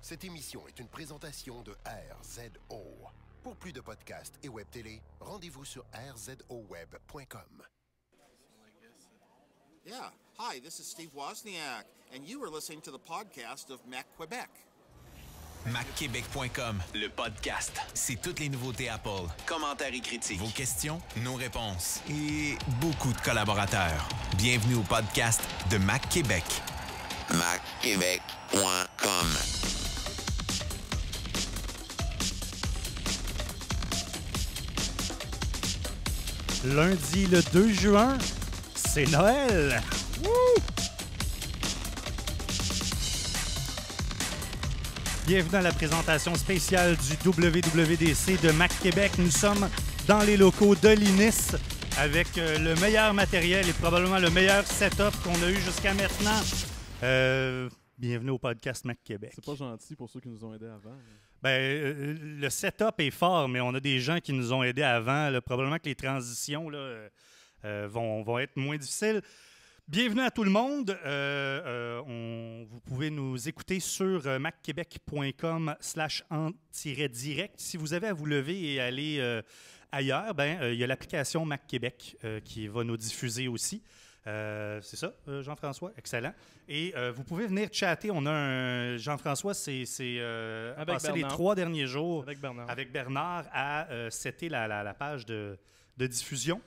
Cette émission est une présentation de RZO. Pour plus de podcasts et web télé, rendez-vous sur rzoweb.com. Yeah, hi, this is Steve Wozniak, and you are listening to the podcast of Mac Quebec. MacQuebec.com, le podcast. C'est toutes les nouveautés Apple, commentaires et critiques, vos questions, nos réponses et beaucoup de collaborateurs. Bienvenue au podcast de Mac Québec. MacQuebec.com. Lundi le 2 juin, c'est Noël. Bienvenue à la présentation spéciale du WWDC de Mac Québec. Nous sommes dans les locaux de l'INIS avec euh, le meilleur matériel et probablement le meilleur setup qu'on a eu jusqu'à maintenant. Euh, bienvenue au podcast Mac Québec. C'est pas gentil pour ceux qui nous ont aidés avant. Ben, euh, le setup est fort, mais on a des gens qui nous ont aidés avant. Probablement que les transitions euh, euh, vont, être moins difficiles. Bienvenue à tout le monde. vous pouvez nous écouter sur macquebec.com slash en-direct. Si vous avez à vous lever et aller ailleurs, ben, il y a l'application Mac Québec qui va nous diffuser aussi. Euh, c'est ça, euh, Jean-François. Excellent. Et euh, vous pouvez venir chatter. On a un. Jean-François, c'est passé les trois derniers jours avec Bernard, à c'était la, page de, diffusion.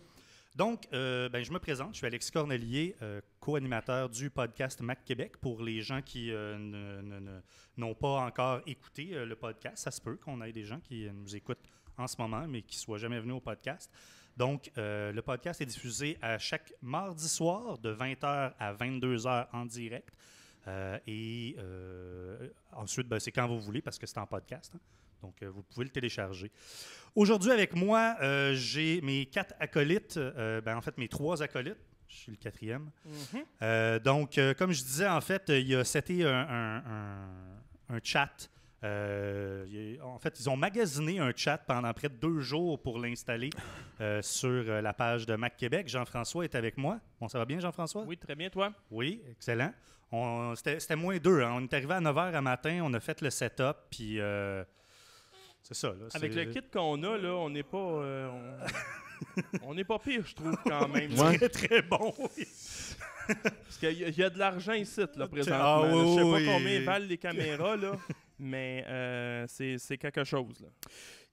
Donc, ben, je me présente, je suis Alexis Cornelier, co-animateur du podcast Mac Québec. Pour les gens qui n'ont pas encore écouté le podcast, ça se peut qu'on ait des gens qui nous écoutent en ce moment, mais qui ne soient jamais venus au podcast. Donc, euh, le podcast est diffusé à chaque mardi soir de 20h à 22h en direct. Euh, et euh, ensuite, ben, c'est quand vous voulez parce que c'est en podcast. Hein. Donc, vous pouvez le télécharger. Aujourd'hui, avec moi, j'ai mes quatre acolytes, ben, en fait, mes trois acolytes. Je suis le quatrième. Mm-hmm. donc, comme je disais, en fait, il y a, c'était un, chat euh, en fait, ils ont magasiné un chat pendant près de deux jours pour l'installer euh, sur euh, la page de Mac Québec. Jean-François est avec moi. Bon, ça va bien, Jean-François? Oui, très bien, toi? Oui, excellent. C'était moins deux. Hein. On est arrivé à 9h à matin, on a fait le setup, puis c'est ça. avec le kit qu'on a, là, on n'est pas... On... pas pire, je trouve, quand même. Très, très bon, Parce qu'il y, a de l'argent ici, là, ah, présentement. Je ne sais pas combien valent les caméras, là. Mais euh, c'est quelque chose.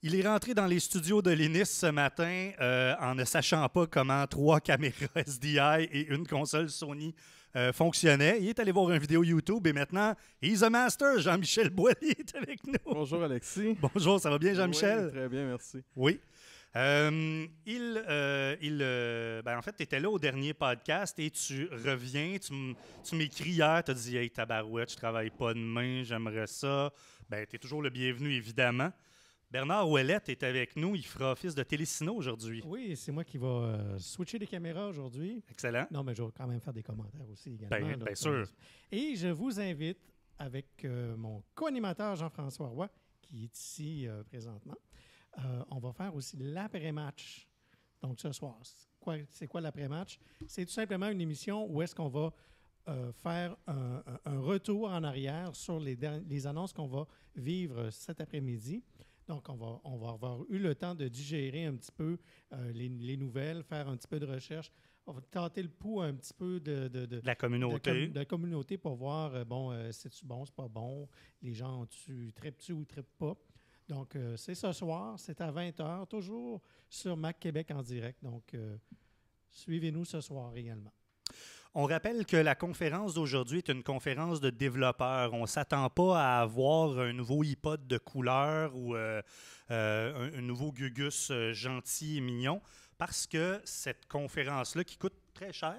Il est rentré dans les studios de l'INIS ce matin euh, en ne sachant pas comment trois caméras SDI et une console Sony euh, fonctionnaient. Il est allé voir une vidéo YouTube et maintenant, he's a master. Jean-Michel Boilly est avec nous. Bonjour Alexis. Bonjour, ça va bien Jean-Michel? très bien, merci. Oui. Euh, il, euh, il euh, ben en fait, tu étais là au dernier podcast et tu reviens, tu m'écris hier, tu as dit Hey, tabarouette, je travaille pas de main, j'aimerais ça. Ben, tu es toujours le bienvenu, évidemment. Bernard Ouellette est avec nous, il fera office de Télésino aujourd'hui. Oui, c'est moi qui vais switcher les caméras aujourd'hui. Excellent. Non, mais je vais quand même faire des commentaires aussi également. Ben, bien sûr. Et je vous invite avec mon co-animateur Jean-François Roy, qui est ici présentement euh, on va faire aussi l'après-match. Donc, ce soir, c'est quoi, l'après-match? C'est tout simplement une émission où est-ce qu'on va euh, faire un, retour en arrière sur les, les annonces qu'on va vivre cet après-midi. Donc, on va, on va avoir eu le temps de digérer un petit peu euh, les, nouvelles, faire un petit peu de recherche. On va tenter le pouls un petit peu de, la communauté. De, la communauté pour voir, bon, c'est-tu bon, c'est pas bon, les gens, tu tripes-tu ou tripes pas. Donc, euh, c'est ce soir, c'est à 20h, toujours sur Mac Québec en direct. Donc, euh, suivez-nous ce soir également. On rappelle que la conférence d'aujourd'hui est une conférence de développeurs. On ne s'attend pas à avoir un nouveau iPod de couleur ou euh, un, nouveau Gugus gentil et mignon, parce que cette conférence-là, qui coûte très cher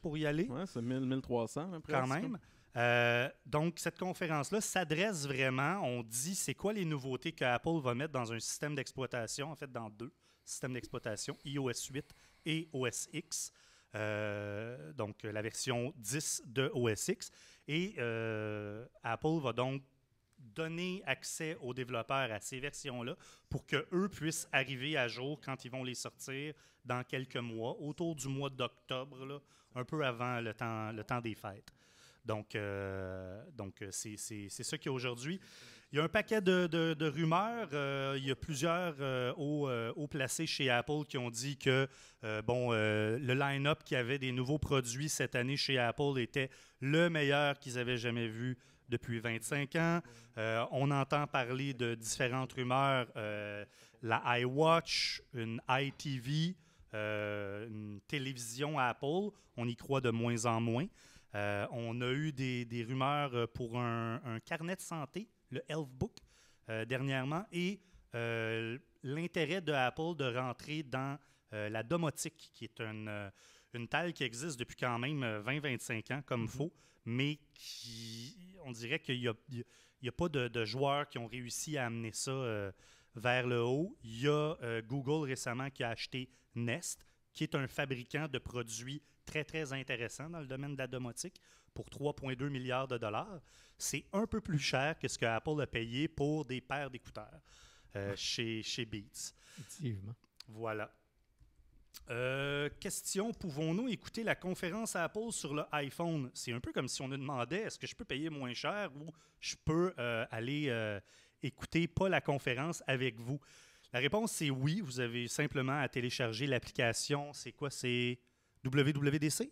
pour y aller. Oui, c'est 1300 presque. Quand même. Euh, donc, cette conférence-là s'adresse vraiment, on dit, c'est quoi les nouveautés que Apple va mettre dans un système d'exploitation, en fait, dans deux systèmes d'exploitation, iOS 8 et OS X. Euh, donc, la version 10 de OS X. Et euh, Apple va donc donner accès aux développeurs à ces versions-là pour qu'eux puissent arriver à jour quand ils vont les sortir dans quelques mois, autour du mois d'octobre, un peu avant le temps, le temps des fêtes. Donc, euh, donc euh, c'est ce qu'il y a aujourd'hui. Il y a un paquet de, de, rumeurs. Euh, il y a plusieurs hauts, placés chez Apple qui ont dit que bon, le line-up qui avait des nouveaux produits cette année chez Apple était le meilleur qu'ils avaient jamais vu depuis 25 ans. on entend parler de différentes rumeurs, la iWatch, une iTV, une télévision Apple. On y croit de moins en moins. Euh, on a eu des, rumeurs euh, pour un, carnet de santé, le Health Book, euh, dernièrement, et l'intérêt de Apple de rentrer dans la domotique, qui est une, une, taille qui existe depuis quand même 20-25 ans, comme mhm. faux, mais qui, on dirait qu'il n'y a, pas de, joueurs qui ont réussi à amener ça vers le haut. Il y a Google récemment qui a acheté Nest, qui est un fabricant de produits très, très intéressant dans le domaine de la domotique pour 3,2 milliards de dollars. C'est un peu plus cher que ce que Apple a payé pour des paires d'écouteurs euh, chez, chez Beats. Effectivement. Voilà. Euh, question, pouvons-nous écouter la conférence Apple sur le iPhone? C'est un peu comme si on nous demandait est-ce que je peux payer moins cher ou je peux euh, aller écouter pas la conférence avec vous? La réponse c'est oui, vous avez simplement à télécharger l'application. C'est quoi? C'est WWDC?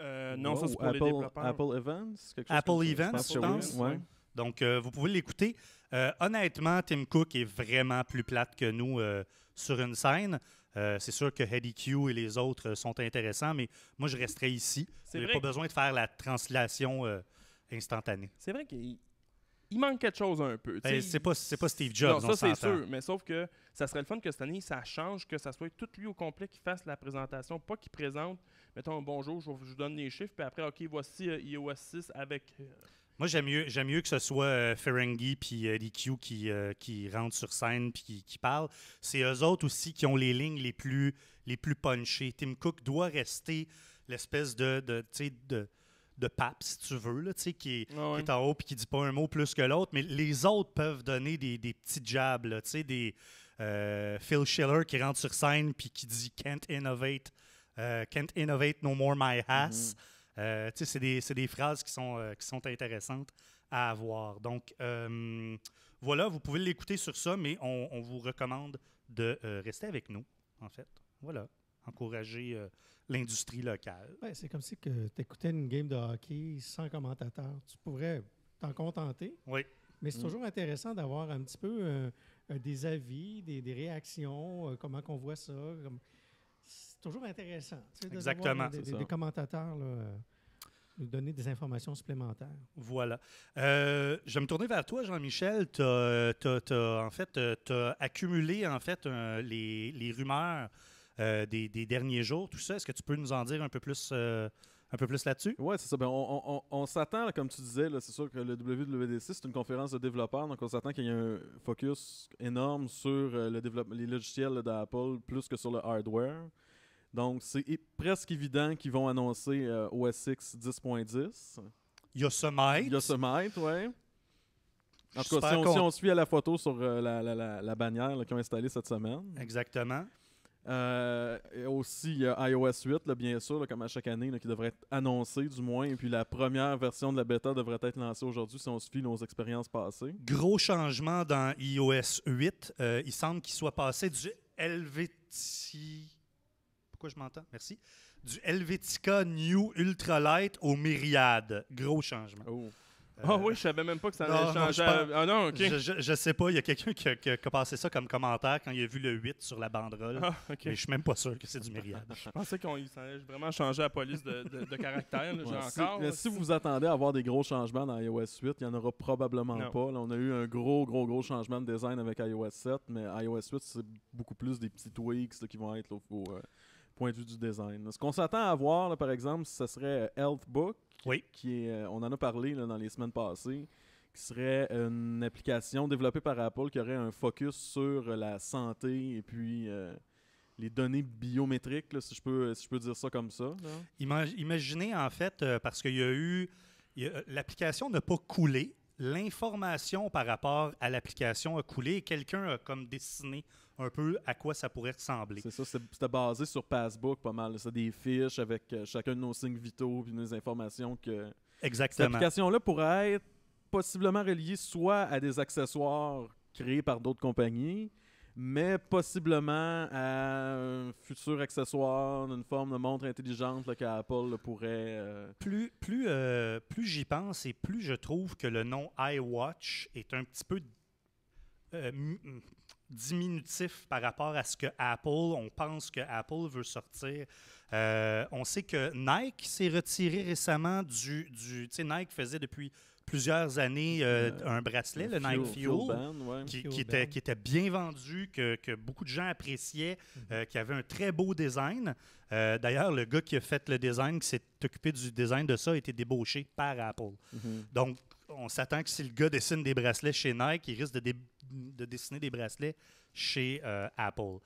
Euh, non, ça c'est pour Apple, Apple Events? Apple Events, je Donc, euh, vous pouvez l'écouter. Euh, honnêtement, Tim Cook est vraiment plus plate que nous sur une scène. c'est sûr que Heady Q et les autres sont intéressants, mais moi, je resterai ici. n'ai pas besoin de faire la translation instantanée. C'est vrai qu'il il manque quelque chose un peu. Ce ben, c'est pas, pas Steve Jobs. Non, ça c'est sûr, mais sauf que ça serait le fun que cette année, ça change, que ça soit tout lui au complet qui fasse la présentation, pas qu'il présente, mettons, bonjour, je vous donne les chiffres, puis après, OK, voici euh, iOS 6 avec. Euh, moi, j'aime mieux, j'aime mieux que ce soit euh, Ferengi puis euh, qui, qui rentrent sur scène puis qui, qui parlent. C'est eux autres aussi qui ont les lignes les plus, les plus punchées. Tim Cook doit rester l'espèce de, de, de de pape, si tu veux, là, qui, est, qui est en haut et qui dit pas un mot plus que l'autre, mais les autres peuvent donner des, petits jabs, des euh, Phil Schiller qui rentre sur scène puis qui dit Can't innovate, euh, can't innovate no more my ass. Mm-hmm. Euh, c'est des, phrases qui sont, qui sont intéressantes à avoir. Donc voilà, vous pouvez l'écouter sur ça, mais on, on vous recommande de rester avec nous, en fait. Voilà. Encourager l'industrie locale. c'est comme si tu écoutais une game de hockey sans commentateur. Tu pourrais t'en contenter. Oui. Mais c'est mm. toujours intéressant d'avoir un petit peu euh, euh, des avis, des, réactions, euh, comment qu'on voit ça. C'est toujours intéressant. Exactement. Des, des, des, commentateurs nous donner des informations supplémentaires. Voilà. je vais me tourner vers toi, Jean-Michel. Tu as, en fait, accumulé en fait, les, les rumeurs euh, des, derniers jours, tout ça. Est-ce que tu peux nous en dire un peu plus, euh, un peu plus là-dessus? Oui, c'est ça. Ben, on, s'attend, comme tu disais, c'est sûr que le WWDC, c'est une conférence de développeurs, donc on s'attend qu'il y ait un focus énorme sur euh, le développement, les logiciels d'Apple plus que sur le hardware. Donc, c'est presque évident qu'ils vont annoncer OS X 10.10. ce Yosemite, oui. En tout cas, si on, suit à la photo sur la, la, bannière qu'ils ont installée cette semaine. Exactement. Euh, et aussi, il y a iOS 8, bien sûr, comme à chaque année, qui devrait être annoncé, du moins. Et puis la première version de la bêta devrait être lancée aujourd'hui si on se fie nos expériences passées. Gros changement dans iOS 8. Euh, il semble qu'il soit passé du Helvetica. Pourquoi je m'entends Merci. Du Helvetica New Ultralight au Myriad. Gros changement. Oh. Ah euh, oui, je savais même pas que ça allait changer. Ah non, Je, sais pas, il y a quelqu'un qui, a passé ça comme commentaire quand il a vu le 8 sur la banderole. Ah, mais je suis même pas sûr que c'est du myriade. je pensais qu'on allait vraiment changer la police de, caractère. encore, mais si vous attendez à avoir des gros changements dans iOS 8, il n'y en aura probablement pas. on a eu un gros, gros, gros changement de design avec iOS 7, mais iOS 8, c'est beaucoup plus des petits tweaks qui vont être euh, point de vue du design. Ce qu'on s'attend à voir, par exemple, ce serait euh, Healthbook, qui est, euh, on en a parlé dans les semaines passées, qui serait une application développée par Apple qui aurait un focus sur euh, la santé et puis les données biométriques, si, je peux, je peux dire ça comme ça. imaginez en fait, parce qu'il y a eu, l'application n'a pas coulé, l'information par rapport à l'application a coulé quelqu'un a comme dessiné un peu à quoi ça pourrait ressembler. C'est ça, c'était basé sur Passbook pas mal. C'est des fiches avec euh, chacun de nos signes vitaux puis nos informations que. Exactement. Cette application-là pourrait être possiblement reliée soit à des accessoires créés par d'autres compagnies, mais possiblement à un futur accessoire d'une forme de montre intelligente que qu'Apple pourrait. Euh, plus, plus, euh, plus j'y pense et plus je trouve que le nom iWatch est un petit peu diminutif par rapport à ce que Apple, on pense que Apple veut sortir. Euh, on sait que Nike s'est retiré récemment du. tu sais, Nike faisait depuis plusieurs années euh, euh, un bracelet, le, Nike Fuel, qui, était, qui, était, bien vendu, que, beaucoup de gens appréciaient, mhm. qui avait un très beau design. D'ailleurs, le gars qui a fait le design, qui s'est occupé du design de ça, a été débauché par Apple. Mhm. Donc, on s'attend que si le gars dessine des bracelets chez Nike, il risque de, dessiner des bracelets chez euh, Apple.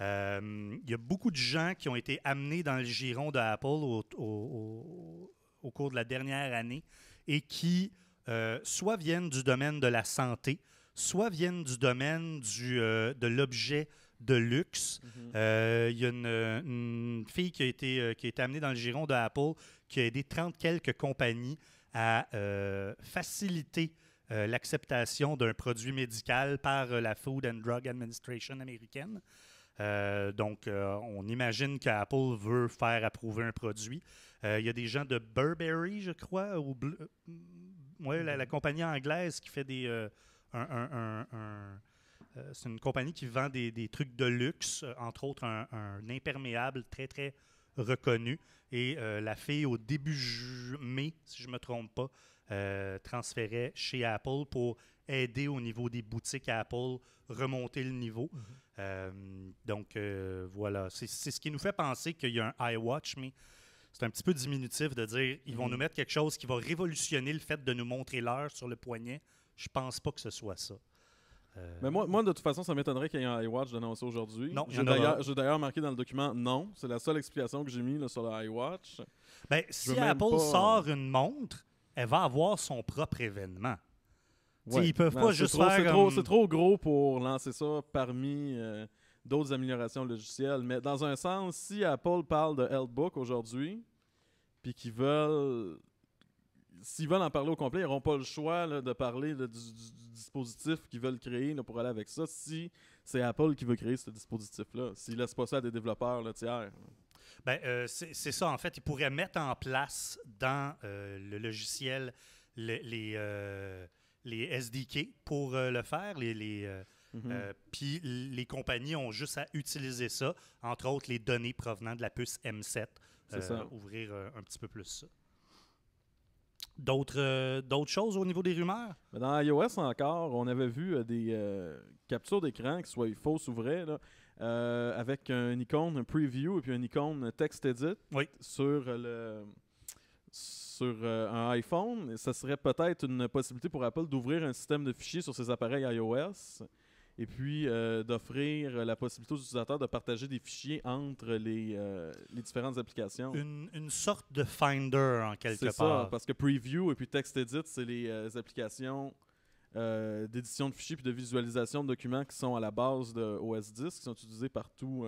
Euh, il y a beaucoup de gens qui ont été amenés dans le giron d'Apple au, cours de la dernière année et qui euh, soit viennent du domaine de la santé, soit viennent du domaine de l'objet de luxe. Mm-hmm. Il y a une, fille qui a, été, qui a amenée dans le giron de Apple, qui a aidé 30 quelques compagnies à euh, faciliter euh, l'acceptation d'un produit médical par euh, la Food and Drug Administration américaine. donc, on imagine qu'Apple veut faire approuver un produit. Il y a des gens de Burberry, je crois, ou la, compagnie anglaise qui fait des. c'est une compagnie qui vend des, des, trucs de luxe, entre autres un, imperméable très, très reconnu, et euh, la fille, au début mai, si je ne me trompe pas, euh, transférait chez Apple pour aider au niveau des boutiques à Apple, remonter le niveau. Mhm. Euh, donc voilà, c'est ce qui nous fait penser qu'il y a un iWatch, mais c'est un petit peu diminutif de dire ils vont mhm. nous mettre quelque chose qui va révolutionner le fait de nous montrer l'heure sur le poignet. Je pense pas que ce soit ça. Euh, mais moi, moi, de toute façon, ça m'étonnerait qu'il y ait un iWatch d'annoncé aujourd'hui. Non, j'ai d'ailleurs, j'ai d'ailleurs marqué dans le document non. C'est la seule explication que j'ai mise sur le iWatch. mais ben, si Apple sort euh, une montre, elle va avoir son propre événement. Ils peuvent ben, pas juste faire. C'est, trop, gros pour lancer ça parmi euh, d'autres améliorations logicielles. Mais dans un sens, si Apple parle de Healthbook aujourd'hui, puis qu'ils veulent s'ils veulent en parler au complet, ils n'auront pas le choix de parler du, dispositif qu'ils veulent créer là, pour aller avec ça si c'est Apple qui veut créer ce dispositif-là, s'ils ne laissent pas ça à des développeurs tiers. Ben, euh, c'est ça, en fait. Ils pourraient mettre en place dans euh, le logiciel les, les, euh, SDK pour le faire, les, mhm. puis les compagnies ont juste à utiliser ça, entre autres les données provenant de la puce M7, ça. ouvrir un petit peu plus ça. Euh, d'autres choses au niveau des rumeurs? Dans iOS encore, on avait vu euh, des euh, captures d'écran, que soient fausses ou vraies, avec une icône un preview et puis une icône text edit sur sur un iPhone. Ça serait peut-être une possibilité pour Apple d'ouvrir un système de fichiers sur ses appareils iOS et puis euh, d'offrir la possibilité aux utilisateurs de partager des fichiers entre les, euh, différentes applications. Une, une, sorte de Finder, en quelque part. C'est ça, parce que Preview et puis edit », c'est les euh, applications d'édition de fichiers puis de visualisation de documents qui sont à la base de OS 10, qui sont utilisées partout,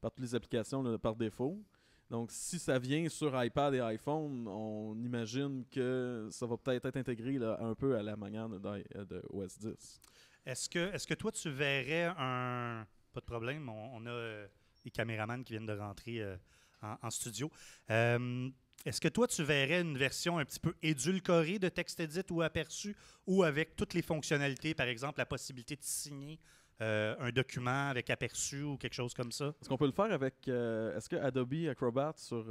par toutes les applications par défaut. Donc, si ça vient sur iPad et iPhone, on imagine que ça va peut-être être intégré un peu à la manière de, de OS 10. Est-ce que, est que toi, tu verrais un. Pas de problème, on, a euh, les caméramans qui viennent de rentrer euh, en, studio. Euh, est-ce que toi, tu verrais une version un petit peu édulcorée de texte edit ou aperçu ou avec toutes les fonctionnalités, par exemple la possibilité de signer un document avec aperçu ou quelque chose comme ça. Est-ce qu'on peut le faire avec. Est-ce que Adobe Acrobat sur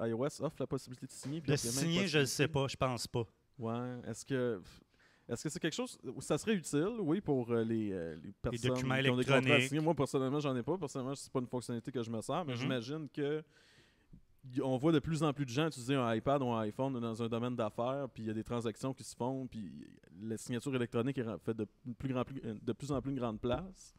iOS offre la possibilité de signer De signer, je ne sais pas, je pense pas. Ouais. Est-ce que. Est-ce que c'est quelque chose où ça serait utile, oui, pour euh, euh, les, personnes qui ont des contrats signés? Moi, personnellement, j'en ai pas. Personnellement, c'est pas une fonctionnalité que je me sers, mais mm-hmm. j'imagine que on voit de plus en plus de gens utiliser un iPad ou un iPhone dans un domaine d'affaires, puis il y a des transactions qui se font, puis la signature électronique fait de plus, en plus, de plus en plus grande place.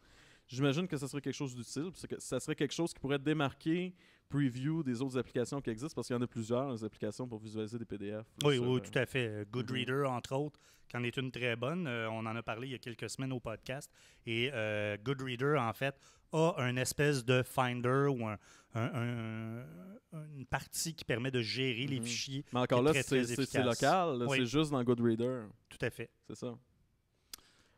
J'imagine que ça serait quelque chose d'utile, que ça serait quelque chose qui pourrait démarquer preview des autres applications qui existent, parce qu'il y en a plusieurs, les applications pour visualiser des PDF. Oui, oui, euh, tout à fait. Euh, Goodreader, mm-hmm. entre autres, qui en est une très bonne. Euh, on en a parlé il y a quelques semaines au podcast. Et euh, Goodreader, en fait, a une espèce de Finder ou un, une partie qui permet de gérer les mm-hmm. fichiers. Mais encore là, c'est local, c'est juste dans Goodreader. Tout à fait. C'est ça.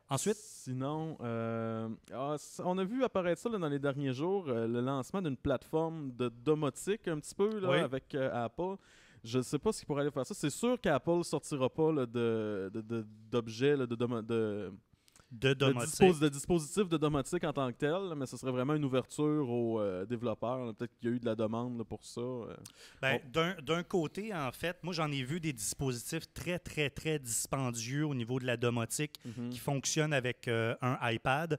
Ensuite. Sinon, euh, ah, on a vu apparaître ça dans les derniers jours, euh, le lancement d'une plateforme de domotique un petit peu avec euh, Apple. Je ne sais pas ce qu'ils pourraient aller faire ça. C'est sûr qu'Apple sortira pas d'objets de, de, de, de domotique. de domotique en tant que tel, mais ce serait vraiment une ouverture aux euh, développeurs. Peut-être qu'il y a eu de la demande pour ça. Euh. Ben, oh. D'un côté, en fait, moi j'en ai vu des dispositifs très, très, très dispendieux au niveau de la domotique mm-hmm. qui fonctionnent avec euh, un iPad.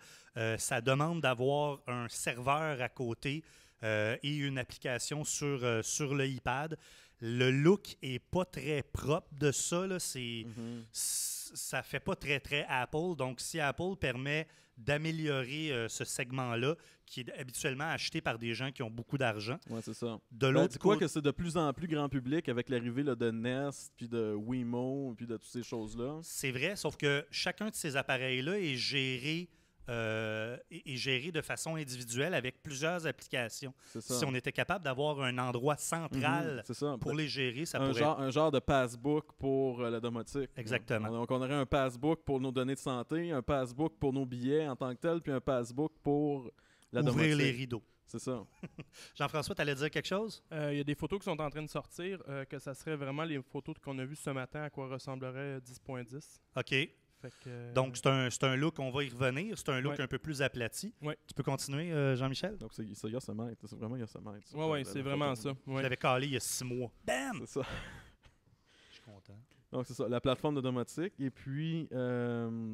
ça demande d'avoir un serveur à côté. et une application sur, sur le iPad. Le look est pas très propre de ça. C'est mm-hmm ça fait pas très, très Apple. Donc, si Apple permet d'améliorer euh, ce segment-là, qui est habituellement acheté par des gens qui ont beaucoup d'argent. Ouais, c'est ça. De ben, l'autre quoi que c'est de plus en plus grand public avec l'arrivée de Nest, puis de Wemo, puis de toutes ces choses-là. C'est vrai, sauf que chacun de ces appareils-là est géré euh, et, gérer de façon individuelle avec plusieurs applications. Si on était capable d'avoir un endroit mhm, central pour les gérer, ça un pourrait genre, Un genre de passbook pour euh, la domotique. Exactement. Donc, on aurait un passbook pour nos données de santé, un passbook pour nos billets en tant que tel, puis un passbook pour la Ouvrir les rideaux. C'est ça. Jean-François, tu allais dire quelque chose? Euh, il y a des photos qui sont en train de sortir, que ça serait vraiment les photos qu'on a vues ce matin, à quoi ressemblerait 10.10. OK. Euh, donc, c'est un, un, look, on va y revenir. C'est un look un peu plus aplati. Tu peux continuer, euh, Jean-Michel? Donc, c'est Yosemite. C'est vraiment Yosemite. Oui, oui, c'est vraiment ça. Je l'avais calé il y a six mois. Bam! C'est ça. Je suis content. Donc, c'est ça, la plateforme de domotique. Et puis, euh,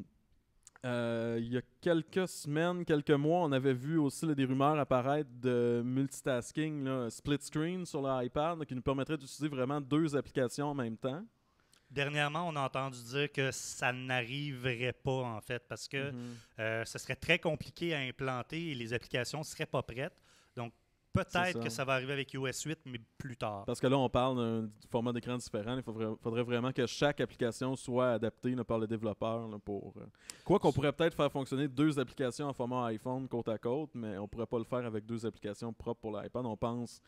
il y a quelques semaines, quelques mois, on avait vu aussi des rumeurs apparaître de multitasking, là, split screen sur l'iPad, qui nous permettrait d'utiliser vraiment deux applications en même temps. Dernièrement, on a entendu dire que ça n'arriverait pas, en fait, parce que mhm. euh, ce serait très compliqué à implanter et les applications ne seraient pas prêtes. Donc, peut-être que ça va arriver avec iOS 8, mais plus tard. Parce que là, on parle d'un format d'écran différent. Il faudrait, vraiment que chaque application soit adaptée par le développeur. pour, euh, Quoi qu'on pourrait peut-être faire fonctionner deux applications en format iPhone côte à côte, mais on ne pourrait pas le faire avec deux applications propres pour l'iPad. On pense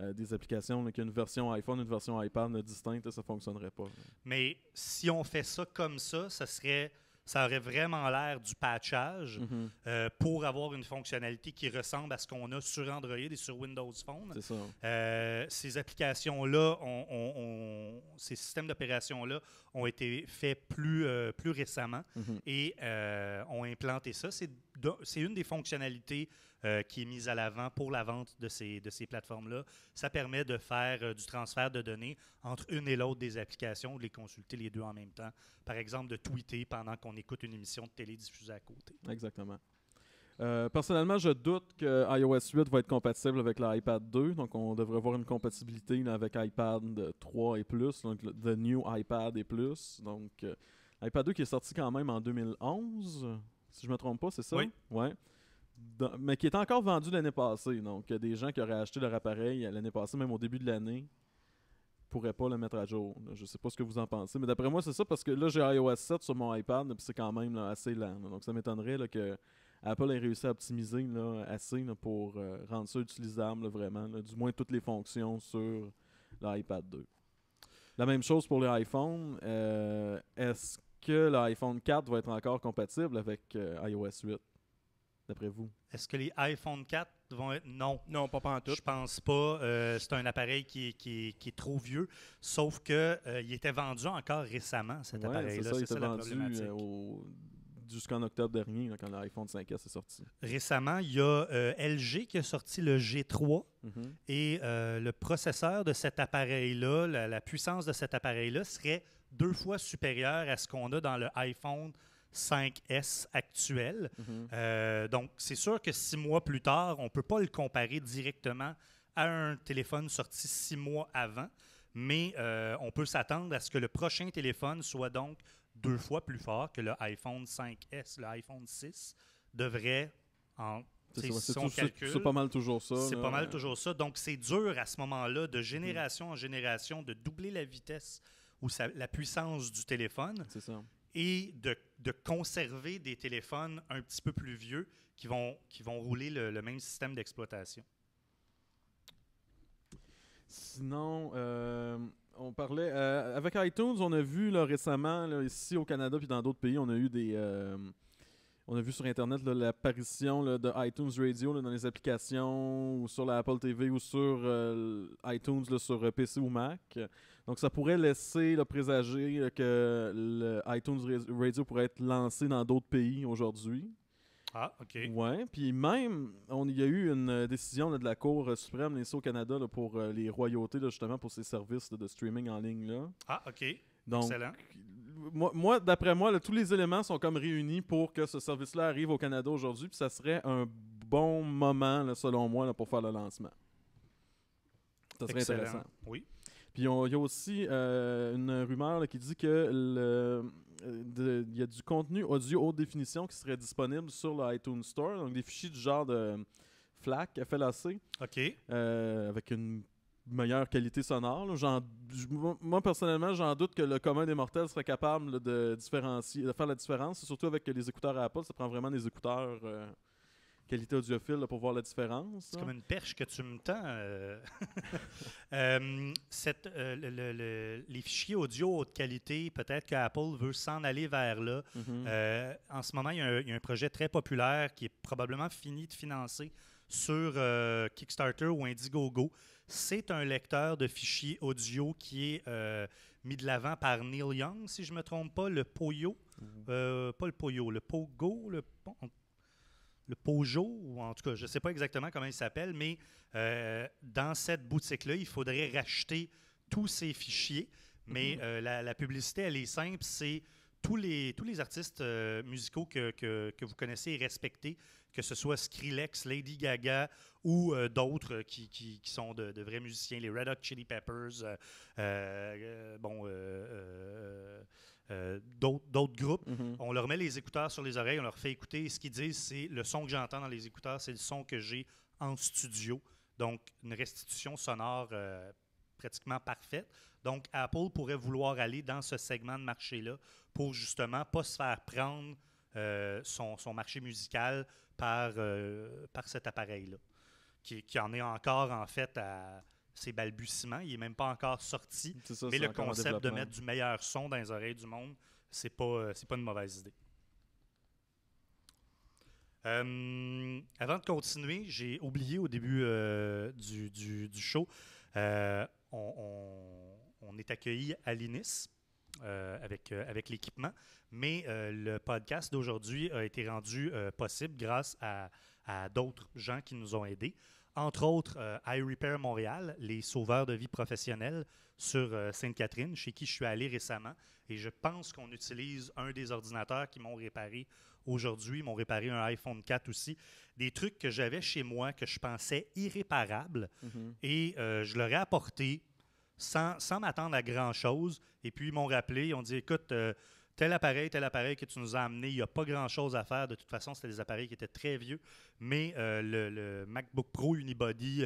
euh, des applications, qu'une version iPhone, une version iPad distincte, ça ne fonctionnerait pas. Mais si on fait ça comme ça, ça serait ça aurait vraiment l'air du patchage mhm. euh, pour avoir une fonctionnalité qui ressemble à ce qu'on a sur Android et sur Windows Phone. Ça. Euh, ces applications-là, ces systèmes d'opération-là ont été faits plus, plus récemment mhm. et ont implanté ça. C'est une des fonctionnalités euh, qui est mise à l'avant pour la vente de ces, de ces plateformes-là. Ça permet de faire euh, du transfert de données entre une et l'autre des applications, de les consulter les deux en même temps. Par exemple, de tweeter pendant qu'on écoute une émission de télé diffusée à côté. Exactement. Euh, personnellement, je doute que iOS 8 va être compatible avec l'iPad 2. Donc, on devrait voir une compatibilité avec iPad 3 et plus, donc le, the new iPad et plus. Donc, iPad 2 qui est sorti quand même en 2011, si je ne me trompe pas, c'est ça? Oui. Ouais mais qui est encore vendu l'année passée. Donc, euh, des gens qui auraient acheté leur appareil l'année passée, même au début de l'année, pourraient pas le mettre à jour. Je ne sais pas ce que vous en pensez, mais d'après moi, c'est ça parce que là, j'ai iOS 7 sur mon iPad, et c'est quand même assez lent. Donc, ça m'étonnerait que Apple ait réussi à optimiser assez pour euh, rendre ça utilisable vraiment, du moins toutes les fonctions sur l'iPad 2. La même chose pour l'iPhone. Euh, est-ce que l'iPhone 4 va être encore compatible avec iOS 8? d'après vous? Est-ce que les iPhone 4 vont être. Non. Non, pas, pas en tout. Je pense pas. Euh, c'est un appareil qui est, trop vieux. Sauf qu'il euh, il était vendu encore récemment, cet appareil-là. C'est ça, ça la euh, jusqu'en octobre dernier, quand l'iPhone 5S est sorti. Récemment, il y a LG qui a sorti le G3 mm-hmm. et le processeur de cet appareil-là, la, puissance de cet appareil-là serait deux fois supérieure à ce qu'on a dans le iPhone 5S actuel. Mhm. Euh, donc, c'est sûr que six mois plus tard, on ne peut pas le comparer directement à un téléphone sorti six mois avant, mais euh, on peut s'attendre à ce que le prochain téléphone soit donc deux fois plus fort que le iPhone 5S. Le iPhone 6 devrait, en c'est pas mal toujours ça. C'est pas mal toujours ça. Donc, c'est dur à ce moment-là, de mhm. génération en génération, de doubler la vitesse ou la puissance du téléphone. Et de de conserver des téléphones un petit peu plus vieux qui vont, qui vont rouler le, même système d'exploitation. Sinon, euh, on parlait. Euh, avec iTunes, on a vu récemment, ici au Canada puis dans d'autres pays, on a eu des. Euh, on a vu sur Internet l'apparition de iTunes Radio dans les applications ou sur la Apple TV ou sur iTunes sur PC ou Mac. Donc, ça pourrait laisser le présager euh, que le iTunes Radio pourrait être lancé dans d'autres pays aujourd'hui. Ah, OK. Ouais. Puis même, on y a eu une euh, décision de la Cour euh, suprême ici au Canada pour les royautés, justement, pour ces services de streaming en ligne. Là. Ah, OK. Donc, Excellent. Moi, d'après moi, tous les éléments sont comme réunis pour que ce service-là arrive au Canada aujourd'hui. Puis ça serait un bon moment, selon moi, pour faire le lancement. Ça serait intéressant. Oui. Puis il y a aussi euh, une rumeur qui dit que le, euh, y a du contenu audio haute définition qui serait disponible sur l'iTunes Store, donc des fichiers du genre de FLAC, FLAC. OK. Euh, avec une meilleure qualité sonore. moi, personnellement, j'en doute que le commun des mortels serait capable de, différencier, de faire la différence, surtout avec les écouteurs Apple. Ça prend vraiment des écouteurs qualité audiophile pour voir la différence. C'est comme une perche que tu me tends. Euh. Euh, euh, les fichiers audio haute qualité, peut-être que Apple veut s'en aller vers là. Mm-hmm. en ce moment, il y, a un, projet très populaire qui est probablement fini de financer sur Kickstarter ou Indiegogo. C'est un lecteur de fichiers audio qui est mis de l'avant par Neil Young, si je ne me trompe pas, le Poyo. Mm-hmm. pas le Poyo, le Pogo, le le Pojo, ou en tout cas, je ne sais pas exactement comment il s'appelle, mais euh, dans cette boutique-là, il faudrait racheter tous ces fichiers. Mais mhm. euh, la, publicité, elle est simple, c'est tous les, tous les artistes euh, musicaux que, vous connaissez et respectez, que ce soit Skrillex, Lady Gaga ou d'autres qui, sont de, vrais musiciens, les Red Hot Chili Peppers, bon, euh, d'autres groupes. Mm-hmm. On leur met les écouteurs sur les oreilles, on leur fait écouter. ce qu'ils disent, c'est le son que j'entends dans les écouteurs, c'est le son que j'ai en studio. Donc, une restitution sonore euh, pratiquement parfaite. Donc, Apple pourrait vouloir aller dans ce segment de marché-là pour justement pas se faire prendre euh, son, marché musical par, par cet appareil-là, qui en est encore en fait à ses balbutiements. Il n'est même pas encore sorti. mais le concept de mettre du meilleur son dans les oreilles du monde, c'est pas, euh, c'est pas une mauvaise idée. Euh, avant de continuer, j'ai oublié au début euh, du, du, show, on, on, est accueilli à l'INIS avec, avec l'équipement, mais le podcast d'aujourd'hui a été rendu possible grâce à, à d'autres gens qui nous ont aidés entre autres euh, iRepair Montréal, les sauveurs de vie professionnels sur euh, Sainte-Catherine, chez qui je suis allé récemment. Et je pense qu'on utilise un des ordinateurs qui m'ont réparé aujourd'hui. Ils m'ont réparé un iPhone 4 aussi. Des trucs que j'avais chez moi que je pensais irréparables. Mm-hmm. Et euh, je leur ai apporté sans, m'attendre à grand-chose. Et puis, ils m'ont rappelé, ils ont dit, écoute, tel appareil, tel appareil que tu nous as amené, il n'y a pas grand-chose à faire. De toute façon, c'était des appareils qui étaient très vieux. Mais euh, le, MacBook Pro Unibody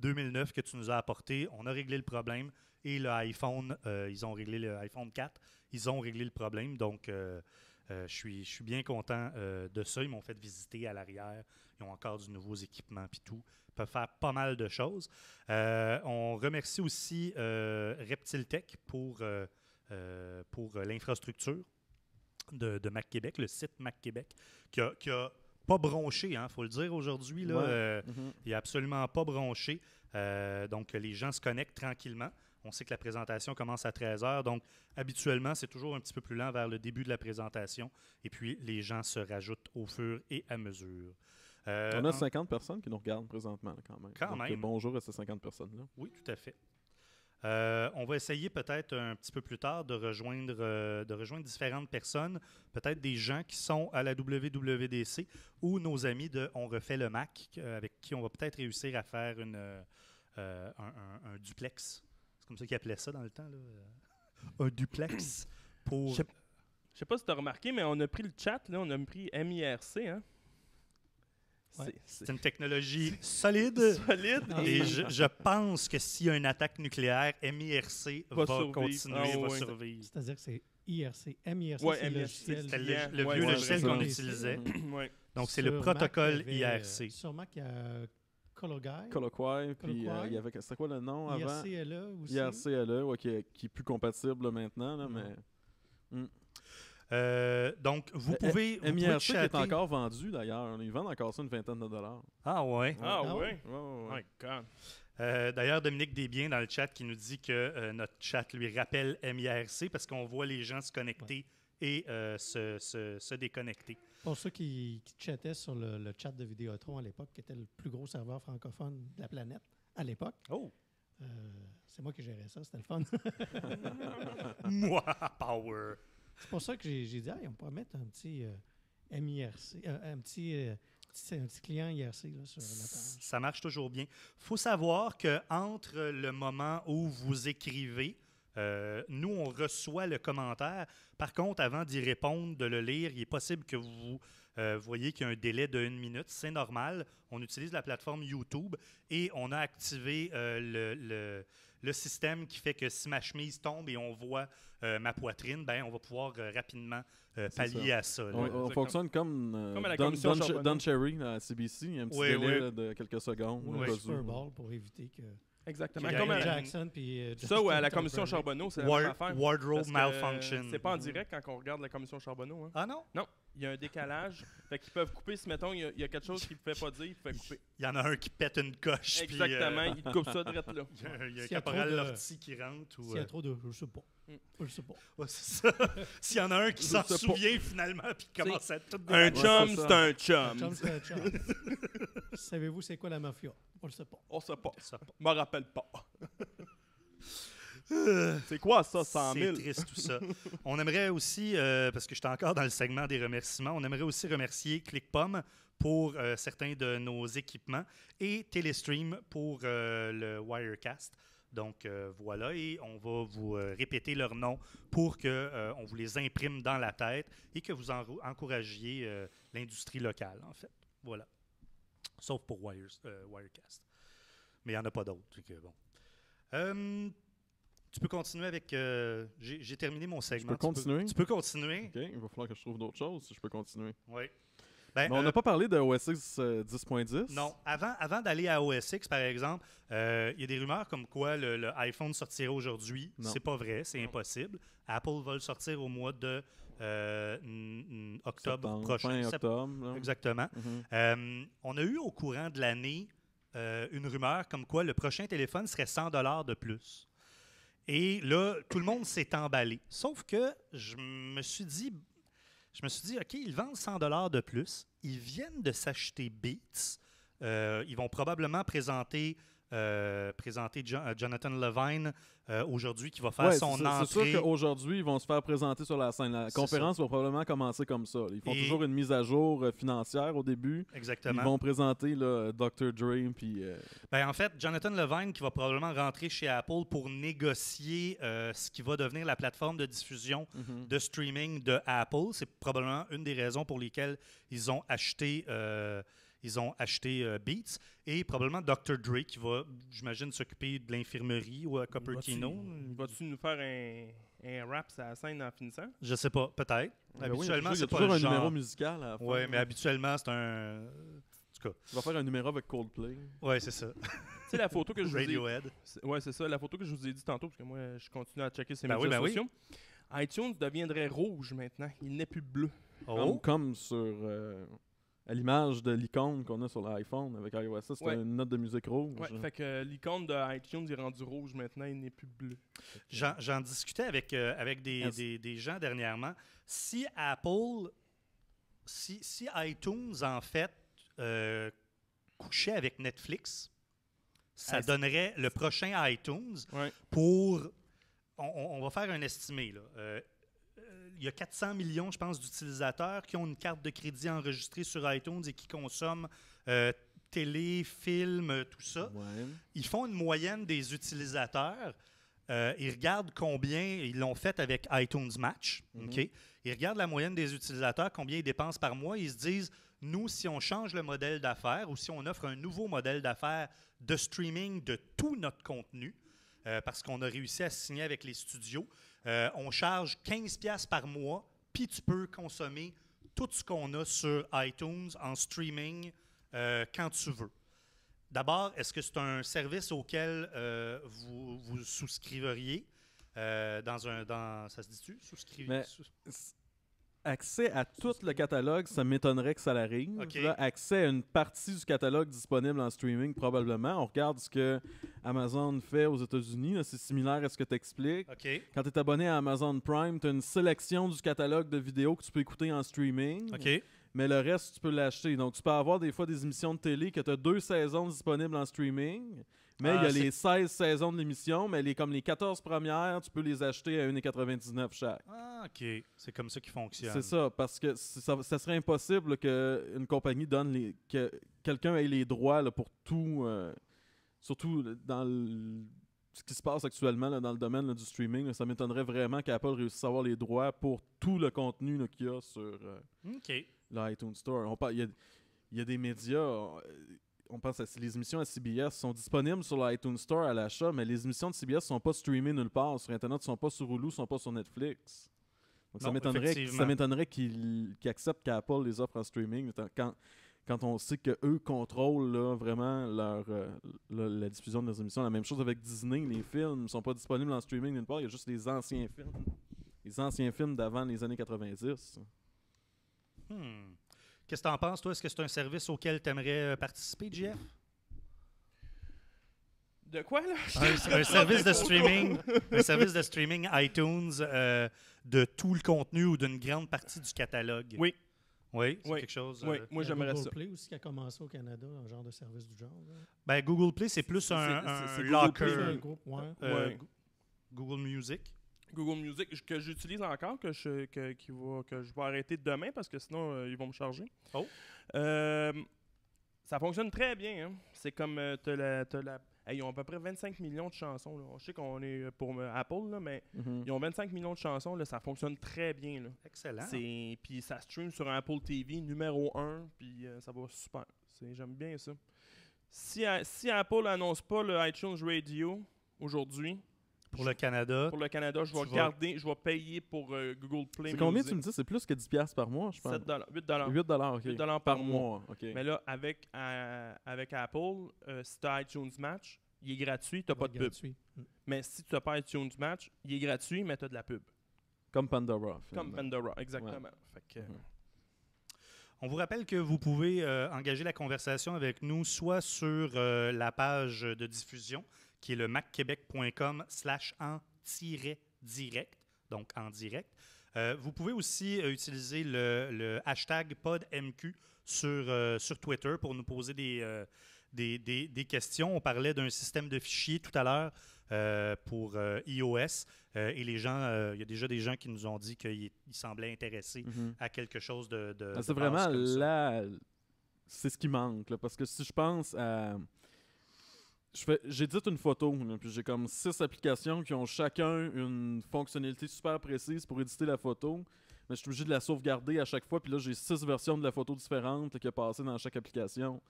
2009 euh, que tu nous as apporté, on a réglé le problème. Et le iPhone, euh, ils ont réglé le iPhone 4, ils ont réglé le problème. Donc, je suis, je suis bien content de ça. Ils m'ont fait visiter à l'arrière. Ils ont encore du nouveaux équipements et tout. Ils peuvent faire pas mal de choses. on remercie aussi Reptile Tech pour euh, pour euh, l'infrastructure de, de Mac Québec, le site Mac Québec, qui a, pas bronché, il hein, faut le dire aujourd'hui. là, euh, mm-hmm. Il absolument pas bronché. donc, les gens se connectent tranquillement. On sait que la présentation commence à 13 h donc habituellement, c'est toujours un petit peu plus lent vers le début de la présentation. Et puis, les gens se rajoutent au fur et à mesure. On a 50 personnes qui nous regardent présentement, quand même. Quand Bonjour à ces 50 personnes-là. Oui, tout à fait. Euh, on va essayer peut-être un petit peu plus tard de rejoindre, euh, de rejoindre différentes personnes, peut-être des gens qui sont à la WWDC ou nos amis de On refait le Mac, avec qui on va peut-être réussir à faire une, euh, un, duplex. C'est comme ça qu'ils appelaient ça dans le temps, un duplex pour. Je sais pas si tu as remarqué, mais on a pris le chat, là, on a pris MIRC. Hein? C'est une technologie solide. solide. Et je, pense que s'il y a une attaque nucléaire, MIRC va, continuer, à ah va survivre. C'est-à-dire que c'est IRC. MIRC, c'est le vieux logiciel qu'on utilisait. Donc, c'est le protocole IRC. Sûrement qu'il y a Cologuy. puis il y avait. C'était quoi le nom avant IRCLE aussi. E, qui, est, plus compatible maintenant, là, mais. Hmm. Euh, donc, vous euh, pouvez. Euh, MIRC est encore vendu d'ailleurs. Ils vendent encore ça une vingtaine de dollars. Ah ouais. Ah, ah ouais. D'ailleurs, Dominique Desbiens dans le chat qui nous dit que notre chat lui rappelle MIRC parce qu'on voit les gens se connecter et se, déconnecter. Pour ceux qui, chattaient sur le, chat de Vidéotron à l'époque, qui était le plus gros serveur francophone de la planète à l'époque. Oh! C'est moi qui gérais ça, c'était le fun. moi, power! C'est pour ça que j'ai dit, on pourrait mettre un petit euh, euh, euh, un petit. client IRC sur la page. Ça marche toujours bien. Il faut savoir qu'entre le moment où vous écrivez, nous, on reçoit le commentaire. Par contre, avant d'y répondre, de le lire, il est possible que vous voyez qu'il y a un délai de une minute. C'est normal. On utilise la plateforme YouTube et on a activé le, le système qui fait que si ma chemise tombe et on voit euh, ma poitrine, ben, on va pouvoir euh, rapidement euh, pallier à ça. On, fonctionne comme, Don, Cherry à CBC, un petit délai de quelques secondes. Oui, un ball pour éviter que Exactement. Comme à Jackson, ça ou à la euh, commission Charbonneau, c'est la affaire. Wardrobe malfunction. C'est pas en direct quand on regarde la commission Charbonneau. Hein. Ah non? Non. Il y a un décalage. fait qu'ils peuvent couper. Si, mettons, il y, a quelque chose qui ne fait pas dire, ils peuvent couper. Il y en a un qui pète une coche. Euh, Exactement. Il Ils coupent ça direct là. Il y a, y un caporal qui rentre. Ou, S'il y a euh, trop de. Je sais pas. On mm. le sait pas. S'il y en a un qui s'en souvient finalement puis qui commence à tout Un chum, c'est un chum. c'est un chum. Savez-vous c'est quoi la mafia? On le sait pas. On sait pas. Je me rappelle pas. C'est quoi ça, 100 000? C'est triste tout ça. on aimerait aussi, euh, parce que j'étais encore dans le segment des remerciements, on aimerait aussi remercier ClickPom pour euh, certains de nos équipements et Telestream pour euh, le Wirecast. Donc euh, voilà, et on va vous euh, répéter leurs noms pour qu'on euh, on vous les imprime dans la tête et que vous encouragiez l'industrie locale, en fait. Voilà. Sauf pour Wirecast. Mais il n'y en a pas d'autres. Bon. Hum, tu peux continuer avec. J'ai terminé mon segment. peux continuer. Peux, tu peux continuer. OK, il va falloir que je trouve d'autres choses si je peux continuer. Oui. Ben, on n'a euh, pas parlé de X 10.10. Euh, non. Avant, d'aller à OS X, par exemple, euh, il y a des rumeurs comme quoi le, iPhone sortirait aujourd'hui. C'est pas vrai, c'est impossible. Apple va le sortir au mois de octobre prochain. Fin Exactement. Mhm. on a eu au courant de l'année une rumeur comme quoi le prochain téléphone serait 100 de plus. Et là, tout le monde s'est emballé. Sauf que je me suis dit, je me suis dit, OK, ils vendent 100 dollars de plus. Ils viennent de s'acheter Beats. Euh, ils vont probablement présenter euh, présenter euh, Jonathan Levine euh, aujourd'hui qui va faire son entrée. C'est sûr qu'aujourd'hui, ils vont se faire présenter sur la scène. La conférence va probablement commencer comme ça. Ils font toujours une mise à jour financière au début. Exactement. Ils vont présenter le Dr. Dream. Puis, ben, en fait, Jonathan Levine qui va probablement rentrer chez Apple pour négocier ce qui va devenir la plateforme de diffusion mhm. de streaming de Apple. C'est probablement une des raisons pour lesquelles ils ont acheté. Ils ont acheté euh, Beats et probablement Dr. Dre qui va, j'imagine, s'occuper de l'infirmerie ou à Cupertino. Vas-tu nous faire un, rap sur la scène en finissant? Je sais pas, peut-être. Eh habituellement, c'est pas toujours un genre. numéro musical. Oui, Ouais, mais hein. habituellement, c'est un. En tout cas. Tu vas faire un numéro avec Coldplay. Ouais, c'est ça. tu sais, la photo que je vous ai... Radiohead. Ouais, c'est ça. La photo que je vous ai dit tantôt, parce que moi, je continue à checker ces ben médias ben oui, sociaux. iTunes deviendrait rouge maintenant. Il n'est plus bleu. Oh. Comme, sur euh, à l'image de l'icône qu'on a sur l'iPhone avec iOS, c'est une note de musique rouge. Ouais, fait que euh, l'icône de iTunes est rendue rouge maintenant, il n'est plus bleu. J'en discutais avec, euh, avec des, gens dernièrement. Si Apple, si, si iTunes en fait euh, couchait avec Netflix, ça donnerait le prochain iTunes pour. On, va faire un estimé. Là il y a 400 millions, je pense, d'utilisateurs qui ont une carte de crédit enregistrée sur iTunes et qui consomment euh, télé, films, euh, tout ça. Ils font une moyenne des utilisateurs. Euh, ils regardent combien ils l'ont fait avec iTunes Match. Mhm. Ils regardent la moyenne des utilisateurs, combien ils dépensent par mois. Ils se disent, nous, si on change le modèle d'affaires ou si on offre un nouveau modèle d'affaires de streaming de tout notre contenu, parce qu'on a réussi à signer avec les studios, euh, on charge 15$ par mois, puis tu peux consommer tout ce qu'on a sur iTunes en streaming euh, quand tu veux. D'abord, est-ce que c'est un service auquel euh, vous, vous souscriveriez dans un. Dans, ça se dit-tu? accès à tout le catalogue, ça m'étonnerait que ça l'arrive. accès à une partie du catalogue disponible en streaming, probablement. On regarde ce que Amazon fait aux États-Unis. C'est similaire à ce que tu expliques. Quand tu es abonné à Amazon Prime, tu as une sélection du catalogue de vidéos que tu peux écouter en streaming. Mais le reste, tu peux l'acheter. Donc, tu peux avoir des fois des émissions de télé que tu as deux saisons disponibles en streaming. Mais il y a ah, les 16 saisons de l'émission, mais les, comme les 14 premières, tu peux les acheter à 1,99 chaque. Ah, OK. C'est comme ça qui fonctionne. C'est ça, parce que ça, serait impossible qu'une compagnie donne les. que quelqu'un ait les droits pour tout. Euh, surtout dans ce qui se passe actuellement dans le domaine du streaming. ça m'étonnerait vraiment qu'Apple réussisse à avoir les droits pour tout le contenu qu'il y a sur euh, l'iTunes Store. il y a des médias. Euh, on pense à les émissions à CBS sont disponibles sur l'iTunes Store à l'achat, mais les émissions de CBS sont pas streamées nulle part sur Internet, ne sont pas sur Hulu, sont pas sur Netflix. Donc ça m'étonnerait, ça m'étonnerait qu'ils acceptent qu'Apple les offre en streaming quand, quand on sait que eux contrôlent vraiment leur, euh, la, diffusion de leurs émissions. La même chose avec Disney, les films sont pas disponibles en streaming nulle part, il y a juste les anciens films, les anciens films d'avant les années 90. Hmm. Qu'est-ce que tu en penses, toi? Est-ce que c'est un service auquel tu aimerais euh, participer, JF? De quoi, là? Un, service de streaming, un service de streaming iTunes euh, de tout le contenu ou d'une grande partie du catalogue. Oui. Oui, c'est quelque chose. Oui, euh, moi j'aimerais ça. Google Play aussi qui a commencé au Canada, un genre de service du genre. Ben, Google Play, c'est plus un, locker. Google Music. Google Music que j'utilise encore, que je, que, qui va, que je vais arrêter demain parce que sinon euh, ils vont me charger. Oh. Euh, ça fonctionne très bien. Hein. C'est comme euh, t'as la, ils ont à peu près 25 millions de chansons. Là. Je sais qu'on est pour Apple, là, mais mm-hmm. ils ont 25 millions de chansons. Là, ça fonctionne très bien. Excellent. C'est... Puis ça stream sur Apple TV numéro 1, puis ça va super. J'aime bien ça. Si, si Apple annonce pas le iTunes Radio aujourd'hui, pour le Canada. Pour le Canada, je vais garder, je vais payer pour euh, Google Play. C'est combien tu me dis C'est plus que 10$ par mois, je pense. 7 8 8 OK. 8 par, par mois. OK. Mais là, avec, euh, Apple, euh, si tu as iTunes Match, il est gratuit, tu n'as pas de pub. Mm. Mais si tu n'as pas iTunes Match, il est gratuit, mais tu as de la pub. Comme Pandora. Comme Pandora, exactement. Mm-hmm. On vous rappelle que vous pouvez engager la conversation avec nous soit sur la page de diffusion, qui est le macquebec.com slash en-direct, donc en direct. Euh, vous pouvez aussi euh, utiliser le, hashtag PodMQ sur, euh, sur Twitter pour nous poser des, des, des, questions. On parlait d'un système de fichiers tout à l'heure pour iOS et les gens, il y a déjà des gens qui nous ont dit qu'ils semblaient intéressés mhm. à quelque chose de. de ah, c'est vraiment là. C'est ce qui manque, parce que si je pense à J'édite une photo, puis j'ai comme six applications qui ont chacun une fonctionnalité super précise pour éditer la photo. Mais je suis obligé de la sauvegarder à chaque fois, puis là j'ai six versions de la photo différentes qui est passée dans chaque application.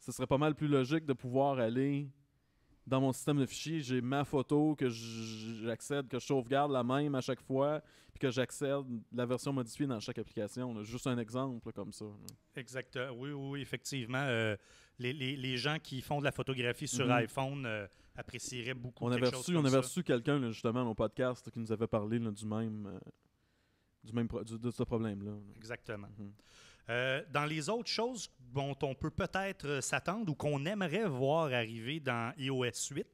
Ce serait pas mal plus logique de pouvoir aller dans mon système de fichiers, j'ai ma photo que j'accède, que je sauvegarde la même à chaque fois, puis que j'accède la version modifiée dans chaque application. Juste un exemple comme ça. Exactement. Oui, oui, effectivement. Euh, les, gens qui font de la photographie sur mhm. iPhone euh, apprécieraient beaucoup. On avait reçu, on avait reçu quelqu'un justement dans mon podcast qui nous avait parlé du même, euh, même de ce problème-là. Exactement. Mhm. Euh, dans les autres choses dont on peut peut-être s'attendre ou qu'on aimerait voir arriver dans iOS 8,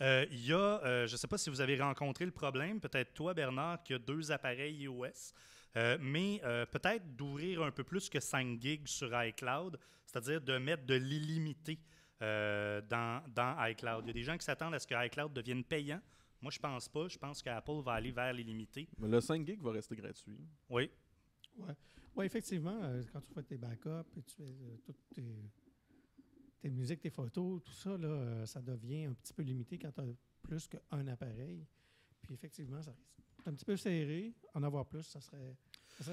il y a, je ne sais pas si vous avez rencontré le problème, peut-être toi Bernard, qui a deux appareils iOS. mais peut-être d'ouvrir un peu plus que 5 gigs sur iCloud, c'est-à-dire de mettre de l'illimité euh, dans, iCloud. Il y a des gens qui s'attendent à ce que iCloud devienne payant. Moi, je pense pas. Je pense qu'Apple va aller vers l'illimité. Mais le 5 gig va rester gratuit. Oui. Oui, effectivement, euh, quand tu fais tes backups et tu fais euh, toutes tes, tes, musiques, tes photos, tout ça, ça devient un petit peu limité quand tu as plus qu'un appareil. Puis effectivement, ça reste un petit peu serré. En avoir plus, ça serait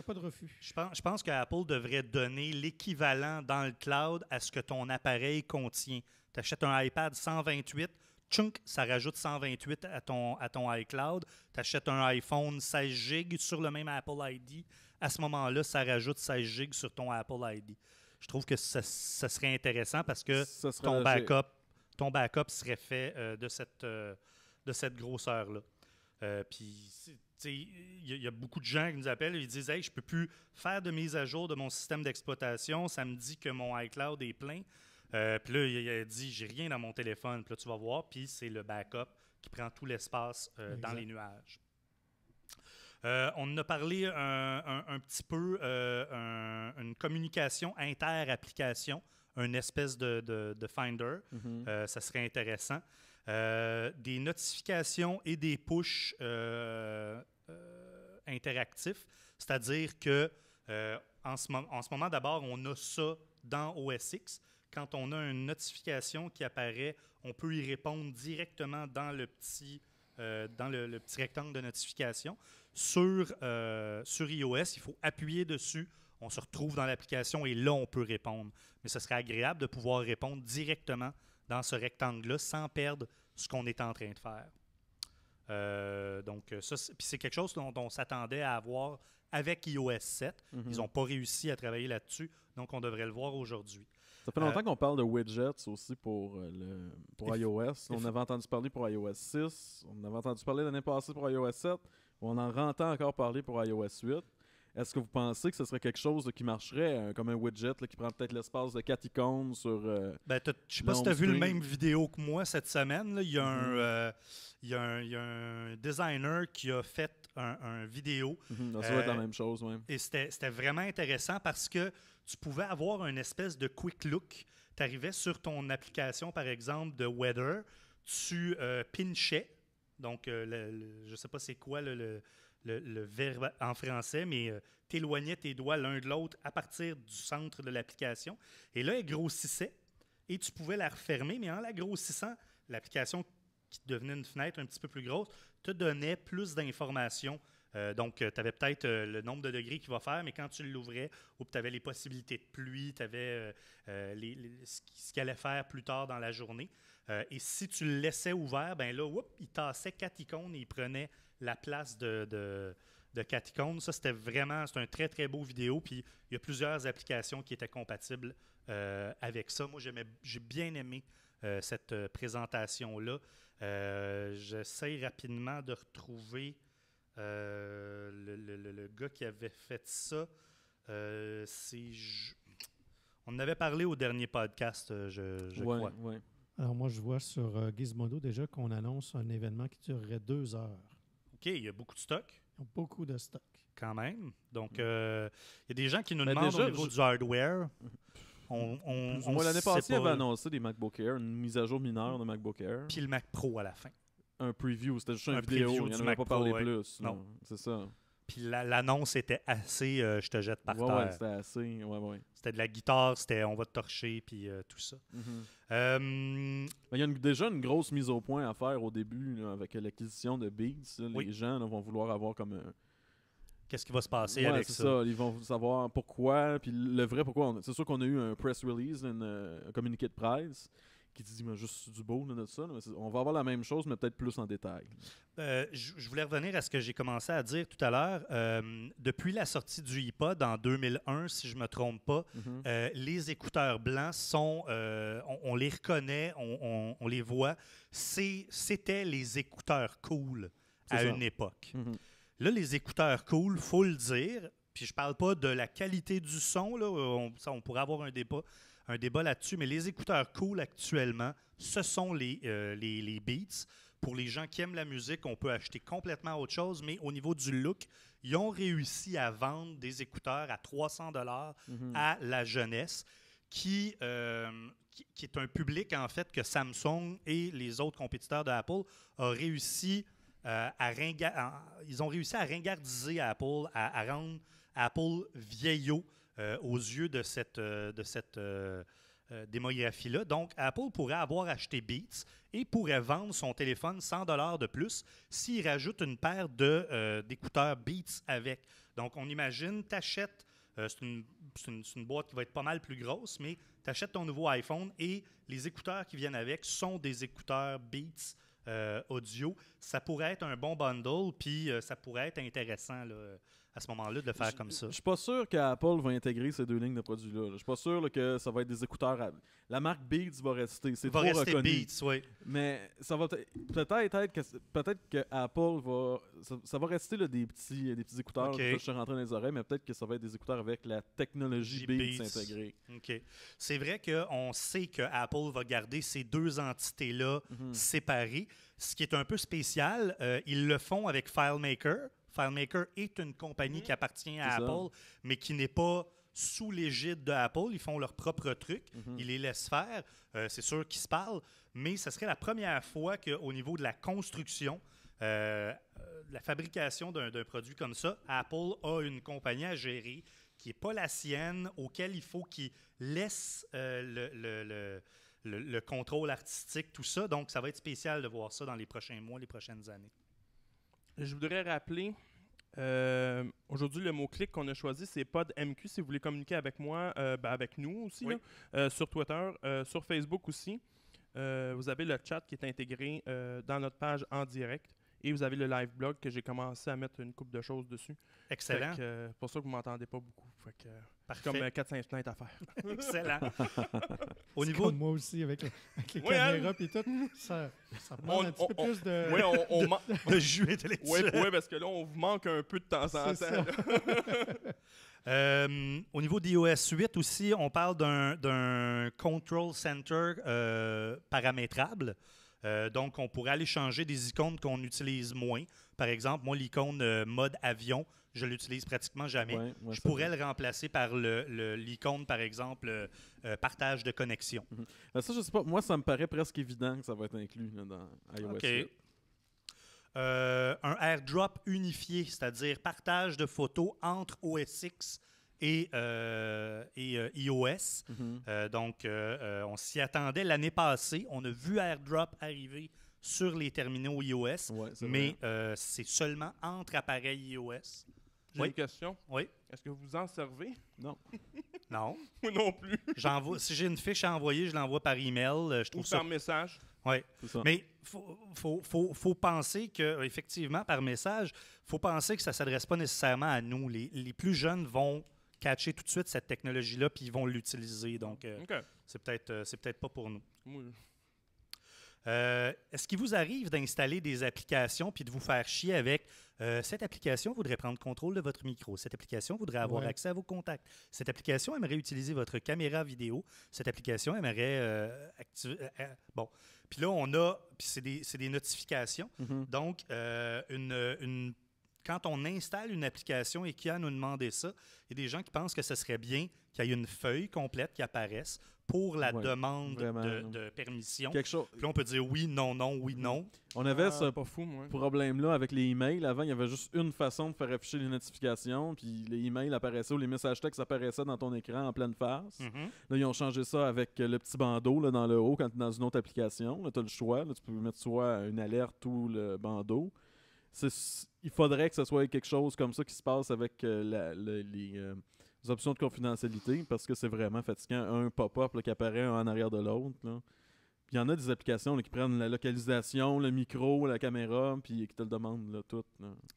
pas de refus. Je pense, je que Apple devrait donner l'équivalent dans le cloud à ce que ton appareil contient. Tu achètes un iPad 128, chunk, ça rajoute 128 à ton, à ton iCloud. Tu achètes un iPhone 16 GB sur le même Apple ID. À ce moment-là, ça rajoute 16 GB sur ton Apple ID. Je trouve que ce serait intéressant parce que ton, backup, ton backup serait fait euh, de cette, euh, de cette grosseur-là. Euh, puis il y, a beaucoup de gens qui nous appellent et ils disent je ne peux plus faire de mise à jour de mon système d'exploitation, ça me dit que mon iCloud est plein. Euh, puis là, il a dit J'ai rien dans mon téléphone. Puis là, tu vas voir, puis c'est le backup qui prend tout l'espace euh, dans les nuages. Euh, on a parlé un, petit peu une communication inter-application, une espèce de, Finder. Mm-hmm. ça serait intéressant. Euh, des notifications et des pushs euh, euh, interactifs, c'est-à-dire que en ce, en ce moment, d'abord, on a ça dans OSX. Quand on a une notification qui apparaît, on peut y répondre directement dans le petit, dans petit rectangle de notification. Sur, sur iOS, il faut appuyer dessus. On se retrouve dans l'application et là, on peut répondre. Mais ce serait agréable de pouvoir répondre directement dans ce rectangle-là sans perdre ce qu'on est en train de faire. Euh, donc, euh, ça, c'est quelque chose dont, on s'attendait à avoir avec iOS 7. Mhm. Ils n'ont pas réussi à travailler là-dessus, donc on devrait le voir aujourd'hui. Ça fait longtemps euh, qu'on parle de widgets aussi pour, pour iOS. On avait entendu parler pour iOS 6, on avait entendu parler l'année passée pour iOS 7, on en entend encore parler pour iOS 8. Est-ce que vous pensez que ce serait quelque chose qui marcherait, euh, comme un widget qui prend peut-être l'espace de quatre icônes sur. Euh, ben, je sais pas si tu as vu la même vidéo que moi cette semaine. Il y, a un designer qui a fait un, vidéo. Mm-hmm. Ça va être la euh, même chose, oui. Et c'était vraiment intéressant parce que tu pouvais avoir une espèce de quick look. Tu arrivais sur ton application, par exemple, de Weather, tu pinchais. Donc, le, je sais pas c'est quoi le le, verbe en français, mais euh, t'éloignais tes doigts l'un de l'autre à partir du centre de l'application. Et là, elle grossissait et tu pouvais la refermer, mais en la grossissant, l'application qui devenait une fenêtre un petit peu plus grosse te donnait plus d'informations. Euh, donc, euh, tu avais peut-être le nombre de degrés qu'il va faire, mais quand tu l'ouvrais, ou tu avais les possibilités de pluie, tu avais ce qu'il allait faire plus tard dans la journée. Euh, et si tu le laissais ouvert, ben là, il tassait quatre et il prenait la place de, de, Ça, c'était vraiment, c'est un très, très beau vidéo. Puis il y a plusieurs applications qui étaient compatibles euh, avec ça. Moi, j'ai bien aimé euh, cette présentation-là. J'essaie rapidement de retrouver le, gars qui avait fait ça. On en avait parlé au dernier podcast, je, crois. Alors moi, je vois sur euh, Gizmodo déjà qu'on annonce un événement qui durerait deux heures. OK, il y a beaucoup de stock. y a beaucoup de stock. Quand même. Donc, mm. euh, il y a des gens qui nous ben, demandent au niveau du hardware. On, on, on l'année passée, avait annoncé des MacBook Air, une mise à jour mineure de MacBook Air. Puis le Mac Pro à la fin. Un preview, c'était juste un une vidéo, il n'y en avait pas parlé plus. Non. C'est ça. Puis l'annonce était assez euh, je te jette par terre. Ouais, c'était assez. Ouais, ouais. C'était de la guitare, c'était on va te torcher, puis euh, tout ça. Mhm. Euh, il y a déjà une grosse mise au point à faire au début avec l'acquisition de Beats. Les gens vont vouloir avoir comme qu'est-ce qui va se passer avec ça. Ils vont savoir pourquoi, puis le vrai pourquoi. C'est sûr qu'on a eu un press release, une, un communiqué de presse, dit juste du beau on va avoir la même chose, mais peut-être plus en détail. Euh, je voulais revenir à ce que j'ai commencé à dire tout à l'heure. Euh, depuis la sortie du iPod en 2001, si je ne me trompe pas, mhm. euh, les écouteurs blancs sont, on, les reconnaît, on, les voit. C'était les écouteurs cool à une époque. Mhm. Là, les écouteurs cool, faut le dire, puis je parle pas de la qualité du son, là, on, ça, on pourrait avoir un débat un débat là-dessus, mais les écouteurs cool actuellement, ce sont les, euh, les, les, Beats. Pour les gens qui aiment la musique, on peut acheter complètement autre chose, mais au niveau du look, ils ont réussi à vendre des écouteurs à 300 dollars mhm. à la jeunesse. Euh, qui, qui, est un public, en fait, que Samsung et les autres compétiteurs d'Apple ont réussi euh, à, ils ont réussi à ringardiser à Apple, à, à rendre Apple vieillot euh, aux yeux de cette, euh, de cette euh, démographie-là. Donc, Apple pourrait avoir acheté Beats et pourrait vendre son téléphone 100 de plus s'il rajoute une paire d'écouteurs Beats avec. Donc, on imagine, tu achètes, c'est une, boîte qui va être pas mal plus grosse, mais tu achètes ton nouveau iPhone et les écouteurs qui viennent avec sont des écouteurs Beats audio. Ça pourrait être un bon bundle, puis ça pourrait être intéressant. Là à ce moment-là de le faire comme ça. Je suis pas sûr qu'Apple va intégrer ces deux lignes de produits-là. Je suis pas sûr que ça va être des écouteurs. La marque Beats va rester. C'est trop rester reconnu. Beats, oui. Mais ça va peut-être être que peut-être que Apple va ça, va rester des petits des petits écouteurs que je suis rentré dans les oreilles, mais peut-être que ça va être des écouteurs avec la technologie Beats, intégrée. Ok. C'est vrai qu'on sait que Apple va garder ces deux entités là mhm. séparées, ce qui est un peu spécial. Euh, ils le font avec FileMaker FileMaker est une compagnie mhm. qui appartient à Apple, mais qui n'est pas sous l'égide de Apple. Ils font leur propre truc. Mhm. Ils les laissent faire. Euh, c'est sûr qu'ils se parlent. Mais ce serait la première fois qu'au niveau de la construction, euh, euh la fabrication d'un produit comme ça, Apple a une compagnie à gérer qui n'est pas la sienne, auquel il faut qu'ils laisse euh, le, contrôle artistique, tout ça. Donc, ça va être spécial de voir ça dans les prochains mois, les prochaines années je voudrais rappeler euh, Aujourd'hui, le mot-clic qu'on a choisi, c'est PodMQ. Si vous voulez communiquer avec moi, euh, ben, avec nous aussi, euh, sur Twitter, sur Facebook aussi, vous avez le chat qui est intégré dans notre page en direct. Et vous avez le live blog que j'ai commencé à mettre une coupe de choses dessus. Excellent. C'est euh, pour ça que vous ne m'entendez pas beaucoup. Par Parfait. Comme 4-5 euh, fenêtres à faire. Excellent. Au niveau. Comme moi aussi, avec, les hein? caméras et tout, ça, ça un petit peu plus de. Oui, on, de, Oui, parce que là, on vous manque un peu de temps en temps. Euh, au niveau d'iOS 8 aussi, on parle d'un Control Center euh, paramétrable. Euh, donc, on pourrait aller changer des icônes qu'on utilise moins. Par exemple, moi, l'icône euh, mode avion, je l'utilise pratiquement jamais. je pourrais le remplacer par l'icône, le, l'icône, par exemple, euh, partage de connexion. Mhm. Ben, ça, je sais pas. Moi, ça me paraît presque évident que ça va être inclus dans iOS. OK. un airdrop unifié, c'est-à-dire partage de photos entre OS X et, euh, et euh, iOS. Mhm. Euh, donc, on s'y attendait l'année passée. On a vu AirDrop arriver sur les terminaux iOS, mais c'est seulement entre appareils iOS. J'ai une question. Oui. Est-ce que vous en servez? Non. non. non plus. si j'ai une fiche à envoyer, je l'envoie par email. Je trouve Ou par message. Oui. Mais faut, penser que, effectivement, par message, faut penser que ça ne s'adresse pas nécessairement à nous. les, plus jeunes vont catcher tout de suite cette technologie-là, puis ils vont l'utiliser. Donc, euh, c'est peut-être euh, c'est peut pas pour nous. Euh, est-ce qu'il vous arrive d'installer des applications puis de vous faire chier avec cette application voudrait prendre contrôle de votre micro, cette application voudrait avoir accès à vos contacts, cette application aimerait utiliser votre caméra vidéo, cette application aimerait bon. Puis là on a, Puis c'est des, notifications, mm-hmm. donc une quand on installe une application et qui a nous demander ça, il y a des gens qui pensent que ce serait bien qu'il y ait une feuille complète qui apparaisse pour la demande de, permission. Quelque chose. Puis on peut dire oui, non, non, oui, mm-hmm. non. On avait ah, ce problème-là avec les emails. Avant, il y avait juste une façon de faire afficher les notifications, puis les emails apparaissaient ou les messages textes apparaissaient dans ton écran en pleine face. Mm-hmm. Là, ils ont changé ça avec euh, le petit bandeau dans le haut quand tu es dans une autre application. Là, tu as le choix. tu peux mettre soit une alerte ou le bandeau. C'est il faudrait que ce soit quelque chose comme ça qui se passe avec euh, les, euh, options de confidentialité parce que c'est vraiment fatigant. Un pop-up qui apparaît en arrière de l'autre. Il y en a des applications qui prennent la localisation, le micro, la caméra, puis qui te le demandent tout.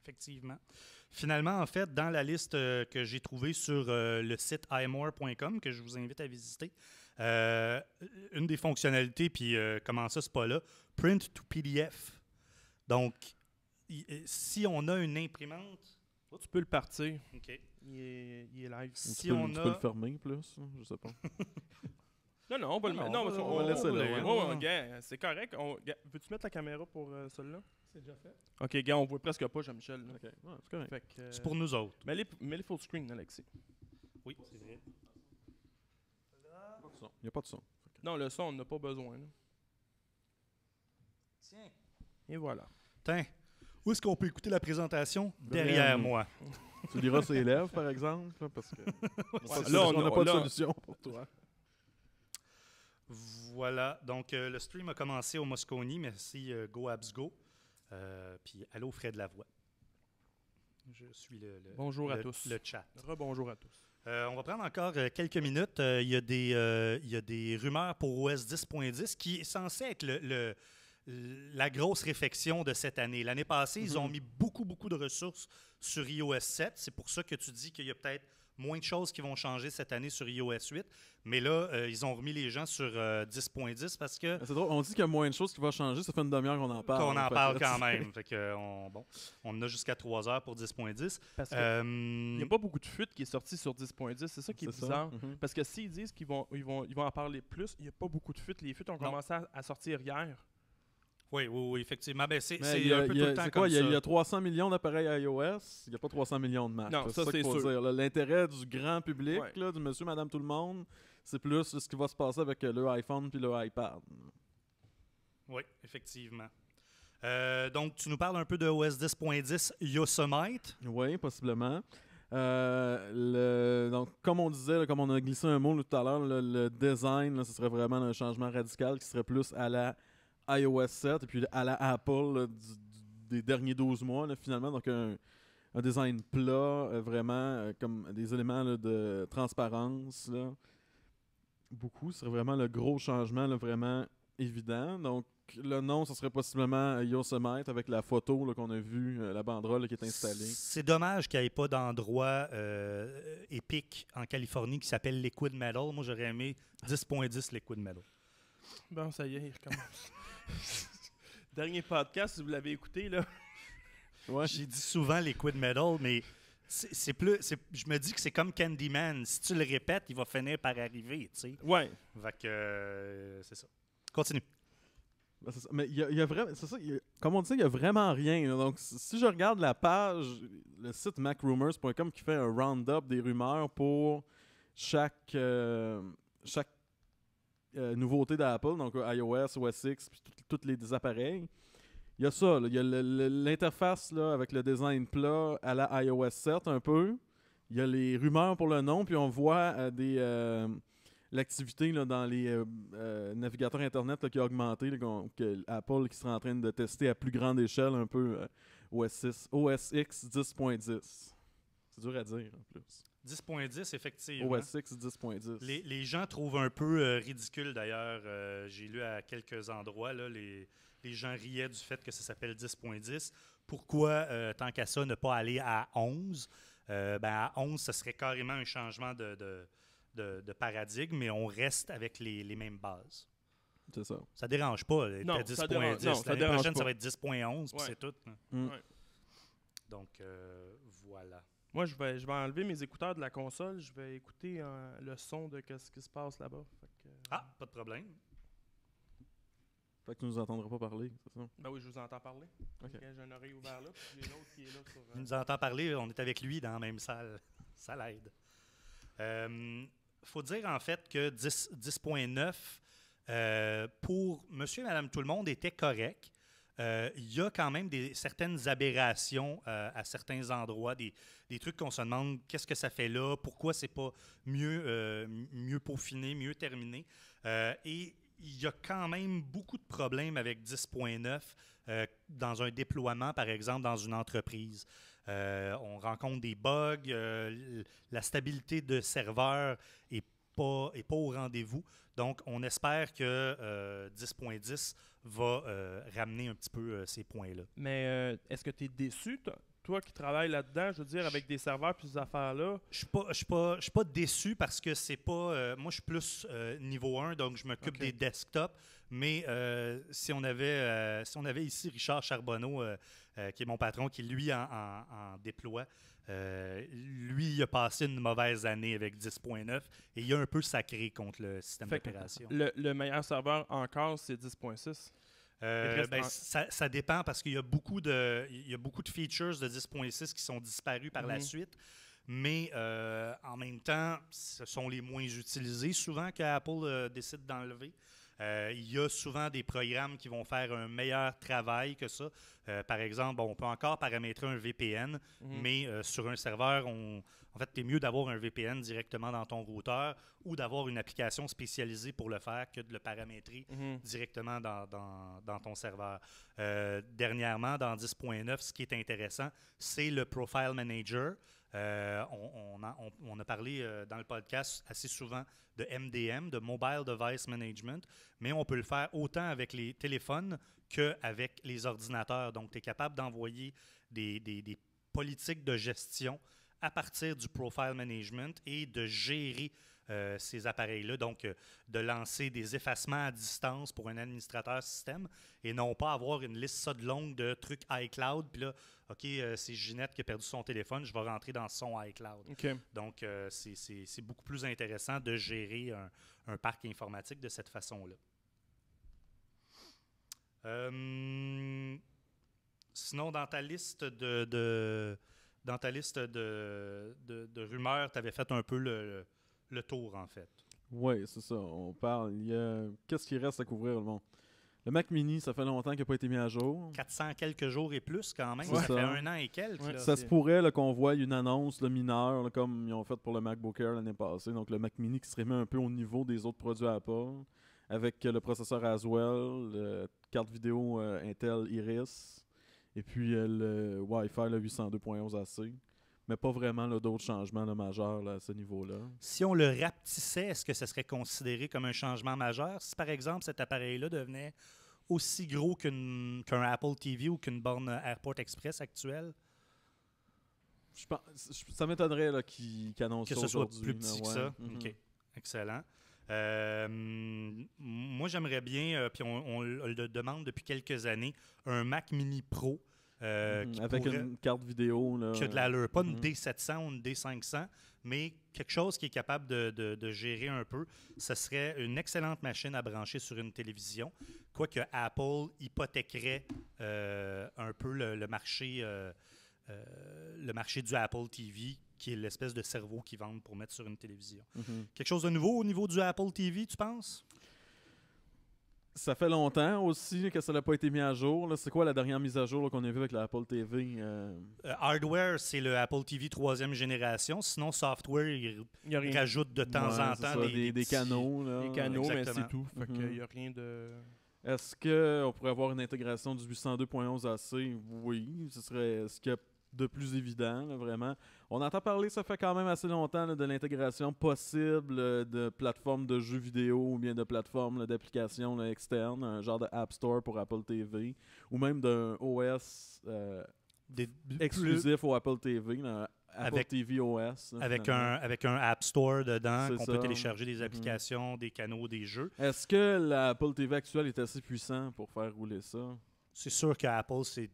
Effectivement. Finalement, en fait, dans la liste euh, que j'ai trouvée sur le site imore.com, que je vous invite à visiter, une des fonctionnalités, puis comment ça, c'est pas là, print to PDF. Donc, euh, si on a une imprimante. tu peux le partir. OK. Il est, live. Si tu, peux, on tu peux le fermer plus, je sais pas. non, non, on va le mettre. Non, on, on, on, va laisser là. Ouais. c'est correct. Veux-tu mettre la caméra pour euh, celle-là? C'est déjà fait. OK, gars, on voit presque pas Jean-Michel. OK, c'est correct. Euh, c'est pour nous autres. Mets les, mets full screen, Alexis. Oui, c'est vrai. Il n'y a pas de son. Non, le son, on n'a pas besoin. Tiens. Et voilà. Tiens. Où est-ce qu'on peut écouter la présentation? Derrière moi. Tu diras ses élèves, par exemple, hein, parce que là, on n'a pas de solution pour toi. Voilà. Donc, euh, le stream a commencé au Moscone. Merci, euh, Go Abs Go. Euh, puis, allô, Fred Lavoie. Je suis le, le Bonjour à tous. chat. à tous. on va prendre encore quelques minutes. Il y, a des, rumeurs pour OS 10.10 qui est censé être le la grosse réflexion de cette année. L'année passée, ils ont mhm. mis beaucoup, beaucoup de ressources sur iOS 7. C'est pour ça que tu dis qu'il y a peut-être moins de choses qui vont changer cette année sur iOS 8. Mais là, euh, ils ont remis les gens sur 10.10 euh, parce que... C'est drôle, on dit qu'il y a moins de choses qui vont changer. Ça fait une demi-heure qu'on en parle. On en parle quand même. on, bon, a jusqu'à 3 heures pour 10.10. Euh, il n'y a pas beaucoup de fuites qui est sorties sur 10.10. C'est ça qui est, bizarre. Mhm. Parce que s'ils disent qu'ils vont, ils vont, ils vont en parler plus, il n'y a pas beaucoup de fuites. Les fuites ont commencé à sortir hier. Oui, oui, effectivement. Ben, c'est un peu le temps comme Il y a 300 millions d'appareils iOS, il n'y a pas 300 millions de Mac. Non, ça, c'est sûr. L'intérêt du grand public, du monsieur, madame, tout le monde, c'est plus ce qui va se passer avec euh, le iPhone puis le iPad. Oui, effectivement. Euh, donc, tu nous parles un peu de OS 10.10 Yosemite. Oui, possiblement. Euh, donc, comme on disait, comme on a glissé un mot tout à l'heure, le, design, ce serait vraiment un changement radical qui serait plus à la iOS 7 et puis à la Apple des derniers 12 mois, finalement. Donc, un, un design plat, euh, vraiment, euh, comme des éléments de transparence. Beaucoup, ce serait vraiment le gros changement, vraiment évident. Donc, le nom, ce serait possiblement Yosemite avec la photo qu'on a vue, euh, la banderole qui est installée. C'est dommage qu'il n'y ait pas d'endroit épique en Californie qui s'appelle Liquid Metal. Moi, j'aurais aimé 10.10 .10 Liquid Metal. Bon, ça y est, il recommence. Dernier podcast, si vous l'avez écouté, là. moi J'ai dit souvent les quid medal, mais c'est plus. Je me dis que c'est comme Candyman. Si tu le répètes, il va finir par arriver, tu sais. Ouais. Fait que. Euh, c'est ça. Continue. Ben, mais il y, a vraiment. Ça, comme on dit, il n'y a vraiment rien. Donc, si je regarde la page, le site macrumors.com qui fait un round-up des rumeurs pour chaque. Euh, chaque euh, nouveautés d'Apple, donc euh, iOS, OS X, puis tous les appareils. Il y a ça, il y a l'interface avec le design plat à la iOS 7 un peu. Il y a les rumeurs pour le nom, puis on voit euh, l'activité dans les navigateurs Internet qui a augmenté, Apple qui sera en train de tester à plus grande échelle un peu OS X 10.10. C'est dur à dire en plus. 10.10, effectivement. OS X 10.10. Les, gens trouvent un peu euh, ridicule, d'ailleurs. Euh, j'ai lu à quelques endroits, là, les, gens riaient du fait que ça s'appelle 10.10. Pourquoi, euh, tant qu'à ça, ne pas aller à 11? ben, à 11, ce serait carrément un changement de, de, paradigme, mais on reste avec les, mêmes bases. C'est ça. Ça dérange pas. Non, 10. ça L'année prochaine, ça va être 10.11, puis c'est tout. Hein. Donc, voilà. Moi, je vais, enlever mes écouteurs de la console. Je vais écouter euh, le son de ce qui se passe là-bas. Euh, ah, pas de problème. Fait que tu nous entendras pas parler, c'est ça? Ben oui, je vous entends parler. J'ai un oreille ouvert là, puis l'autre qui est là Il euh, nous entend parler, on est avec lui dans la même salle. Ça l'aide. faut dire en fait que 10.9 pour monsieur et madame tout le monde était correct. Euh, il y a quand même des, certaines aberrations euh, à certains endroits, des, trucs qu'on se demande qu'est-ce que ça fait là, pourquoi c'est pas mieux, euh, mieux peaufiné, mieux terminé. et il y a quand même beaucoup de problèmes avec 10.9 dans un déploiement, par exemple, dans une entreprise. on rencontre des bugs, la stabilité de serveur n'est pas, est pas au rendez-vous. Donc, on espère que 10.10 va euh, ramener un petit peu euh, ces points-là. Mais euh, est-ce que tu es déçu? toi qui travailles là-dedans, je veux dire, avec des serveurs puis ces affaires-là. Je ne suis pas, déçu parce que c'est pas. moi, je suis plus niveau 1, donc je m'occupe des desktops. Mais si on avait, si on avait ici Richard Charbonneau, qui est mon patron, qui lui en déploie euh, lui, il a passé une mauvaise année avec 10.9 et il a un peu sacré contre le système d'opération. Le, meilleur serveur encore, c'est 10.6. Euh, ben, ça, dépend parce qu'il y, a beaucoup de, y beaucoup de features de 10.6 qui sont disparues par la mhm. suite, mais euh, en même temps, ce sont les moins utilisés souvent Apple décide d'enlever. Euh, il y a souvent des programmes qui vont faire un meilleur travail que ça. Euh, par exemple, on peut encore paramétrer un VPN, mhm. mais euh, sur un serveur, en fait, c'est mieux d'avoir un VPN directement dans ton routeur ou d'avoir une application spécialisée pour le faire que de le paramétrer mhm. directement dans, dans, ton serveur. dernièrement, dans 10.9, ce qui est intéressant, c'est le Profile Manager. Euh, on, a, parlé euh, dans le podcast assez souvent de MDM, de Mobile Device Management, mais on peut le faire autant avec les téléphones qu'avec les ordinateurs. Donc, tu es capable d'envoyer des, politiques de gestion à partir du profile management et de gérer euh, ces appareils-là, donc de lancer des effacements à distance pour un administrateur système et non pas avoir une liste de longue de trucs iCloud, puis là, OK, euh, c'est Ginette qui a perdu son téléphone, je vais rentrer dans son iCloud. Donc, euh, c'est beaucoup plus intéressant de gérer un, parc informatique de cette façon-là. Euh, sinon, dans ta liste de, dans ta liste de, rumeurs, tu avais fait un peu le, tour, en fait. Oui, c'est ça. On parle. Qu'est-ce qui reste à couvrir, le monde? Le Mac Mini, ça fait longtemps qu'il n'a pas été mis à jour. 400 quelques jours et plus quand même. Ça, fait un an et quelques. ça se pourrait qu'on voit une annonce le mineure comme ils ont fait pour le MacBook Air l'année passée. Donc le Mac Mini qui se remet un peu au niveau des autres produits Apple avec euh, le processeur Aswell, la carte vidéo euh, Intel Iris et puis euh, le Wi-Fi 802.11ac mais pas vraiment d'autres changements majeurs à ce niveau-là. Si on le rapetissait, est-ce que ce serait considéré comme un changement majeur? Si par exemple cet appareil-là devenait aussi gros qu'un Apple TV ou qu'une borne Airport Express actuelle? ça m'étonnerait qu'ils qu aujourd'hui. que ce soit plus petit que ça. Mhm. OK. Excellent. Euh, moi, j'aimerais bien, euh, puis on, le demande depuis quelques années, un Mac Mini Pro euh, mhm, avec une carte vidéo. de Pas une mhm. D700 ou une D500, mais quelque chose qui est capable de, gérer un peu. Ce serait une excellente machine à brancher sur une télévision. Quoique Apple hypothèquerait euh, un peu le, marché. Euh, le marché du Apple TV, qui est l'espèce de cerveau qu'ils vendent pour mettre sur une télévision. Mhm. Quelque chose de nouveau au niveau du Apple TV, tu penses? Ça fait longtemps aussi que ça n'a pas été mis à jour. C'est quoi la dernière mise à jour qu'on a vue avec l'Apple TV? Euh? Euh, hardware, c'est le Apple TV troisième génération. Sinon, software, il, rajoute de temps en temps des, canaux, des, canaux. mais c'est tout. il a mhm. rien de... Est-ce qu'on pourrait avoir une intégration du 802.11 AC? Oui. Ce serait ce qu'il y a de plus évident, vraiment. On entend parler, ça fait quand même assez longtemps, de l'intégration possible euh, de plateformes de jeux vidéo ou bien de plateformes d'applications externes, un genre de App Store pour Apple TV, ou même d'un OS euh, exclusif au Apple TV, Apple avec, TV OS. avec, un, avec un App Store dedans, qu'on peut télécharger des mhm. applications, des canaux, des jeux. Est-ce que l'Apple TV actuelle est assez puissant pour faire rouler ça? C'est sûr qu'Apple, c'est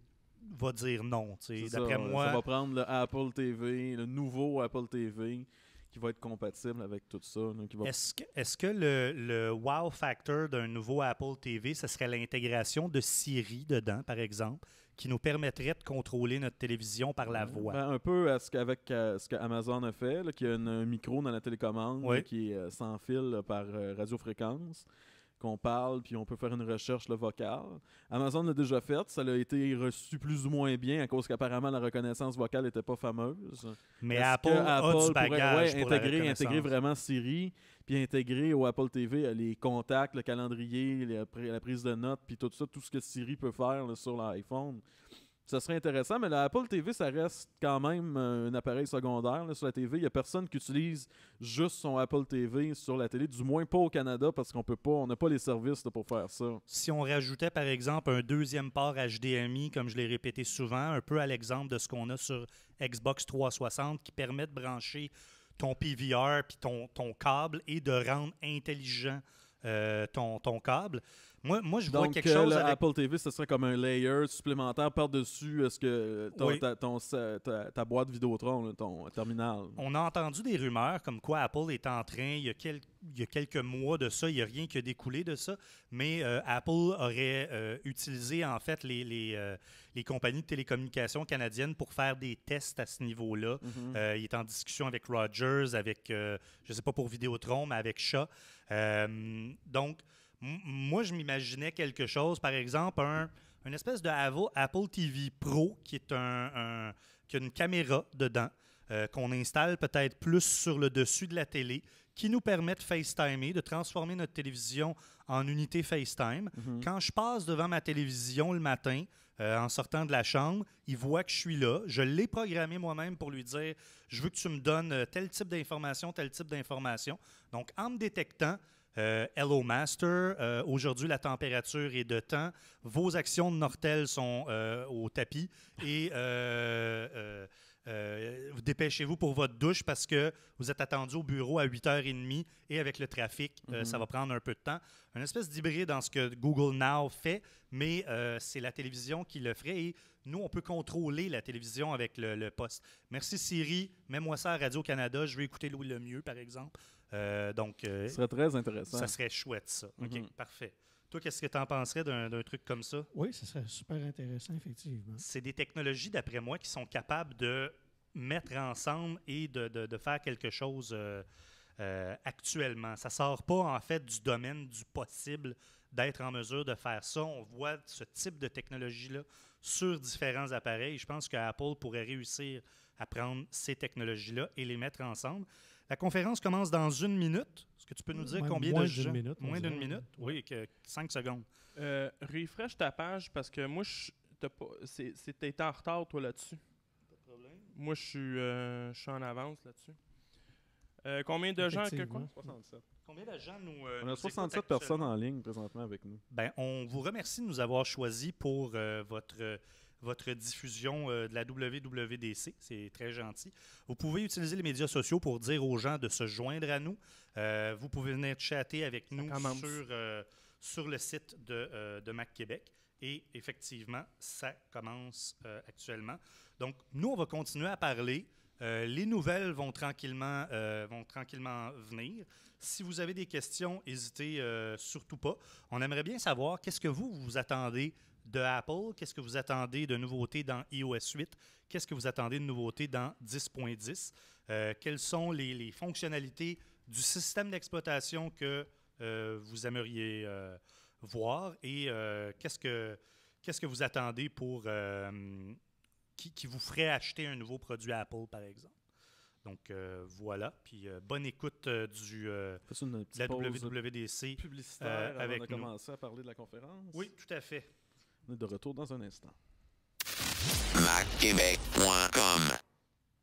va dire non. D'après moi. Ça va prendre le Apple TV, le nouveau Apple TV qui va être compatible avec tout ça. Est-ce que, le, wow factor d'un nouveau Apple TV, ce serait l'intégration de Siri dedans, par exemple, qui nous permettrait de contrôler notre télévision par la voix? Ben, un peu avec ce qu'Amazon a fait, qui a un micro dans la télécommande qui est euh, sans fil par euh, radiofréquence qu'on parle, puis on peut faire une recherche le vocale. Amazon l'a déjà fait, ça a été reçu plus ou moins bien à cause qu'apparemment la reconnaissance vocale n'était pas fameuse. Mais Apple, a du bagage pour intégrer, intégrer vraiment Siri, puis intégrer au Apple TV euh, les contacts, le calendrier, la prise de notes, puis tout ça, tout ce que Siri peut faire sur l'iPhone. Ce serait intéressant, mais la Apple TV, ça reste quand même euh, un appareil secondaire sur la TV. Il n'y a personne qui utilise juste son Apple TV sur la télé, du moins pas au Canada, parce qu'on peut pas, on n'a pas les services pour faire ça. Si on rajoutait, par exemple, un deuxième port HDMI, comme je l'ai répété souvent, un peu à l'exemple de ce qu'on a sur Xbox 360, qui permet de brancher ton PVR puis ton, câble et de rendre intelligent euh, ton câble. Moi, je vois quelque euh, chose. Apple TV, ce serait comme un layer supplémentaire par-dessus euh, ce que ta, ta, boîte Vidéotron, ton terminal. On a entendu des rumeurs comme quoi Apple est en train, il y a, quelques mois de ça, il n'y a rien qui a découlé de ça, mais euh, Apple aurait utilisé en fait les, compagnies de télécommunications canadiennes pour faire des tests à ce niveau-là. Mm-hmm. il est en discussion avec Rogers, avec, je ne sais pas pour Vidéotron, mais avec Chat. donc, moi, je m'imaginais quelque chose, par exemple, un, une espèce de Apple TV Pro qui est un, qui a une caméra dedans. Euh, qu'on installe peut-être plus sur le dessus de la télé, qui nous permet de FaceTimer, de transformer notre télévision en unité FaceTime. Mhm. Quand je passe devant ma télévision le matin, euh, en sortant de la chambre, il voit que je suis là. Je l'ai programmé moi-même pour lui dire, je veux que tu me donnes euh, tel type d'information, tel type d'information. Donc, en me détectant, euh, Hello Master, euh, aujourd'hui la température est de temps. Vos actions de Nortel sont euh, au tapis et dépêchez-vous pour votre douche parce que vous êtes attendu au bureau à 8h30 et avec le trafic, mm-hmm. ça va prendre un peu de temps. Une espèce d'hybride dans ce que Google Now fait, mais c'est la télévision qui le ferait et nous, on peut contrôler la télévision avec le, le poste. Merci Siri, mets-moi ça à Radio-Canada, je vais écouter Louis Lemieux par exemple. Euh, donc, euh, ce serait très intéressant. Ça serait chouette, ça. OK, mm-hmm. parfait. Toi, qu'est-ce que tu en penserais d'un truc comme ça? Oui, ça serait super intéressant, effectivement. C'est des technologies, d'après moi, qui sont capables de mettre ensemble et de, faire quelque chose euh, actuellement. Ça ne sort pas, en fait, du domaine du possible d'être en mesure de faire ça. On voit ce type de technologie-là sur différents appareils. Je pense que pourrait réussir à prendre ces technologies-là et les mettre ensemble. La conférence commence dans une minute. Est-ce que tu peux nous dire combien moins de gens. minute, Moins d'une minute, oui, que cinq secondes. Euh, refresh ta page parce que moi, t'es en retard, toi, là-dessus. Pas de problème. Moi, je suis, euh, en avance là-dessus. Euh, combien de gens Combien de gens nous. Euh, on a 67 personnes en ligne présentement avec nous. Ben, on vous remercie de nous avoir choisis pour votre votre diffusion euh, de la WWDC. C'est très gentil. Vous pouvez utiliser les médias sociaux pour dire aux gens de se joindre à nous. Euh, vous pouvez venir chatter avec nous sur, euh, sur, le site de, de Mac Québec. Et effectivement, ça commence actuellement. Donc, nous, on va continuer à parler. les nouvelles vont tranquillement, vont tranquillement venir. Si vous avez des questions, n'hésitez surtout pas. On aimerait bien savoir qu'est-ce que vous vous attendez de Apple? Qu'est-ce que vous attendez de nouveautés dans iOS 8? Qu'est-ce que vous attendez de nouveautés dans 10.10? Euh, quelles sont les, fonctionnalités du système d'exploitation que euh, vous aimeriez euh, voir? Et qu'est-ce que qu'est-ce que vous attendez pour qui, vous ferait acheter un nouveau produit Apple, par exemple? Donc voilà, puis bonne écoute du, de la WWDC. avec on à parler de la conférence. Oui, tout à fait. On est de retour dans un instant.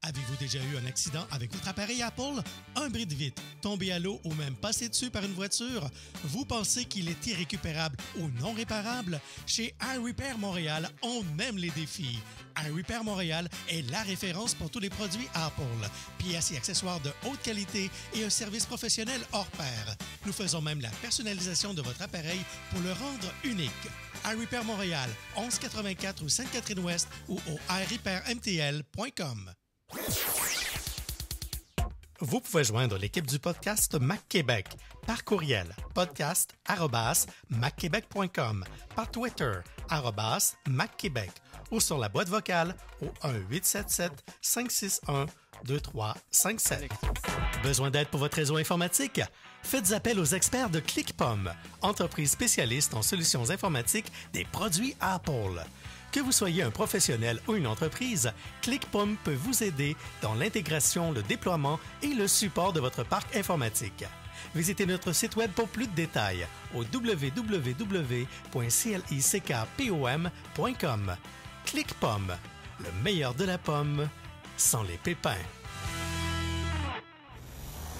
Avez-vous déjà eu un accident avec votre appareil Apple? Un bris de vitre, tombé à l'eau ou même passé dessus par une voiture? Vous pensez qu'il est irrécupérable ou non réparable? Chez iRepair Montréal, on aime les défis. iRepair Montréal est la référence pour tous les produits Apple, pièces et accessoires de haute qualité et un service professionnel hors pair. Nous faisons même la personnalisation de votre appareil pour le rendre unique. iRepair Montréal, 1184 ou Sainte-Catherine-Ouest ou au iRepairMTL.com. Vous pouvez joindre l'équipe du podcast Mac par courriel podcast podcast@macquebec.com, par Twitter @macquebec ou sur la boîte vocale au 1 877 561 2357. Besoin d'aide pour votre réseau informatique Faites appel aux experts de ClickPom, entreprise spécialiste en solutions informatiques des produits Apple. Que vous soyez un professionnel ou une entreprise, ClickPom peut vous aider dans l'intégration, le déploiement et le support de votre parc informatique. Visitez notre site web pour plus de détails au www.clickpom.com. ClickPom, le meilleur de la pomme sans les pépins.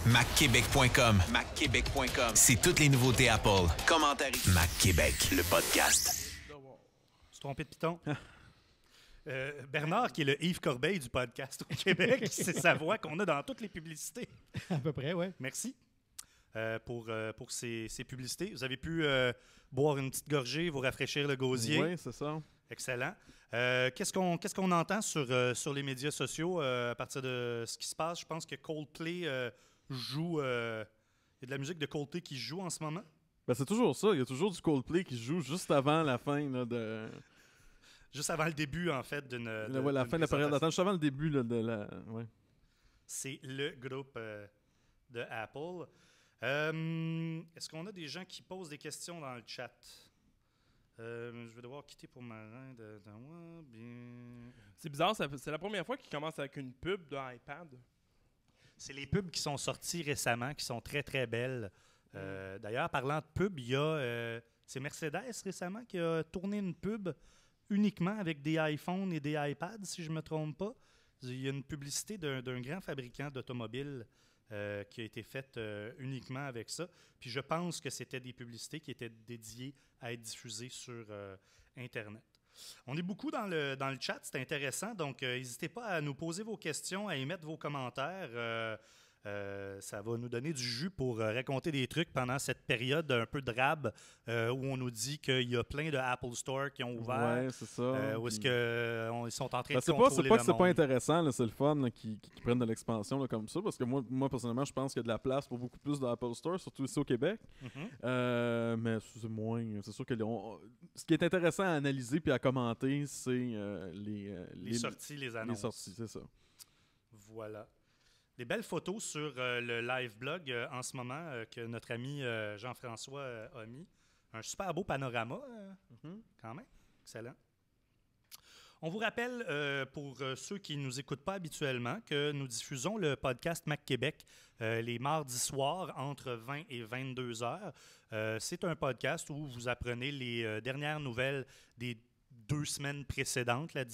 MacQuébec.com. MacQuébec.com. C'est toutes les nouveautés Apple. Commentaire MacQuébec, le podcast trompé de piton. Euh, Bernard, qui est le Yves Corbeil du podcast au Québec, c'est sa voix qu'on a dans toutes les publicités. À peu près, oui. Merci euh, pour, euh, pour ces, ces, publicités. Vous avez pu boire une petite gorgée, vous rafraîchir le gosier. Oui, c'est ça. Excellent. qu'est-ce, qu'on, qu'est-ce qu'on entend sur, sur les médias sociaux à partir de ce qui se passe? Je pense que Coldplay joue. Il y a de la musique de Coldplay qui joue en ce moment. Ben, c'est toujours ça. Il y a toujours du Coldplay qui joue juste avant la fin de juste avant le début, en fait, d'une. la fin de la période d'attente, juste avant le début de la. C'est le groupe euh, de Apple. Euh, est-ce qu'on a des gens qui posent des questions dans le chat? Euh, je vais devoir quitter pour ma de, C'est bizarre, c'est la première fois qu'ils commencent avec une pub d'un iPad. C'est les pubs qui sont sorties récemment, qui sont très très belles. Mm. D'ailleurs, parlant de pub, il y a. c'est Mercedes récemment qui a tourné une pub uniquement avec des iPhones et des iPads, si je ne me trompe pas. Il y a une publicité d'un, grand fabricant d'automobiles euh, qui a été faite euh, uniquement avec ça. Puis je pense que c'était des publicités qui étaient dédiées à être diffusées sur euh, Internet. On est beaucoup dans le, dans le chat, c'est intéressant, donc n'hésitez pas à nous poser vos questions, à émettre vos commentaires. Euh, ça va nous donner du jus pour euh, raconter des trucs pendant cette période un peu drabe euh, où on nous dit qu'il y a plein de Apple Store qui ont ouvert. Ouais, c'est ça. où est-ce qu'ils sont en train de contrôler pas, C'est pas que c'est pas intéressant, c'est le fun qui, qui, prennent de l'expansion comme ça, parce que moi, personnellement, je pense qu'il y a de la place pour beaucoup plus d'Apple Store, surtout ici au Québec. Mhm. mais c'est moins. C'est sûr que ce qui est intéressant à analyser puis à commenter, c'est les, les, sorties, les annonces. Les sorties, c'est ça. Voilà des belles photos sur euh, le live blog euh, en ce moment euh, que notre ami Jean-François a mis. Un super beau panorama, mm-hmm. quand même. Excellent. On vous rappelle, pour ceux qui ne nous écoutent pas habituellement, que nous diffusons le podcast Mac Québec les mardis soirs entre 20 et 22 heures. C'est un podcast où vous apprenez les dernières nouvelles des deux semaines précédentes, la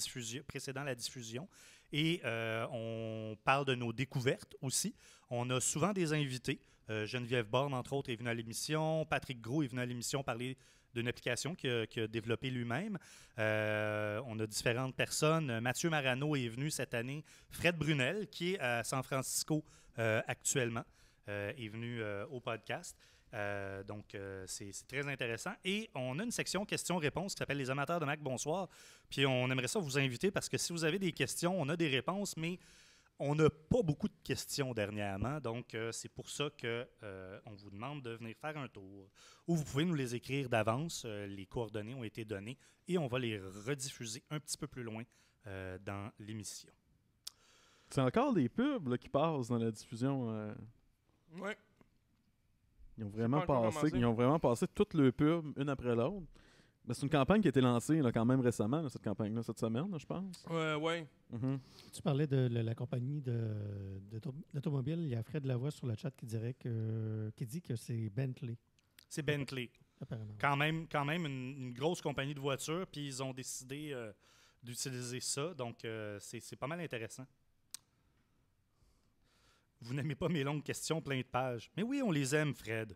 précédant la diffusion, et euh, on parle de nos découvertes aussi. On a souvent des invités. Euh, Geneviève Borne, entre autres, est venue à l'émission. Patrick Gros est venu à l'émission parler d'une application qu'il a, développée lui-même. Euh, on a différentes personnes. Mathieu Marano est venu cette année. Fred Brunel, qui est à San Francisco actuellement, est venu au podcast. Euh, donc, euh, c'est très intéressant. Et on a une section questions-réponses qui s'appelle Les amateurs de Mac, bonsoir. Puis on aimerait ça vous inviter parce que si vous avez des questions, on a des réponses, mais on n'a pas beaucoup de questions dernièrement. Donc, euh, c'est pour ça qu'on on vous demande de venir faire un tour. Ou vous pouvez nous les écrire d'avance. les coordonnées ont été données et on va les rediffuser un petit peu plus loin dans l'émission. C'est encore des pubs qui passent dans la diffusion. Oui. Ils ont vraiment passé, ils ont vraiment passé toutes le pubs une après l'autre. Mais c'est une campagne qui a été lancée là, quand même récemment, cette campagne-là, cette semaine, je pense. Ouais, mm-hmm. Tu parlais de la, compagnie d'automobile. De, Il y a Fred Lavoie sur le chat qui dirait que qui dit que c'est Bentley. C'est Bentley. Apparemment. Quand même, quand même une, grosse compagnie de voitures, puis ils ont décidé euh, d'utiliser ça. Donc, euh, c'est pas mal intéressant. Vous n'aimez pas mes longues questions plein de pages. Mais oui, on les aime, Fred.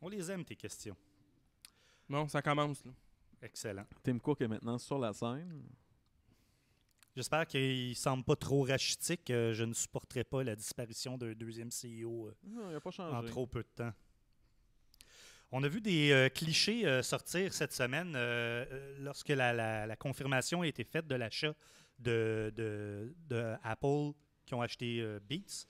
On les aime, tes questions. Bon, ça commence, Excellent. Tim Cook est maintenant sur la scène. J'espère qu'il semble pas trop rachitique. Euh, je ne supporterai pas la disparition d'un deuxième CEO euh, en trop peu de temps. On a vu des euh, clichés sortir cette semaine lorsque la, confirmation a été faite de l'achat de, de, Apple qui ont acheté Beats.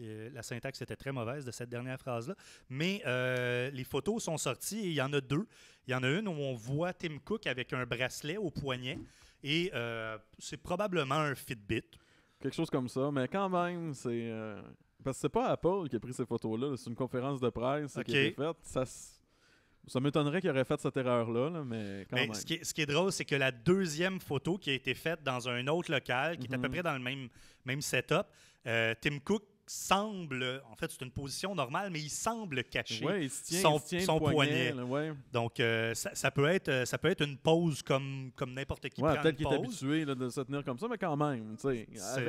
Euh, la syntaxe était très mauvaise de cette dernière phrase-là. Mais euh, les photos sont sorties et il y en a deux. Il y en a une où on voit Tim Cook avec un bracelet au poignet et euh, c'est probablement un Fitbit. Quelque chose comme ça, mais quand même, c'est. Parce que c'est pas Apple qui a pris ces photos-là, c'est une conférence de presse qui a été faite. Ça, ça m'étonnerait qu'il aurait fait cette erreur-là, mais quand même. Ce qui, est, ce qui est drôle, c'est que la deuxième photo qui a été faite dans un autre local, qui est à peu mhm. près dans le même, même setup, Tim Cook semble, en fait, c'est une position normale, mais il semble cacher son, poignet. Donc, euh, ça, peut être, euh, ça peut être une pose comme, comme n'importe qui. peut-être qu'il est habitué de se tenir comme ça, mais quand même,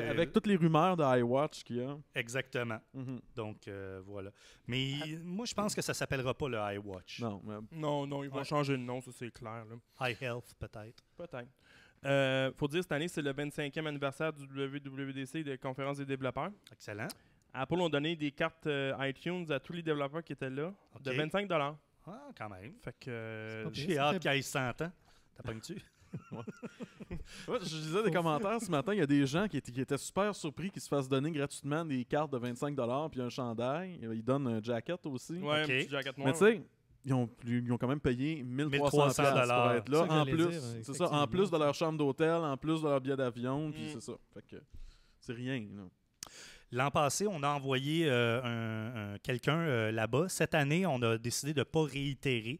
avec, toutes les rumeurs de iWatch qu'il y a. Exactement. Mhm. Donc, euh, voilà. Mais moi, je pense que ça ne s'appellera pas le iWatch. Non, non, non, ils vont changer de nom, ça c'est clair. High iHealth, peut-être. Peut-être. Il euh, faut dire, cette année, c'est le 25e anniversaire du WWDC, de conférences des développeurs. Excellent. Apple ont donné des cartes euh, iTunes à tous les développeurs qui étaient là de 25 Ah, quand même. Fait que. Euh, J'ai hâte qu'ils 100 ans. T'as pas tu je disais des commentaires ce matin, il y a des gens qui, étaient super surpris qu'ils se fassent donner gratuitement des cartes de 25 puis un chandail. Ils donnent un jacket aussi. Ouais, un petit jacket noir. Mais tu sais, ils ont, quand même payé 1300 dollars pour être là. En plus, c'est ça, en plus de leur chambre d'hôtel, en plus de leur billet d'avion, puis mm. c'est ça. Fait que c'est rien. L'an passé, on a envoyé euh, un, quelqu'un euh, là-bas. Cette année, on a décidé de ne pas réitérer.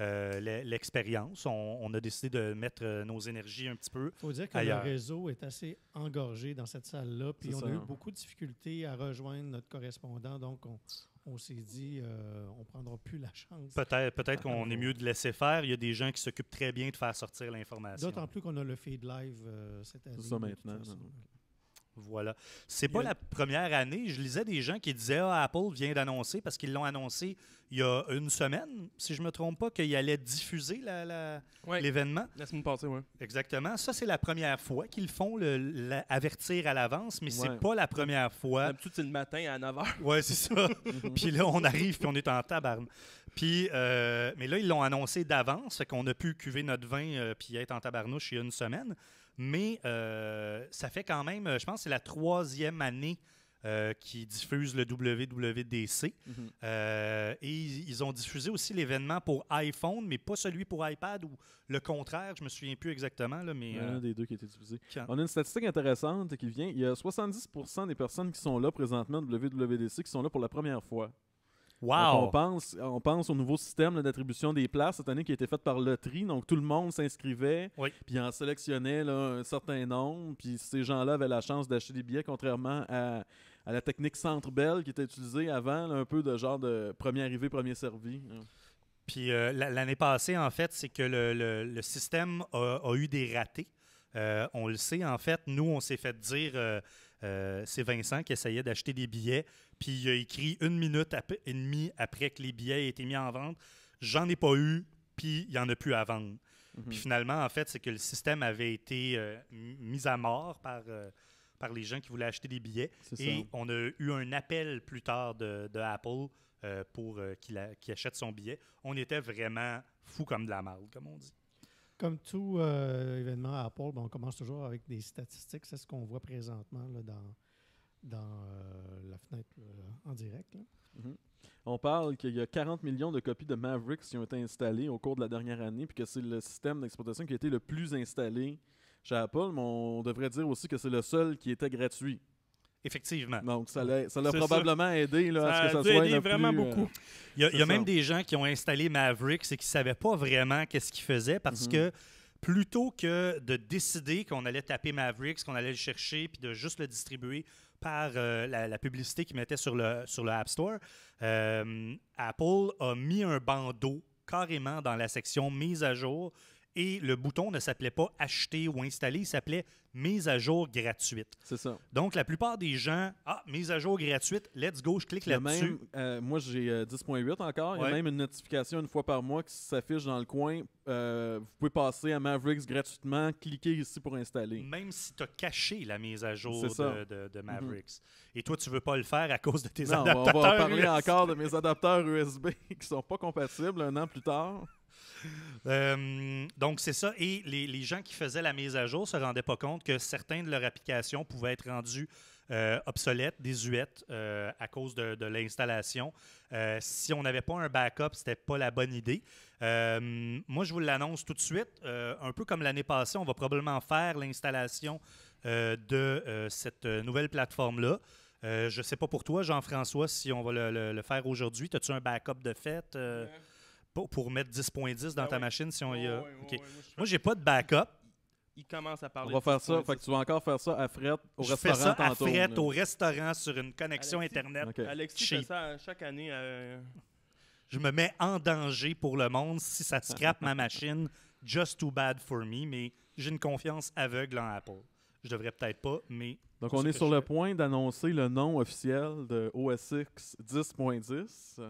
Euh, l'expérience. On, a décidé de mettre nos énergies un petit peu. Il faut dire que le réseau est assez engorgé dans cette salle-là, puis on a eu hein. beaucoup de difficultés à rejoindre notre correspondant, donc on, on s'est dit, euh, on prendra plus la chance. Peut-être peut ah, qu'on est mieux de laisser faire. Il y a des gens qui s'occupent très bien de faire sortir l'information. D'autant plus qu'on a le feed live euh, cette année. ça maintenant. Voilà. C'est pas la première année. Je lisais des gens qui disaient ah, Apple vient d'annoncer parce qu'ils l'ont annoncé il y a une semaine, si je me trompe pas, qu'il allait diffuser l'événement. La, semaine passée, oui. Exactement. Ça, c'est la première fois qu'ils font, le, avertir à l'avance, mais c'est pas la première fois. Tout c'est le matin à 9 h. Oui, c'est ça. puis là, on arrive, puis on est en tabarne. Puis, euh, mais là, ils l'ont annoncé d'avance, qu'on a pu cuver notre vin euh, puis être en tabarnouche il y a une semaine. Mais euh, ça fait quand même, euh, je pense c'est la troisième année qu'ils euh, qui diffuse le WWDC. Mhm. et ils, ont diffusé aussi l'événement pour iPhone, mais pas celui pour iPad ou le contraire. Je me souviens plus exactement. Là, mais, Un des deux qui a été diffusé. On a une statistique intéressante qui vient. Il y a 70 des personnes qui sont là présentement WWDC qui sont là pour la première fois on, pense, on pense au nouveau système d'attribution des places cette année qui a été fait par loterie. Donc, tout le monde s'inscrivait, puis en sélectionnait un certain nombre. Puis ces gens-là avaient la chance d'acheter des billets, contrairement à, la technique Centre belle qui était utilisée avant, un peu de genre de premier arrivé, premier servi. Hein. Puis euh, l'année passée, en fait, c'est que le, système a, eu des ratés. Euh, on le sait, en fait, nous, on s'est fait dire, euh, euh, c'est Vincent qui essayait d'acheter des billets, puis il a écrit une minute et demie après que les billets aient été mis en vente J'en ai pas eu, puis il n'y en a plus à vendre. Mhm. Puis finalement, en fait, c'est que le système avait été euh, mis à mort par, euh, par les gens qui voulaient acheter des billets. Et on a eu un appel plus tard de, Apple pour qu'il achète son billet. On était vraiment fou comme de la marde, comme on dit. Comme tout euh, événement à Apple, ben, on commence toujours avec des statistiques. C'est ce qu'on voit présentement dans, euh, la fenêtre euh, en direct. Mm-hmm. On parle qu'il y a 40 millions de copies de Mavericks qui ont été installées au cours de la dernière année, puis que c'est le système d'exploitation qui a été le plus installé chez Apple, mais on devrait dire aussi que c'est le seul qui était gratuit. Effectivement. Donc, ça l'a probablement aidé à ce que ça soit aidé vraiment euh, beaucoup. Il y a, y a même des gens qui ont installé Mavericks et qui ne savaient pas vraiment qu'est-ce qu'ils faisaient parce mhm. que plutôt que de décider qu'on allait taper Mavericks, qu'on allait le chercher, puis de juste le distribuer par euh, la, publicité qu'ils mettaient sur le, sur App Store, euh, Apple a mis un bandeau carrément dans la section mise à jour et le bouton ne s'appelait pas acheter ou installer, il s'appelait mise à jour gratuite. C'est ça. Donc, la plupart des gens, ah, mise à jour gratuite, let's go, je clique là-dessus. Euh, moi, j'ai 10.8 euh, encore. Il y a même une notification une fois par mois qui s'affiche dans le coin. Euh, vous pouvez passer à Mavericks gratuitement, cliquez ici pour installer. Même si tu as caché la mise à jour de, Mavericks. Et toi, tu veux pas le faire à cause de tes non, On va, parler encore de mes adaptateurs USB qui sont pas compatibles un an plus tard. Euh, donc, c'est ça. Et les, gens qui faisaient la mise à jour ne se rendaient pas compte que certains de leurs applications pouvaient être rendues euh, obsolètes, désuètes euh, à cause de, l'installation. si on n'avait pas un backup, ce n'était pas la bonne idée. moi, je vous l'annonce tout de suite. un peu comme l'année passée, on va probablement faire l'installation de cette nouvelle plateforme-là. je ne sais pas pour toi, Jean-François, si on va le, faire aujourd'hui. As-tu un backup de fait? Pour, mettre 10.10 dans ben ta machine si on y a. Oui, je n'ai moi, j'ai pas de backup. Il commence à parler. On va faire ça. que tu vas encore faire ça à fret au restaurant fais ça à au restaurant sur une connexion Internet. Okay. Alexis fait ça chaque année. Je me mets en danger pour le monde si ça scrape ma machine. Just too bad for me, mais j'ai une confiance aveugle en Apple. Je devrais peut-être pas, mais. Donc, on est sur le point d'annoncer le nom officiel de X 10.10.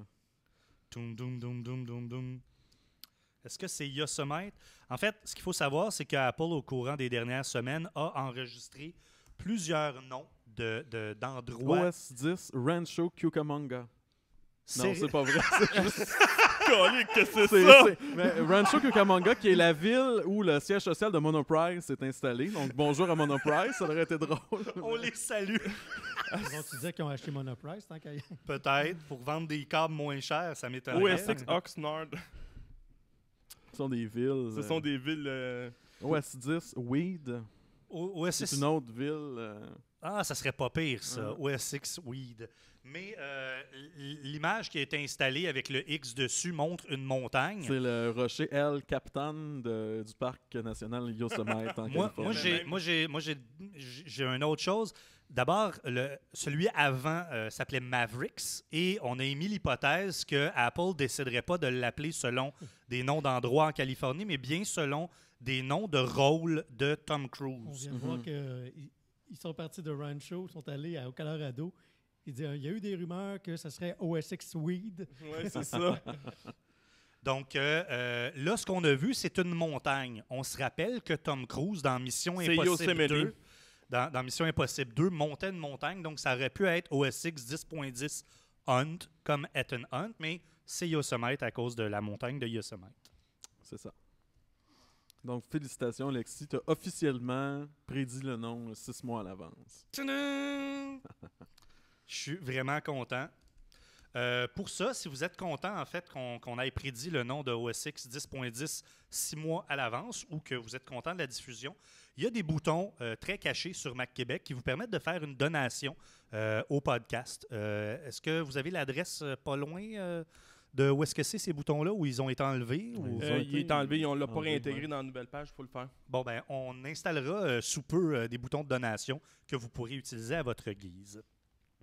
Est-ce que c'est Yosemite? En fait, ce qu'il faut savoir, c'est qu'Apple, au courant des dernières semaines, a enregistré plusieurs noms d'endroits. De, de OS 10, Rancho Cucamonga. Non, c'est pas vrai. C'est juste. que c'est ça! Mais Rancho Cucamonga, qui est la ville où le siège social de Monoprice s'est installé. Donc, bonjour à Monoprice, ça aurait été drôle. On les salue! Ils ont-tu dire qu'ils ont acheté Monoprice tant qu'à Peut-être, pour vendre des câbles moins chers, ça m'étonnerait. OSX Oxnard. Ce sont des villes. Ce sont euh, des villes. OS10, euh, Weed. C'est une autre ville. Euh, ah, ça serait pas pire, ça. OSX, Weed. Mais euh, l'image qui est installée avec le X dessus montre une montagne. C'est le rocher El Capitan du parc national Yosemite en moi, Californie. Moi, j'ai, moi, une autre chose. D'abord, celui avant euh, s'appelait Mavericks et on a émis l'hypothèse que Apple déciderait pas de l'appeler selon des noms d'endroits en Californie, mais bien selon des noms de rôles de Tom Cruise. On vient de voir mhm. qu'ils euh, sont partis de Rancho, sont allés au Colorado il dit euh, il y a eu des rumeurs que ce serait OSX Weed. Oui, c'est ça. Donc euh, euh, là, ce qu'on a vu, c'est une montagne. On se rappelle que Tom Cruise, dans Mission Impossible 2, dans, Mission Impossible 2, montait une montagne. Donc ça aurait pu être OSX 10.10 Hunt, comme Ethan Hunt, mais c'est Yosemite à cause de la montagne de Yosemite. C'est ça. Donc, félicitations, Lexi. Tu as officiellement prédit le nom six mois à l'avance. Je suis vraiment content. Euh, pour ça, si vous êtes content en fait qu'on ait prédit le nom de OSX 10.10 six mois à l'avance ou que vous êtes content de la diffusion, il y a des boutons euh, très cachés sur Mac Québec qui vous permettent de faire une donation euh, au podcast. est-ce que vous avez l'adresse pas loin de où est-ce que c'est ces boutons-là où ils ont été enlevés? Ils ont été enlevés. on ne l'a pas réintégré dans la nouvelle page, pour faut le faire. Bon, ben, on installera sous peu des boutons de donation que vous pourrez utiliser à votre guise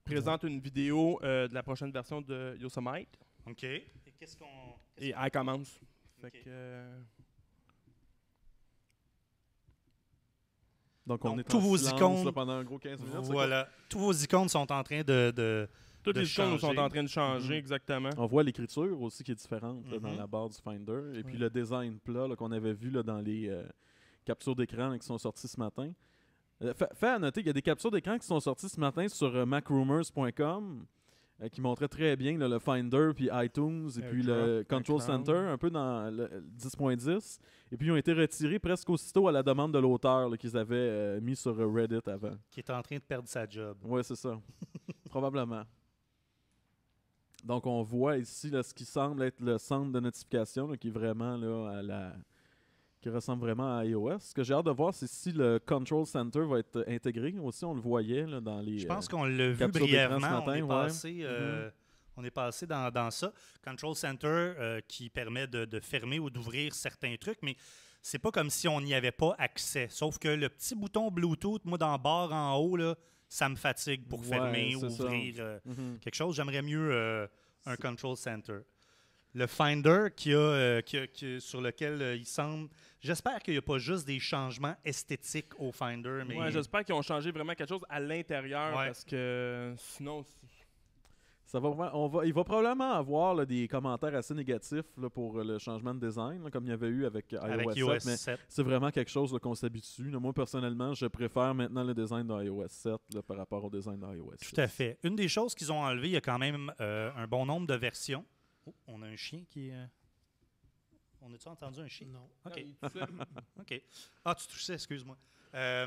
présente une vidéo euh, de la prochaine version de Yosemite. OK. Et qu'est-ce qu'on. Et elle commence. Fait euh, Donc, on est tous en vos icônes pendant un gros 15 minutes. Voilà. Tous vos icônes sont en train de. de toutes les choses icônes sont en train de changer, mhm. exactement. On voit l'écriture aussi qui est différente dans mhm. la barre du Finder. Et puis le design plat qu'on avait vu là, dans les euh, captures d'écran qui sont sorties ce matin. Euh, fait à noter qu'il y a des captures d'écran qui sont sorties ce matin sur euh, macrumors.com euh, qui montraient très bien le Finder, puis iTunes, et puis le Control Center, un peu dans le 10.10. Et puis ils ont été retirés presque aussitôt à la demande de l'auteur qu'ils avaient mis sur Reddit avant. Qui est en train de perdre sa job. Oui, c'est ça. Probablement. Donc on voit ici ce qui semble être le centre de notification qui est vraiment là, à la qui ressemble vraiment à iOS. Ce que j'ai hâte de voir, c'est si le Control Center va être intégré aussi. On le voyait dans les. Je pense euh, qu'on l'a vu brièvement. matin, on, est passé, mhm. euh, on est passé dans, dans ça. Control Center euh, qui permet de, fermer ou d'ouvrir certains trucs, mais c'est pas comme si on n'y avait pas accès. Sauf que le petit bouton Bluetooth, moi, dans le en haut, ça me fatigue pour fermer ou ouvrir mhm. quelque chose. J'aimerais mieux un Control Center. Le Finder qui a, sur lequel il semble J'espère qu'il n'y a pas juste des changements esthétiques au Finder. Mais... j'espère qu'ils ont changé vraiment quelque chose à l'intérieur parce que euh, sinon. Ça va, on va, il va probablement avoir des commentaires assez négatifs pour euh, le changement de design, comme il y avait eu avec euh, iOS, 7, C'est vraiment quelque chose qu'on s'habitue. Moi, personnellement, je préfère maintenant le design d'iOS 7 par rapport au design d'iOS. Tout à fait. Une des choses qu'ils ont enlevées, il y a quand même un bon nombre de versions. Oh, on a un chien qui. On a-tu entendu un chien? Non. OK. Ah, tu touchais, excuse-moi. Euh,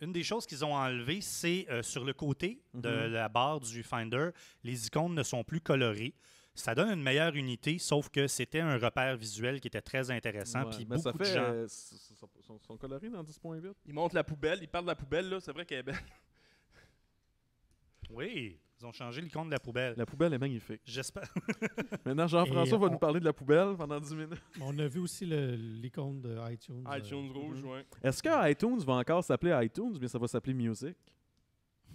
une des choses qu'ils ont enlevées, c'est euh, sur le côté de mhm. la barre du Finder, les icônes ne sont plus colorées. Ça donne une meilleure unité, sauf que c'était un repère visuel qui était très intéressant. Puis beaucoup de gens. Euh, sont, colorés dans 10.8. Ils montrent la poubelle, ils parlent de la poubelle, là. C'est vrai qu'elle est belle. Oui. Ils ont changé l'icône de la poubelle. La poubelle est magnifique. J'espère. Maintenant, Jean-François va nous parler de la poubelle pendant 10 minutes. On a vu aussi l'icône de iTunes. Euh, iTunes rouge, oui. Est-ce que iTunes va encore s'appeler iTunes, bien ça va s'appeler Music?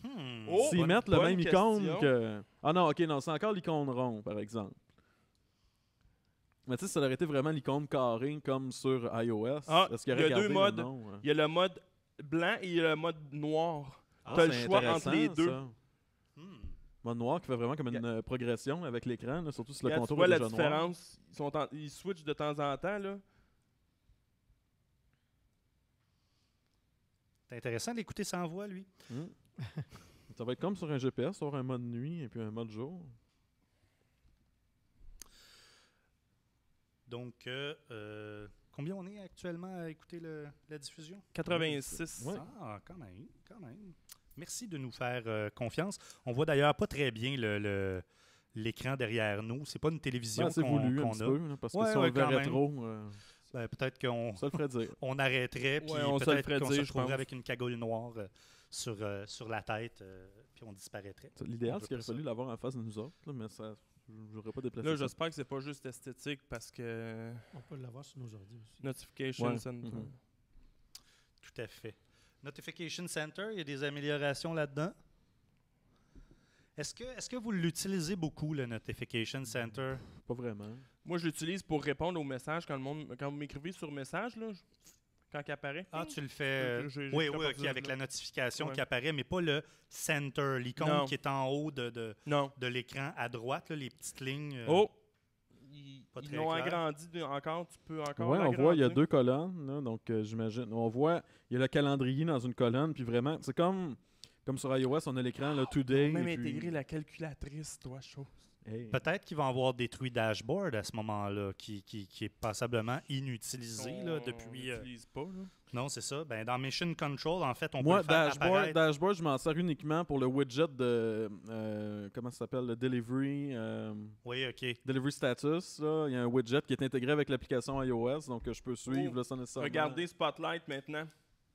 Hmm. Oh, S'ils mettent le même icône que. Ah non, ok, non, c'est encore l'icône rond, par exemple. Mais tu sais, ça aurait été vraiment l'icône carré comme sur iOS. Ah, il y a deux modes. Hein? Il y a le mode blanc et il y a le mode noir. Ah, tu as le choix entre les deux noir qui fait vraiment comme une euh, progression avec l'écran, surtout si le contour est la déjà noir. différence, ils, sont ils switchent de temps en temps, là. C'est intéressant d'écouter l'écouter sans voix, lui. Hmm. Ça va être comme sur un GPS, sur un mode nuit et puis un mode jour. Donc, euh, euh, combien on est actuellement à écouter la diffusion? 86. Ah, quand même, quand même. Merci de nous faire euh, confiance. On voit d'ailleurs pas très bien le, l'écran derrière nous. C'est pas une télévision ben, qu'on a. Peu, parce que si on ouais, le verrait trop. Euh, ben, peut-être qu'on on arrêterait, puis peut-être qu'on se retrouverait avec une cagoule noire euh, sur, sur la tête, puis on disparaîtrait. L'idéal, c'est qu'il aurait fallu l'avoir en face de nous autres, mais ça, j'aurais pas déplacé. Là, j'espère que c'est pas juste esthétique, parce que... On peut l'avoir sur nos ordi aussi. Notification, mm Tout à fait. Notification Center, il y a des améliorations là-dedans. Est-ce que, est que vous l'utilisez beaucoup, le Notification Center? Pas vraiment. Moi, je l'utilise pour répondre aux messages quand, le monde, quand vous m'écrivez sur message. quand il apparaît. Ah, tu le fais. Euh, oui, oui, avec la notification qui apparaît, mais pas le center, l'icône qui est en haut de, de, de l'écran à droite, les petites lignes. Euh. Oh! Ils l'ont agrandi encore, tu peux encore Oui, on voit, il y a deux colonnes, donc euh, j'imagine. On voit, il y a le calendrier dans une colonne, puis vraiment, c'est comme, comme sur iOS, on a l'écran, là, ah, Today. On peut même intégrer la calculatrice, toi, chose. Peut-être qu'il va avoir détruit Dashboard à ce moment-là, qui, est passablement inutilisé là, depuis. Euh, pas, Non, c'est ça. Ben, dans machine Control, en fait, on peut faire Dashboard, Dashboard, je m'en sers uniquement pour le widget de. Euh, comment ça s'appelle Le Delivery. Euh, oui, OK. Delivery Status. Il y a un widget qui est intégré avec l'application iOS, donc je peux suivre oh. Regardez Spotlight maintenant.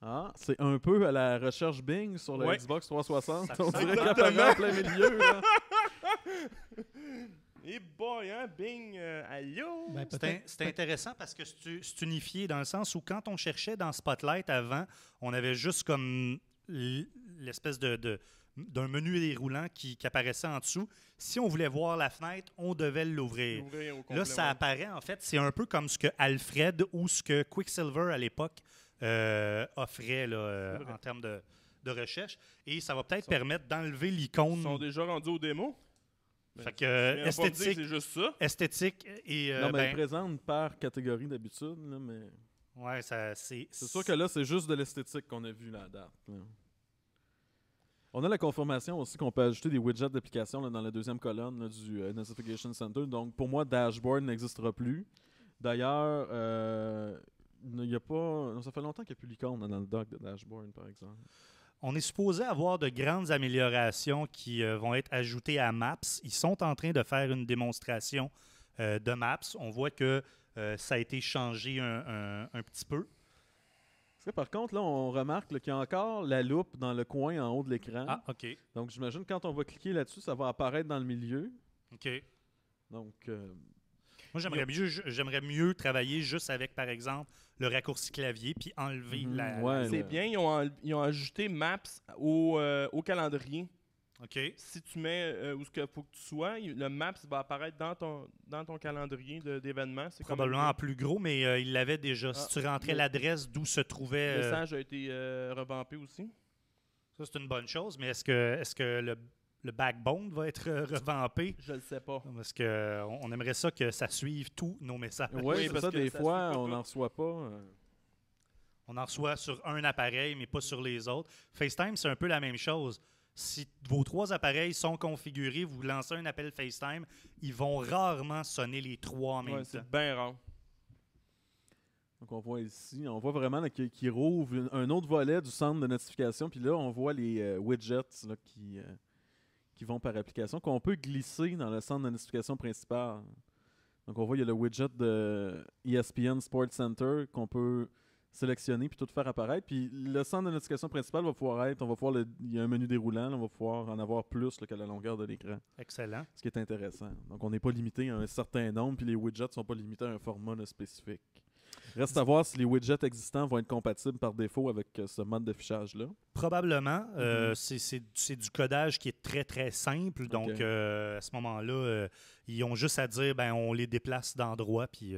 Ah, c'est un peu à la recherche Bing sur le Xbox 360. On dirait qu'il en plein milieu. Et boy, hein, Bing, euh, allô? Ben, c'est intéressant parce que c'est unifié dans le sens où quand on cherchait dans Spotlight avant, on avait juste comme l'espèce de, d'un menu déroulant qui, apparaissait en dessous. Si on voulait voir la fenêtre, on devait l'ouvrir. Là, ça apparaît en fait. C'est un peu comme ce que Alfred ou ce que Quicksilver à l'époque euh, offrait là, euh, en termes de, recherche. Et ça va peut-être permettre d'enlever l'icône. Ils sont déjà rendus au démo fait ben, euh, que, esthétique, c'est juste ça. esthétique et. Euh, non, mais ben, présente par catégorie d'habitude, mais. Ouais, ça, c'est. C'est sûr que là, c'est juste de l'esthétique qu'on a vu la date. On a la confirmation aussi qu'on peut ajouter des widgets d'application dans la deuxième colonne du Notification Center. Donc, pour moi, Dashboard n'existera plus. D'ailleurs, il a pas. Ça fait longtemps qu'il n'y a plus dans le doc de Dashboard, par exemple. On est supposé avoir de grandes améliorations qui euh, vont être ajoutées à Maps. Ils sont en train de faire une démonstration euh, de Maps. On voit que euh, ça a été changé un, petit peu. par contre, là, on remarque qu'il y a encore la loupe dans le coin en haut de l'écran. Ah, OK. Donc, j'imagine quand on va cliquer là-dessus, ça va apparaître dans le milieu. OK. Donc, moi, j'aimerais mieux, travailler juste avec, par exemple, le raccourci clavier, puis enlever mhm. la... c'est bien, ils ont, ajouté Maps euh, au, calendrier. OK. Si tu mets euh, où ce que faut que tu sois, le Maps va apparaître dans ton, dans ton calendrier d'événements. Probablement en plus gros, mais euh, il l'avait déjà. Ah, si tu rentrais l'adresse d'où se trouvait. Le message a été revampé aussi. Ça, c'est une bonne chose, mais est-ce que, est -ce que le le backbone va être revampé. Je ne sais pas. Parce qu'on aimerait ça que ça suive tous nos messages. Oui, ça, des fois, on n'en reçoit pas. Euh. On en reçoit sur un appareil, mais pas sur les autres. FaceTime, c'est un peu la même chose. Si vos trois appareils sont configurés, vous lancez un appel FaceTime, ils vont rarement sonner les trois en même C'est bien rare. Donc, on voit ici, on voit vraiment qui rouvre un autre volet du centre de notification. Puis là, on voit les euh, widgets qui. Euh, qui vont par application qu'on peut glisser dans le centre de notification principal. Donc on voit il y a le widget de ESPN Sports Center qu'on peut sélectionner puis tout faire apparaître. Puis le centre de notification principal va pouvoir être, on va voir il y a un menu déroulant, on va pouvoir en avoir plus que la longueur de l'écran. Excellent. Ce qui est intéressant. Donc on n'est pas limité à un certain nombre puis les widgets ne sont pas limités à un format spécifique. Reste à voir si les widgets existants vont être compatibles par défaut avec euh, ce mode d'affichage là Probablement. Mhm. Euh, c'est du codage qui est très, très simple. Donc, euh, à ce moment-là, ils ont juste à dire, ben, on les déplace d'endroit, puis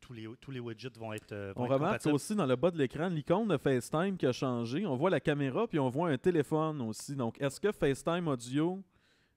tous les, tous les widgets vont être. on remarque aussi dans le bas de l'écran l'icône de FaceTime qui a changé. On voit la caméra, puis on voit un téléphone aussi. Donc, est-ce que FaceTime Audio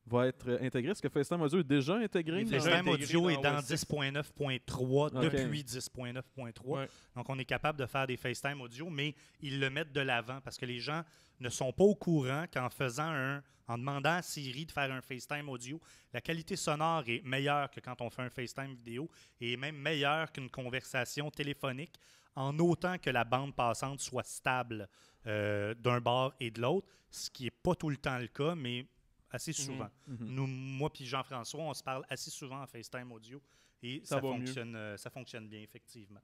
va être intégré. Est-ce que FaceTime Audio est déjà intégré? FaceTime Audio est dans 10.9.3 depuis 10.9.3. Donc, on est capable de faire des FaceTime Audio, mais ils le mettent de l'avant parce que les gens ne sont pas au courant qu'en faisant un, en demandant à Siri de faire un FaceTime audio, la qualité sonore est meilleure que quand on fait un FaceTime vidéo et même meilleure qu'une conversation téléphonique en autant que la bande passante soit stable euh, d'un bord et de l'autre, ce qui n'est pas tout le temps le cas, mais assez mhm. souvent. Mhm. Nous, moi puis Jean-François, on se parle assez souvent en FaceTime audio et ça, euh, fonctionne, bien, effectivement.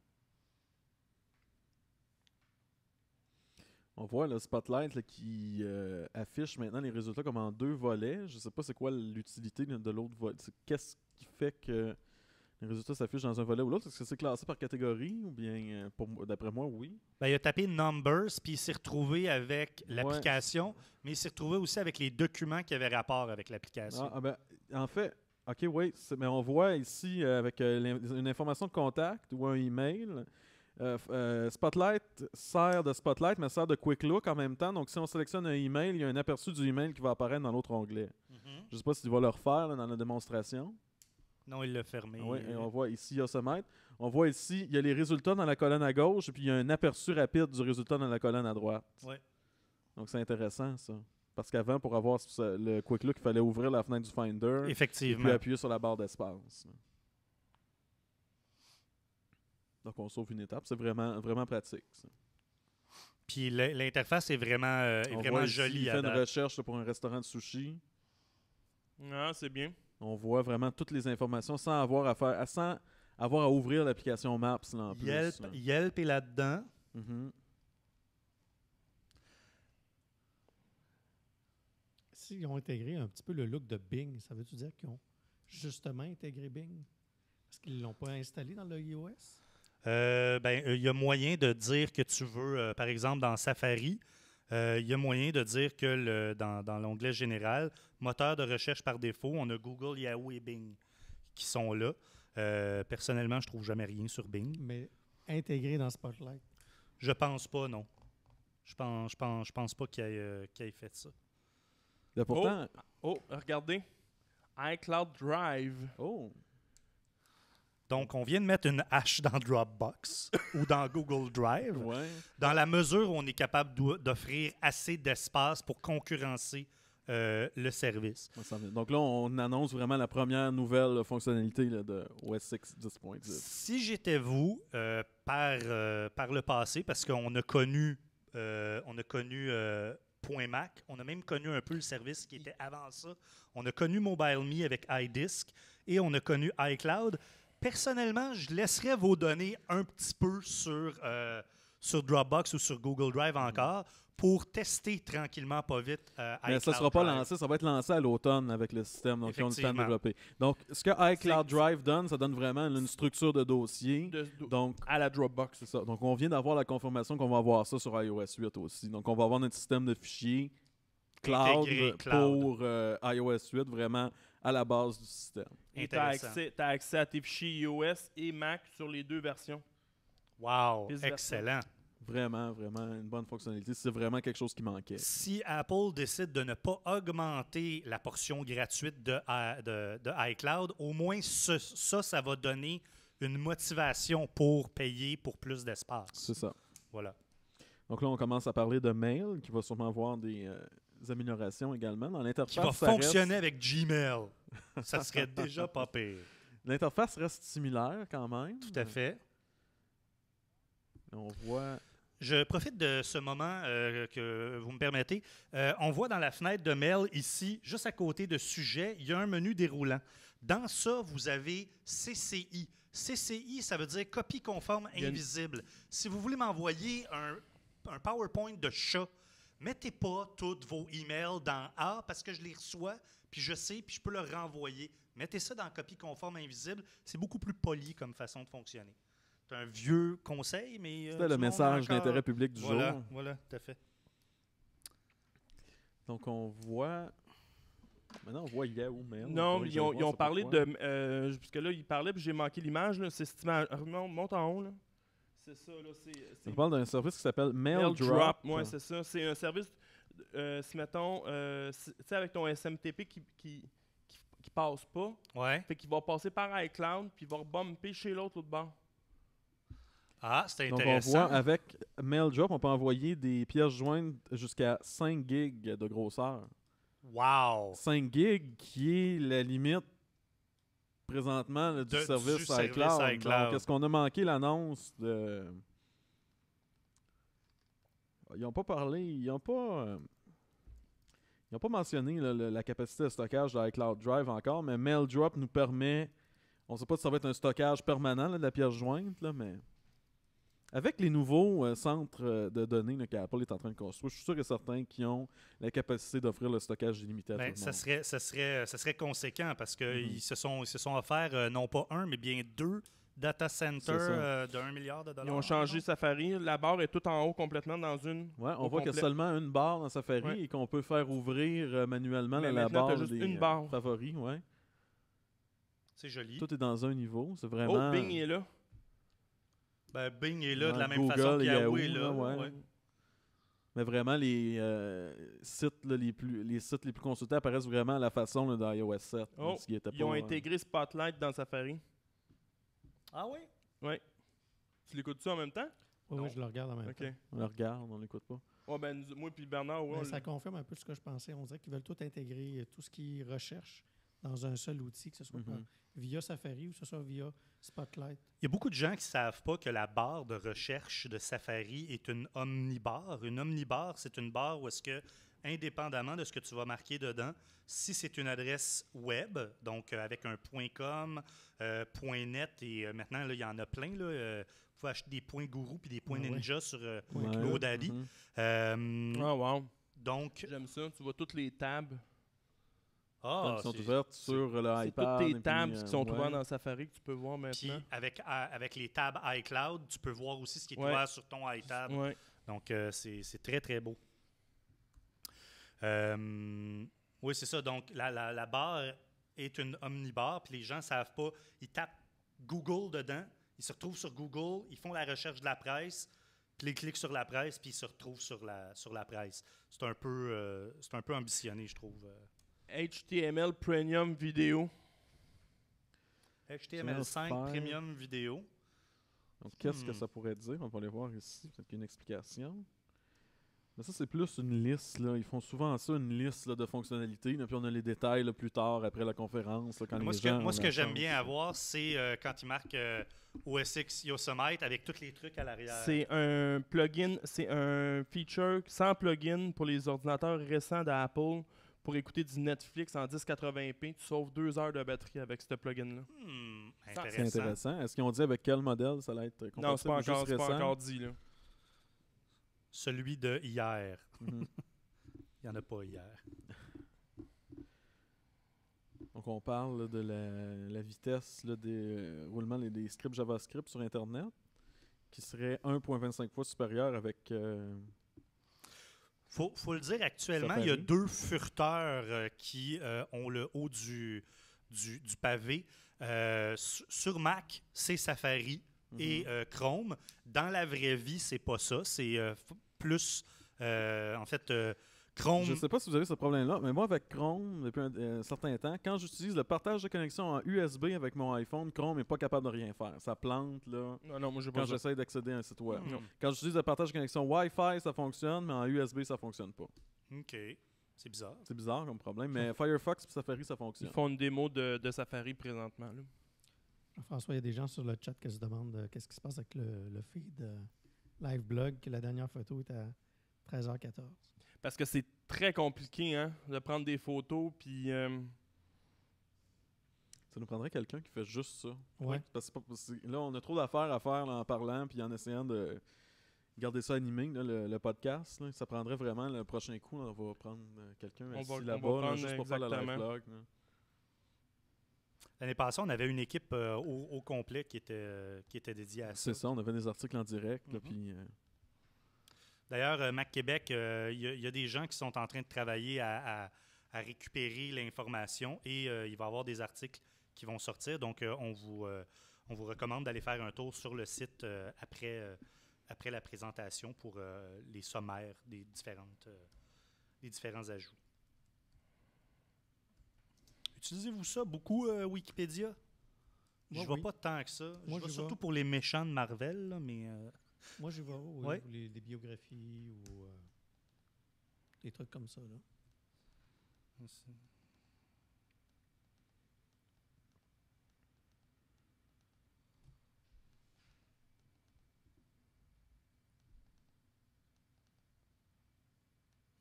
On voit le Spotlight qui euh, affiche maintenant les résultats comme en deux volets. Je ne sais pas c'est quoi l'utilité de l'autre volet. Qu'est-ce qui fait que les résultats s'affichent dans un volet ou l'autre. Est-ce que c'est classé par catégorie ou bien, euh, d'après moi, oui? Ben, il a tapé Numbers, puis il s'est retrouvé avec l'application, mais il s'est retrouvé aussi avec les documents qui avaient rapport avec l'application. Ah, ah, ben, en fait, OK, oui, mais on voit ici euh, avec euh, une information de contact ou un email. Euh, Spotlight sert de Spotlight, mais sert de Quick Look en même temps. Donc, si on sélectionne un email, il y a un aperçu du email qui va apparaître dans l'autre onglet. Mm-hmm. Je ne sais pas s'il va le refaire dans la démonstration. Non, il l'a fermé. Ah oui, et on voit ici, il y a ce mètre. On voit ici, il y a les résultats dans la colonne à gauche, et puis il y a un aperçu rapide du résultat dans la colonne à droite. Oui. Donc, c'est intéressant, ça. Parce qu'avant, pour avoir le Quick Look, il fallait ouvrir la fenêtre du Finder. Effectivement. Et puis appuyer sur la barre d'espace. Donc, on sauve une étape. C'est vraiment, vraiment pratique, ça. Puis l'interface est vraiment, jolie. Euh, est on vraiment jolie. Il fait une recherche pour un restaurant de sushi. Ah, c'est bien. On voit vraiment toutes les informations sans avoir à faire, sans avoir à ouvrir l'application Maps en plus. Yelp, est là-dedans. Mm-hmm. S'ils ont intégré un petit peu le look de Bing, ça veut-tu dire qu'ils ont justement intégré Bing? Est-ce qu'ils ne l'ont pas installé dans le iOS? Euh, ben, il y a moyen de dire que tu veux, euh, par exemple, dans Safari, il euh, y a moyen de dire que dans, l'onglet général, moteur de recherche par défaut, on a Google, Yahoo et Bing qui sont là. Euh, personnellement, je trouve jamais rien sur Bing. Mais intégré dans Spotlight? Je pense pas, non. Je pense, je pense, je pense pas qu'il ait, euh, ait, fait ça. Là, pourtant... oh, oh, regardez. iCloud Drive. Oh. Donc, on vient de mettre une hache dans Dropbox ou dans Google Drive, dans la mesure où on est capable d'offrir assez d'espace pour concurrencer euh, le service. Donc là, on annonce vraiment la première nouvelle fonctionnalité de OS X 10.10. Si j'étais vous, euh, euh, par, le passé, parce qu'on a connu, on a connu Point .Mac. On a même connu un peu le service qui était avant ça. On a connu MobileMe avec iDisk et on a connu iCloud. Personnellement, je laisserai vos données un petit peu sur, euh, sur Dropbox ou sur Google Drive mm-hmm. encore pour tester tranquillement, pas vite euh, Mais ça ne sera pas lancé, ça va être lancé à l'automne avec le système, donc ils ont le temps de développer. Donc, ce que iCloud Drive donne, ça donne vraiment une structure de dossier. donc, à la Dropbox, c'est ça. Donc, on vient d'avoir la confirmation qu'on va avoir ça sur iOS 8 aussi. Donc, on va avoir notre système de fichiers cloud, pour euh, iOS 8 vraiment à la base du système. Et tu as accès, à tes fichiers iOS et Mac sur les deux versions. Wow, excellent. Vraiment, vraiment une bonne fonctionnalité. C'est vraiment quelque chose qui manquait. Si Apple décide de ne pas augmenter la portion gratuite de, euh, de, iCloud, au moins ça, ça va donner une motivation pour payer pour plus d'espace. C'est ça. Voilà. Donc là, on commence à parler de mail qui va sûrement avoir des, euh, améliorations également dans l'interface. Qui va fonctionner avec Gmail. Ça serait déjà pas pire. L'interface reste similaire quand même. Tout à fait. On voit. Je profite de ce moment euh, que vous me permettez. Euh, on voit dans la fenêtre de mail ici, juste à côté de sujet, il y a un menu déroulant. Dans ça, vous avez CCI. CCI, ça veut dire copie conforme invisible. Si vous voulez m'envoyer un PowerPoint de chat, mettez pas tous vos emails dans A parce que je les reçois, puis je sais, puis je peux le renvoyer. Mettez ça dans copie conforme invisible. C'est beaucoup plus poli comme façon de fonctionner. C'est un vieux conseil, mais. Euh, C'était le message d'intérêt public du jour. Voilà, tout à fait. Donc, on voit. Maintenant, on voit Yahoo mais… Non, ils ont, ils ont parlé de. Euh, parce que là, ils parlaient, puis j'ai manqué l'image. C'est cette image. Monte en haut, là. C'est ça, On parle d'un service qui s'appelle MailDrop. c'est ça. C'est un service, euh, si mettons, euh, tu sais, avec ton SMTP qui, qui, passe pas. Ouais. Fait qu'il va passer par iCloud, puis il va chez l'autre, l'autre banc. Ah, c'est intéressant. on avec MailDrop, on peut envoyer des pièces jointes jusqu'à 5 gigs de grosseur. Wow! 5 gigs qui est la limite présentement du, service, iCloud. est-ce qu'on a manqué l'annonce de. Ah, ils n'ont pas parlé, ils n'ont pas. Euh, ils n'ont pas mentionné la capacité de stockage de iCloud Drive encore, mais MailDrop nous permet. On ne sait pas si ça va être un stockage permanent de la pièce jointe, là, mais avec les nouveaux euh, centres euh, de données qu'Apple est en train de construire, je suis sûr et certain qu'ils ont la capacité d'offrir le stockage illimité ben, Ça serait, conséquent parce qu'ils mhm. se, sont, offerts euh, non pas un, mais bien deux data centers de 1 milliard de dollars. Ils ont changé Safari. La barre est tout en haut complètement dans une. Oui, on voit qu'il y a seulement une barre dans Safari et qu'on peut faire ouvrir manuellement la barre des favoris. C'est joli. Tout est dans un niveau. C'est oh, vraiment. Oh, Bing est là. Ben, Bing est là de la même façon que Yahoo, est là. Mais vraiment, les, euh, sites, les, plus, les sites les plus consultés apparaissent vraiment à la façon d'iOS 7. ils ont intégré euh, Spotlight dans Safari. Ah oui? Oui. Tu l'écoutes-tu en même temps? Oui, je le regarde en même temps. On le regarde, on l'écoute pas. Ben, moi et Bernard, oui. Ben, ça confirme un peu ce que je pensais. On dirait qu'ils veulent tout intégrer, euh, tout ce qu'ils recherchent dans un seul outil, que ce soit mm-hmm. via Safari ou que ce soit via Spotlight. Il y a beaucoup de gens qui ne savent pas que la barre de recherche de Safari est une omnibar. Une omnibar, c'est une barre où est-ce que, indépendamment de ce que tu vas marquer dedans, si c'est une adresse web, donc euh, avec un .com, euh, .net, et euh, maintenant, là, il y en a plein, là, euh, faut acheter des points gourou puis des points ah ninja sur Lodali. Mm-hmm. Ah, wow. Donc, J'aime ça, tu vois toutes les tables. Ah, euh, sont ouvertes sur toutes tes tabs qui sont trouvées dans Safari que tu peux voir maintenant. avec, avec les tabs iCloud, tu peux voir aussi ce qui est ouvert sur ton iTab. Donc, euh, c'est très, très beau. Euh, oui, c'est ça. Donc, la, la, barre est une omnibar, puis les gens ne savent pas. Ils tapent Google dedans, ils se retrouvent sur Google, ils font la recherche de la presse, puis ils cliquent sur la presse, puis ils se retrouvent sur la, sur la presse. C'est un, peu, un peu ambitionné, je trouve. HTML Premium Vidéo. HTML5 Premium Vidéo. qu'est-ce que hmm. ça pourrait dire? On va aller voir ici. Peut-être une explication. Mais ça, c'est plus une liste. Là. Ils font souvent ça, une liste de fonctionnalités. Là, puis on a les détails plus tard, après la conférence. quand moi, les ce gens, que, moi, ce que j'aime bien avoir, c'est euh, quand ils marquent euh, OS OSX Yosemite avec tous les trucs à l'arrière. C'est un plugin, c'est un feature sans plugin pour les ordinateurs récents d'Apple pour écouter du Netflix en 1080p, tu sauves deux heures de batterie avec ce plugin-là. Hmm, intéressant. Est-ce qu'ils ont dit avec quel modèle ça allait être Non, pas, encore, dit. Celui de hier. Mhm. Il n'y en a pas hier. Donc, on parle de la, vitesse des euh, roulements des scripts JavaScript sur Internet qui serait 1.25 fois supérieur avec euh, faut, faut le dire, actuellement, il y a deux furteurs euh, qui euh, ont le haut du, du, pavé. Euh, sur Mac, c'est Safari mhm. et Chrome. Dans la vraie vie, c'est pas ça. C'est plus, en fait, je ne sais pas si vous avez ce problème-là, mais moi, avec Chrome, depuis un euh, certain temps, quand j'utilise le partage de connexion en USB avec mon iPhone, Chrome n'est pas capable de rien faire. Ça plante, là. quand j'essaie d'accéder à un site web. Quand j'utilise le partage de connexion Wi-Fi, ça fonctionne, mais en USB, ça ne fonctionne pas. OK. C'est bizarre. C'est bizarre comme problème, mais Firefox et Safari, ça fonctionne. Ils font une démo de, Safari présentement, là. François, il y a des gens sur le chat qui se demandent euh, qu'est-ce qui se passe avec le, feed euh, live blog, que la dernière photo est à 13h14. Parce que c'est très compliqué hein, de prendre des photos, puis. Euh, ça nous prendrait quelqu'un qui fait juste ça. Ouais. Parce que là, on a trop d'affaires à faire en parlant, puis en essayant de garder ça animé, le, podcast. ça prendrait vraiment le prochain coup. on va prendre euh, quelqu'un ici là-bas, juste pour faire la live vlog. L'année passée, on avait une équipe euh, au, complet qui était, qui était dédiée à ça. C'est ça, on avait des articles en direct, mhm. puis. D'ailleurs, euh, Mac Québec, euh, il y, a des gens qui sont en train de travailler à, récupérer l'information et euh, il va y avoir des articles qui vont sortir. Donc, on, vous, on vous recommande d'aller faire un tour sur le site après, après la présentation pour les sommaires des, différentes, différents ajouts. Utilisez-vous ça beaucoup, Wikipédia? je ne vois pas tant que ça. je vois surtout pour les méchants de Marvel, mais... Moi, je vois les, des biographies ou euh, des trucs comme ça. Là. Ah,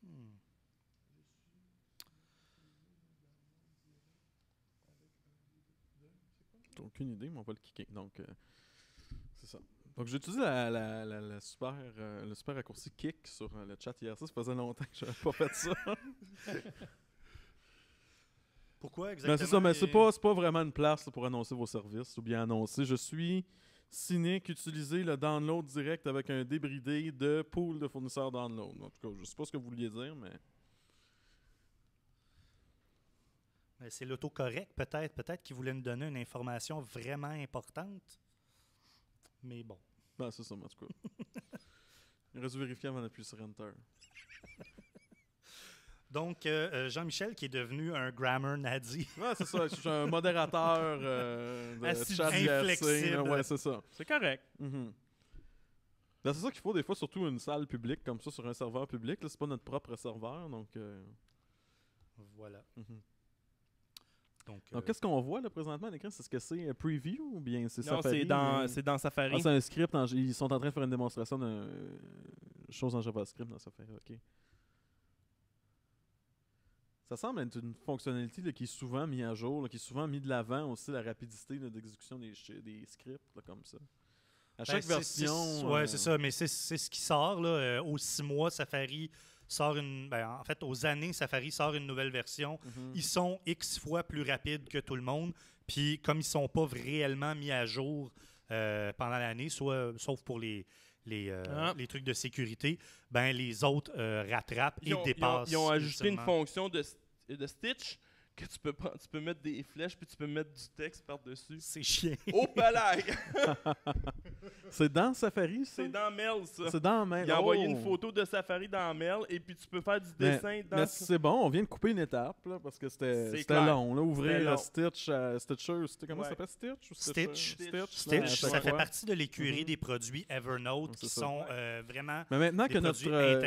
hmm. aucune idée, mais on va le kicker. Donc, euh, c'est ça. Donc, j'ai utilisé la, super, euh, le super raccourci kick sur euh, le chat hier. Ça, faisait longtemps que je n'avais pas fait ça. Pourquoi exactement? c'est ça, c'est pas, pas vraiment une place pour annoncer vos services ou bien annoncer. Je suis cynique, utiliser le download direct avec un débridé de pool de fournisseurs download. En tout cas, je ne sais pas ce que vous vouliez dire, mais. mais ben, c'est l'autocorrect, peut-être. Peut-être qu'il voulait nous donner une information vraiment importante. Mais bon. Ben, c'est ça, en tout cas. Il reste dû vérifier avant d'appuyer sur Enter. Donc, euh, euh, Jean-Michel qui est devenu un grammar nazi. Ouais, c'est ça. Je suis un modérateur euh, de chat inflexible. Ouais, c'est ça. C'est correct. Mhm. ben, c'est ça qu'il faut des fois, surtout une salle publique comme ça sur un serveur public. C'est pas notre propre serveur, donc. Euh, voilà. Mhm. Donc, euh, qu'est-ce qu'on voit là, présentement à l'écran C'est ce que c'est un preview ou bien c'est Safari Non, c'est dans, Safari. Ah, c'est un script. Ils sont en train de faire une démonstration de euh, choses en JavaScript dans Safari. OK. Ça semble être une fonctionnalité qui est souvent mise à jour, qui est souvent mise de l'avant aussi, la rapidité d'exécution des, scripts, comme ça. À ben, chaque version. Oui, c'est euh, ça, mais c'est ce qui sort. Là, aux six mois, Safari sort une. Ben, en fait, aux années, Safari sort une nouvelle version. Mhm. Ils sont X fois plus rapides que tout le monde. Puis, comme ils ne sont pas réellement mis à jour euh, pendant l'année, soit, sauf pour les, les, euh, ah. les, trucs de sécurité, ben, les autres euh, rattrapent et dépassent. Ils ont, ajusté une fonction de, de Stitch que tu peux, tu peux mettre des flèches puis tu peux mettre du texte par-dessus. C'est chien. Oh, Au palais! c'est dans Safari, C'est dans Mail, ça. C'est dans Mail. Il a envoyé oh! une photo de Safari dans Mail et puis tu peux faire du dessin dans... Mais c'est bon, on vient de couper une étape, là, parce que c'était long. Là, ouvrir Stitch, Stitcher Stitcher, comment ça s'appelle? Stitch? Stitch. Stitch. Stitch, ça fait partie de l'écurie mhm. des produits Evernote qui sont euh, vraiment Mais maintenant que notre euh,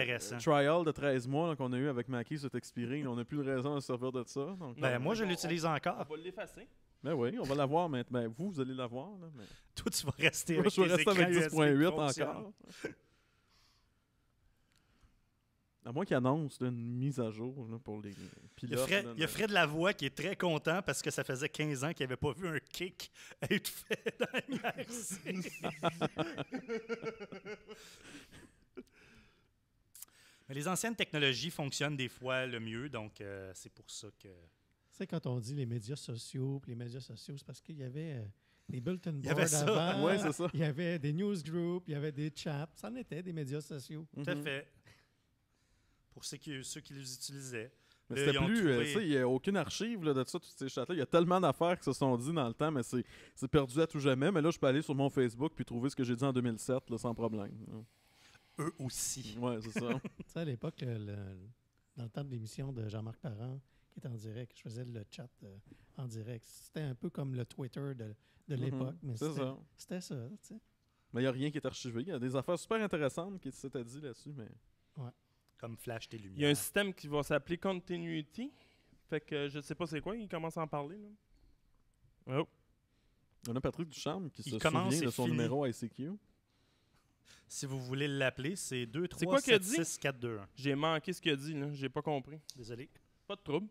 trial de 13 mois qu'on a eu avec Mackie s'est expiré, on n'a plus de raison de se servir de ça. Donc, ben, moi, je l'utilise encore. On va l'effacer. Ben oui, on va l'avoir maintenant. Ben, vous, vous allez l'avoir. Mais... Toi, tu vas rester avec, Moi, je rester avec 10.8 encore. À moins qu'il annonce une mise à jour pour les pilotes. Il y, a Fred, Lavoie qui est très content parce que ça faisait 15 ans qu'il n'avait pas vu un kick être fait dans le Mais les anciennes technologies fonctionnent des fois le mieux, donc euh, c'est pour ça que quand on dit les médias sociaux, les médias sociaux, c'est parce qu'il y avait euh, des bulletin boards avant. Il y avait des newsgroups, il y avait des chats. Ça en était des médias sociaux. Tout à mhm. fait. Pour ceux qui, ceux qui les utilisaient. Mais c'était plus, euh, il n'y a aucune archive de ça, toutes ces chats-là. Il y a tellement d'affaires qui se sont dites dans le temps, mais c'est perdu à tout jamais. Mais là, je peux aller sur mon Facebook puis trouver ce que j'ai dit en 2007 sans problème. Eux aussi. Ouais, c'est ça. tu sais, à l'époque, dans le temps de l'émission de Jean-Marc Parent, qui est en direct. Je faisais le chat euh, en direct. C'était un peu comme le Twitter de, mhm. l'époque, mais c'était ça. Mais il n'y a rien qui est archivé. Il y a des affaires super intéressantes qui s'étaient dit là-dessus, mais. Ouais. Comme Flash tes lumières. Il y a un système qui va s'appeler Continuity. Fait que je sais pas c'est quoi, il commence à en parler. Là. Oh. y On a Patrick Duchamp qui se souvient de son numéro ICQ. Si vous voulez l'appeler, c'est 2 3 quoi 6 4 2 J'ai manqué ce qu'il a dit là, j'ai pas compris. Désolé. Pas de trouble.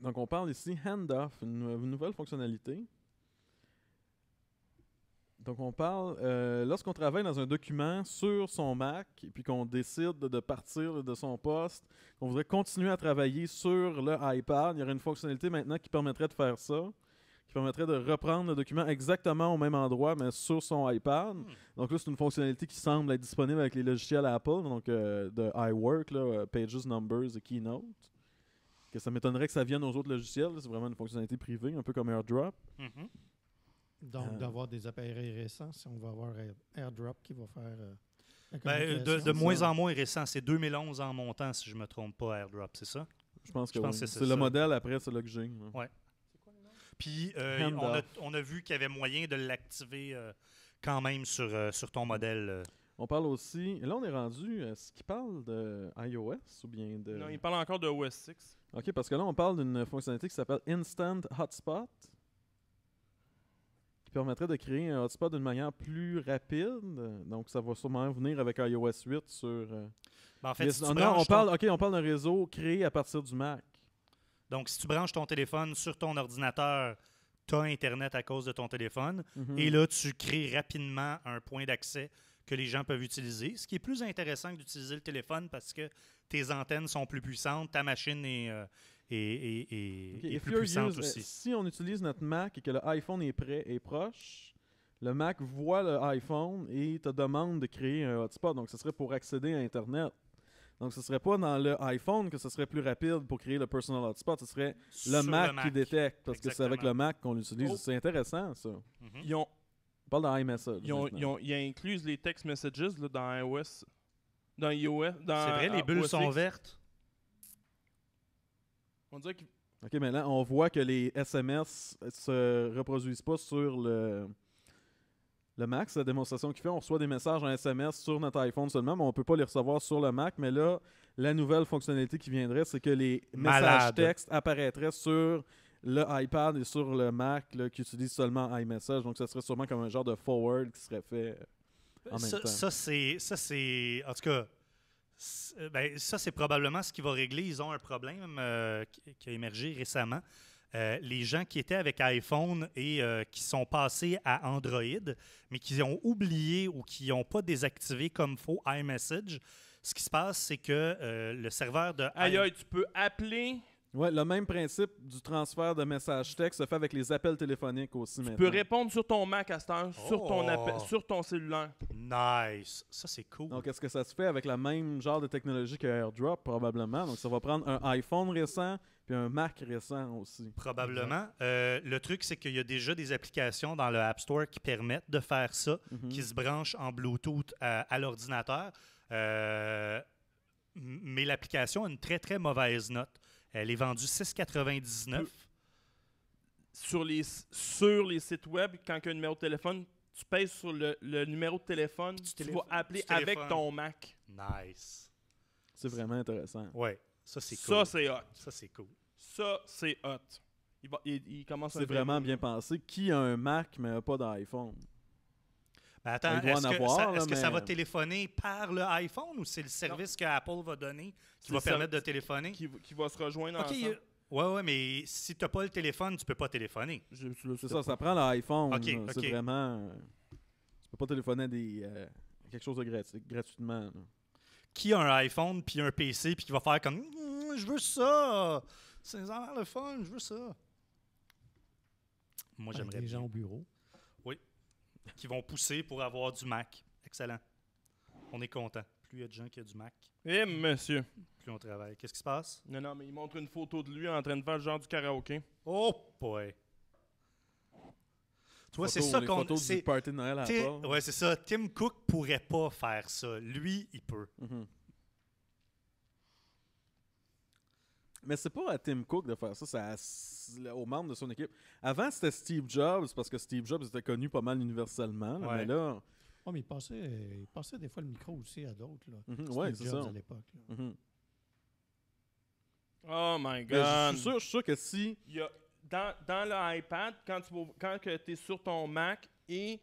Donc, on parle ici handoff, une, nouvelle fonctionnalité. Donc, on parle, euh, lorsqu'on travaille dans un document sur son Mac, et puis qu'on décide de partir de son poste, qu'on voudrait continuer à travailler sur le iPad, il y aurait une fonctionnalité maintenant qui permettrait de faire ça, qui permettrait de reprendre le document exactement au même endroit, mais sur son iPad. Hmm. Donc là, c'est une fonctionnalité qui semble être disponible avec les logiciels Apple, donc euh, de iWork, euh, Pages, Numbers et Keynote ça m'étonnerait que ça vienne aux autres logiciels. C'est vraiment une fonctionnalité privée, un peu comme AirDrop. Mm-hmm. Donc, euh. d'avoir des appareils récents, si on va avoir AirDrop qui va faire. Euh, ben, euh, de, moins en moins récent, c'est 2011 en montant, si je ne me trompe pas, AirDrop, c'est ça? Je pense que, oui. c'est le modèle après, c'est là que j'ai. Ouais. Puis on, a, on, a, vu qu'il y avait moyen de l'activer quand même sur, sur ton modèle. On parle aussi, là on est rendu, est-ce qu'il parle de iOS ou bien de... Non, il parle encore de OS 6. OK, parce que là, on parle d'une fonctionnalité qui s'appelle Instant Hotspot, qui permettrait de créer un hotspot d'une manière plus rapide. Donc, ça va sûrement venir avec iOS 8 sur. Euh, ben, ah on parle, on parle d'un réseau créé à partir du Mac. Donc, si tu branches ton téléphone sur ton ordinateur, tu as Internet à cause de ton téléphone. Mm-hmm. Et là, tu crées rapidement un point d'accès que les gens peuvent utiliser, ce qui est plus intéressant que d'utiliser le téléphone parce que tes antennes sont plus puissantes, ta machine est, euh, est, plus puissante aussi. Si on utilise notre Mac et que iphone est prêt et proche, le Mac voit l'iPhone et te demande de créer un hotspot. Donc, ce serait pour accéder à Internet. Donc, ce serait pas dans le iPhone que ce serait plus rapide pour créer le personal hotspot, ce serait le Mac, qui détecte, parce que c'est avec le Mac qu'on l'utilise. Oh. C'est intéressant, ça. Mhm. Ils ont on parle dans Ils, ont, ils, les text messages dans iOS. Dans iOS. C'est vrai, les bulles sont vertes. On dirait OK, mais là, on voit que les SMS se reproduisent pas sur le, Mac. C'est la démonstration qu'il fait. On reçoit des messages en SMS sur notre iPhone seulement, mais on ne peut pas les recevoir sur le Mac. Mais là, la nouvelle fonctionnalité qui viendrait, c'est que les messages textes apparaîtraient sur le iPad est sur le Mac qui utilise seulement iMessage. Donc, ça serait sûrement comme un genre de forward qui serait fait euh, en ça, même temps. Ça, c'est. Ça, c'est. En tout cas. Euh, ben, ça, c'est probablement ce qui va régler. Ils ont un problème euh, qui a émergé récemment. les gens qui étaient avec iPhone et qui sont passés à Android, mais qui ont oublié ou qui n'ont pas désactivé comme faux iMessage, ce qui se passe, c'est que le serveur de. Aïe, aïe, tu peux appeler Ouais, le même principe du transfert de message texte se fait avec les appels téléphoniques aussi tu peux répondre sur ton Mac à sur, ton oh! sur ton cellulaire. Nice! Ça, c'est cool. Donc, est-ce que ça se fait avec le même genre de technologie que AirDrop? Probablement. Donc, ça va prendre un iPhone récent puis un Mac récent aussi. Probablement. Euh, le truc, c'est qu'il y a déjà des applications dans le App Store qui permettent de faire ça, mhm. qui se branchent en Bluetooth à, l'ordinateur. Euh, mais l'application a une très, très mauvaise note. Elle est vendue 6,99. Sur les, sur les sites web, quand tu as un numéro de téléphone, tu pèses sur le, numéro de téléphone, tu, appeler avec ton Mac. Nice. C'est vraiment intéressant. Oui. ça c'est cool. Ça c'est hot. Ça c'est cool. Ça c'est hot. Il, commence C'est vraiment bien pensé. Qui a un Mac mais n'a pas d'iPhone? Ben, attends, est-ce que, ça, va euh, téléphoner par le iPhone ou c'est le service que Apple va donner qui va permettre de téléphoner? Qui, va se rejoindre en ensemble. Oui, ouais, mais si tu n'as pas le téléphone, tu peux pas téléphoner. C'est ça, ça prend l'iPhone. C'est vraiment. Euh, tu peux pas téléphoner à des, euh, quelque chose de gratuitement. Qui a un iPhone puis un PC puis qui va faire comme mmh, Je veux ça C'est le fun, je veux ça. Moi, ah, j'aimerais. Des gens au bureau qui vont pousser pour avoir du Mac. Excellent. On est content. Plus il y a de gens qui ont du Mac. Eh, monsieur. Plus on travaille. Qu'est-ce qui se passe? Non, non, mais il montre une photo de lui en train de faire le genre du karaoké. Oh, boy. Tu vois, c'est ça qu'on. C'est party de Noël à la Ouais, c'est ça. Tim Cook pourrait pas faire ça. Lui, il peut. Mhm. Mais c'est pas à Tim Cook de faire ça, c'est aux membres de son équipe. Avant, c'était Steve Jobs, parce que Steve Jobs était connu pas mal universellement. Mais là. Oh, mais il passait, il passait des fois le micro aussi à d'autres. Là. Mhm, c'est ça. à l'époque. Mhm. Oh my God. Je suis, sûr, que si. Il y a, dans, dans l'iPad, quand tu quand es sur ton Mac et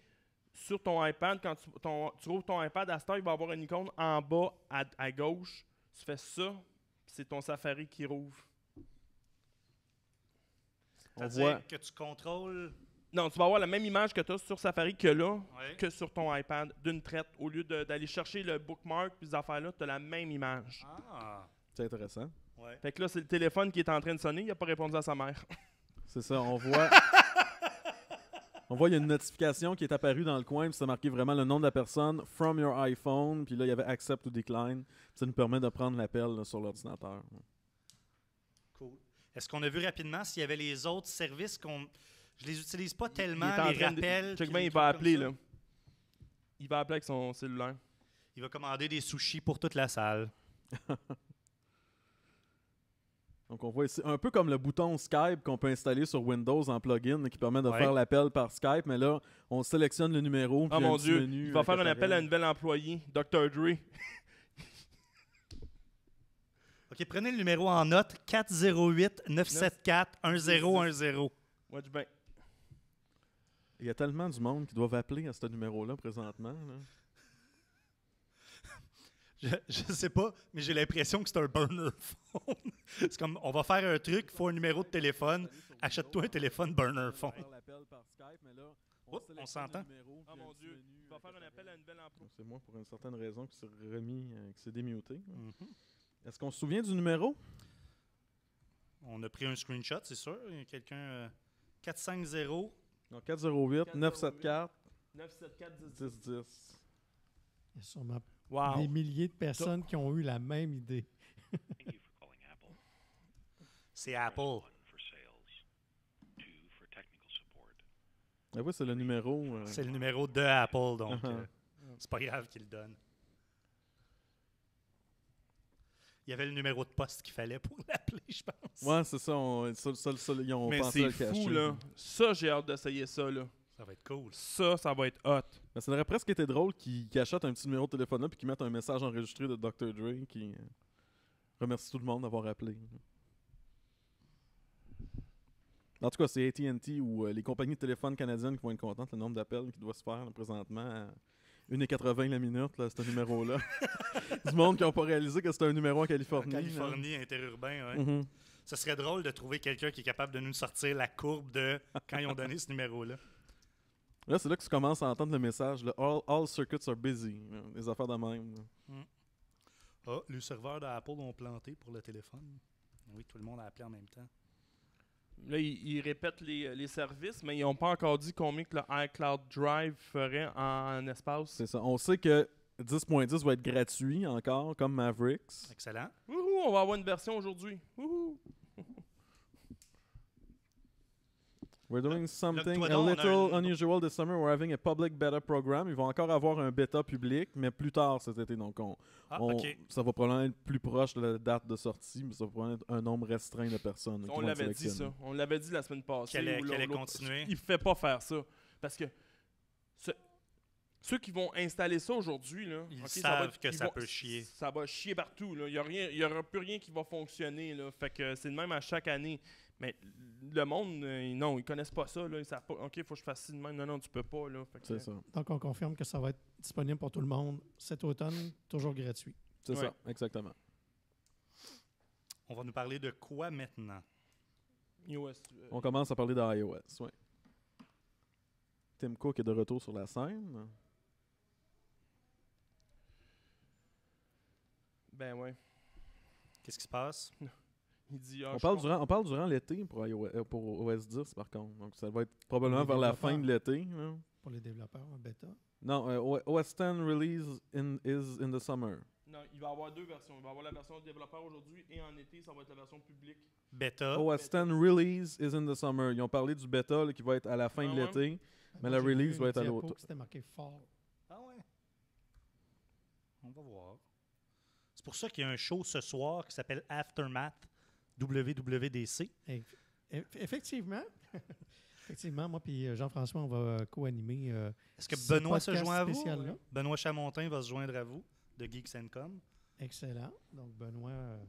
sur ton iPad, quand tu, trouves ouvres ton iPad à cette heure, il va y avoir une icône en bas à, à gauche. Tu fais ça, c'est ton Safari qui rouvre. C'est-à-dire que tu contrôles. Non, tu vas avoir la même image que tu as sur Safari que là, que sur ton iPad, d'une traite. Au lieu d'aller chercher le bookmark puis ces affaires-là, tu as la même image. Ah! C'est intéressant. Fait que là, c'est le téléphone qui est en train de sonner, il n'a pas répondu à sa mère. C'est ça, on voit. on voit, il y a une notification qui est apparue dans le coin, puis ça marqué vraiment le nom de la personne, from your iPhone, puis là, il y avait accept ou decline. Ça nous permet de prendre l'appel sur l'ordinateur. Cool. Est-ce qu'on a vu rapidement s'il y avait les autres services qu'on. Je les utilise pas tellement, les rappels. il va appeler, là. Il va appeler avec son cellulaire. Il va commander des sushis pour toute la salle. Donc on voit ici, un peu comme le bouton Skype qu'on peut installer sur Windows en plugin qui permet de faire l'appel par Skype, mais là, on sélectionne le numéro. Oh mon dieu, il va faire un appel à un nouvel employé, Dr. Dre. ok, prenez le numéro en note, 408-974-1010. Watch bien. Il y a tellement du monde qui doivent appeler à ce numéro-là présentement. Je, ne sais pas, mais j'ai l'impression que c'est un burner phone. c'est comme, on va faire un truc, il faut un numéro de téléphone. Achète-toi un téléphone burner phone. on s'entend. Ah, va faire un appel à une C'est moi pour une certaine raison qui s'est remis, euh, qui s'est démuté. Mhm. Est-ce qu'on se souvient du numéro? On a pris un screenshot, c'est sûr. Il y a quelqu'un. 450. 408, 974. 974 1010. Il y a sûrement des milliers de personnes qui ont eu la même idée. c'est Apple. Ah oui, c'est le numéro. Euh, c'est le numéro de Apple, donc uh-huh. euh, c'est pas grave qu'il le donne. Il y avait le numéro de poste qu'il fallait pour l'appeler, je pense. Ouais, c'est ça, ont Mais pensé à C'est fou, là. Ça, j'ai hâte d'essayer ça, là. Ça va être cool. Ça, ça va être hot. Mais ça aurait presque été drôle qu'ils achètent un petit numéro de téléphone là qu'ils mettent un message enregistré de Dr. Dre qui euh, remercie tout le monde d'avoir appelé. En tout cas, c'est AT&T ou euh, les compagnies de téléphone canadiennes qui vont être contentes le nombre d'appels qui doit se faire présentement. présentement à 80 la minute, c'est un numéro-là. du monde qui n'a pas réalisé que c'est un numéro en Californie. Californie, interurbain, oui. Mm-hmm. serait drôle de trouver quelqu'un qui est capable de nous sortir la courbe de quand ils ont donné ce numéro-là. Là, c'est là que tu commences à entendre le message all, circuits are busy. Les affaires de même. Mm. Ah, les serveurs d'Apple ont planté pour le téléphone. Oui, tout le monde a appelé en même temps. Là, ils, répètent euh, les, services, mais ils n'ont pas encore dit combien que le iCloud Drive ferait en, espace. C'est ça. On sait que 10.10 va être gratuit encore, comme Mavericks. Excellent. Wouhou, on va avoir une version aujourd'hui. We're doing something a little unusual this summer. We're having a public beta program. Ils vont encore avoir un bêta public, mais plus tard cet été. Donc, ah, ça va probablement être plus proche de la date de sortie, mais ça va probablement être un nombre restreint de personnes. On l'avait dit, ça. On l'avait dit la semaine passée. Qu'elle Il ne fait pas faire ça. Parce que ceux qui vont installer ça aujourd'hui, ils savent que ça peut chier. Ça va chier partout. Il n'y aura plus rien qui va fonctionner. Fait que c'est le même à chaque année. Mais le monde, euh, non, ils connaissent pas ça. Là, ils savent pas, OK, il faut que je fasse ci Non, non, tu peux pas. C'est ça. Donc, on confirme que ça va être disponible pour tout le monde cet automne, toujours gratuit. C'est ça, exactement. On va nous parler de quoi maintenant? Euh, on commence à parler d'iOS, ouais. Tim Cook est de retour sur la scène. Ben ouais. Qu'est-ce qui se passe? Ah, on, parle durant, on, parle durant, l'été pour, euh, pour OS 10, par contre. Donc, ça va être probablement vers la fin de l'été. Pour les développeurs en bêta Non, euh, OS 10 release is in the summer. Non, il va y avoir deux versions. Il va y avoir la version du développeur aujourd'hui et en été, ça va être la version publique. Bêta. OS 10 release is in the summer. Ils ont parlé du bêta qui va être à la fin de ah l'été, mais la release va être à l'automne. C'était marqué Ah ouais. On va voir. C'est pour ça qu'il y a un show ce soir qui s'appelle Aftermath WWDC. Effectivement. Effectivement, moi et euh, Jean-François, on va euh, co-animer. Euh, Est-ce que Benoît se joint à vous? Benoît Chamontin va se joindre à vous de Geeks Com. Excellent. Donc, Benoît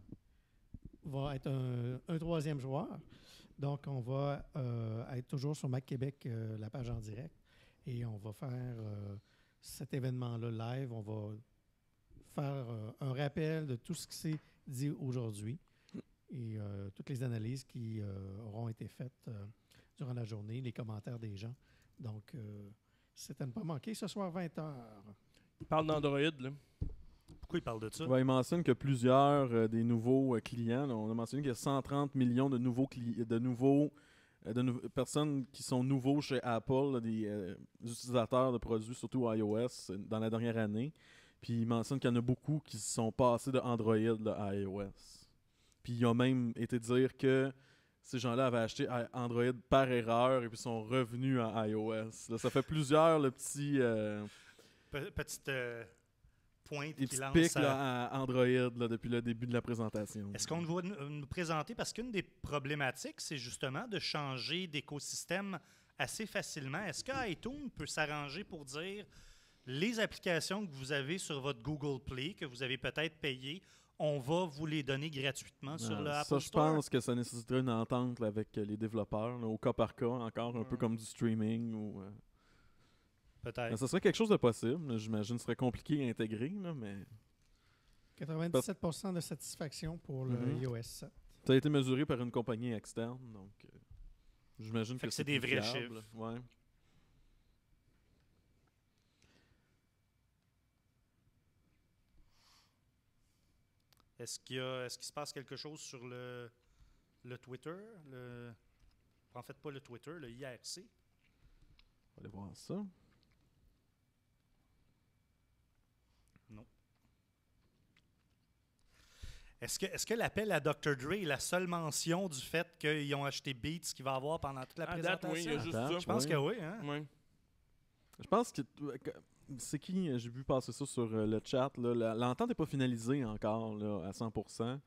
va être un, troisième joueur. Donc, on va être toujours sur Mac Québec, la page en direct. Et on va faire cet événement-là live. On va faire un rappel de tout ce qui s'est dit aujourd'hui et euh, toutes les analyses qui euh, auront été faites euh, durant la journée, les commentaires des gens. Donc, c'est à ne pas manquer ce soir 20h. Il parle d'Android, là. Pourquoi il parle de ça? il mentionne que plusieurs des nouveaux clients, on a mentionné qu'il y a 130 millions de nouveaux, de nouveaux de personnes qui sont nouveaux chez Apple, des utilisateurs de produits, surtout iOS, dans la dernière année. Puis il mentionne qu'il y en a beaucoup qui sont passés de Android à iOS. Puis ils ont même été dire que ces gens-là avaient acheté Android par erreur et puis sont revenus à iOS. ça fait plusieurs le petit. Euh, petite euh, pointe lance à... Android depuis le début de la présentation. Est-ce qu'on va nous présenter parce qu'une des problématiques, c'est justement de changer d'écosystème assez facilement. Est-ce que iTunes peut s'arranger pour dire les applications que vous avez sur votre Google Play, que vous avez peut-être payées, on va vous les donner gratuitement sur ah, le ça, je pense que ça nécessiterait une entente avec les développeurs, au cas par cas, encore un peu comme du streaming euh. Peut-être. Ce serait quelque chose de possible. J'imagine que ce serait compliqué à intégrer, mais. 97 de satisfaction pour le mhm. Ça a été mesuré par une compagnie externe, donc. Euh, j'imagine que, que c'est des vrais chiffres. Ouais. Est-ce qu'il, se passe quelque chose sur le, le Twitter En fait, pas le Twitter, le IRC. On va aller voir ça. Non. Est-ce que, l'appel à Dr. Dre est la seule mention du fait qu'ils ont acheté Beats qu'il va avoir pendant toute la présentation? Je pense que oui. Hein? oui. Je pense que euh, c'est qui euh, J'ai vu passer ça sur euh, le chat. L'entente n'est pas finalisée encore à 100%.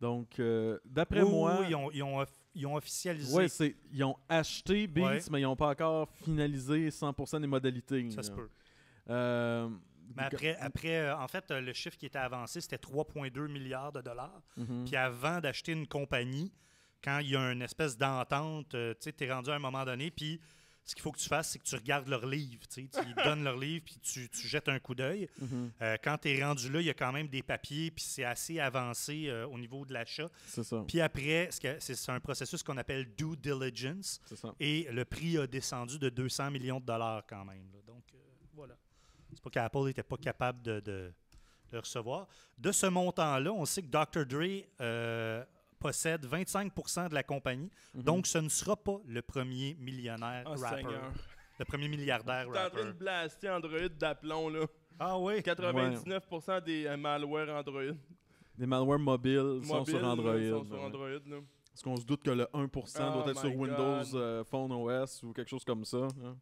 Donc, euh, d'après moi. ils ont, ils ont, officialisé. Oui, ils ont acheté Beats, mais ils n'ont pas encore finalisé 100% des modalités. Ça se peut. mais après, après en fait, le chiffre qui était avancé, c'était 3,2 milliards de dollars. Mhm. Puis avant d'acheter une compagnie, quand il y a une espèce d'entente, tu sais, tu es rendu à un moment donné, puis ce qu'il faut que tu fasses, c'est que tu regardes leur livre. Tu donnes leur livre, puis tu, jettes un coup d'œil. Mhm. Euh, quand tu es rendu là, il y a quand même des papiers, puis c'est assez avancé euh, au niveau de l'achat. C'est ça. Puis après, c'est un processus qu'on appelle due diligence. Et le prix a descendu de 200 millions de dollars quand même. Donc, euh, voilà. C'est pas qu'Apple n'était pas capable de, de, de, recevoir. De ce montant-là, on sait que Dr. Dre possède 25 de la compagnie. Mhm. Donc, ce ne sera pas le premier millionnaire ah, rapper. Le premier milliardaire rapper. en Android d'aplomb, là. Ah oui? 99 euh, des malware malwares Android. Des malwares mobiles, sont sur Android. Ils sont sur Android, qu'on se doute que le 1% doit oh être sur Windows euh, Phone OS ou quelque chose comme ça. Hein.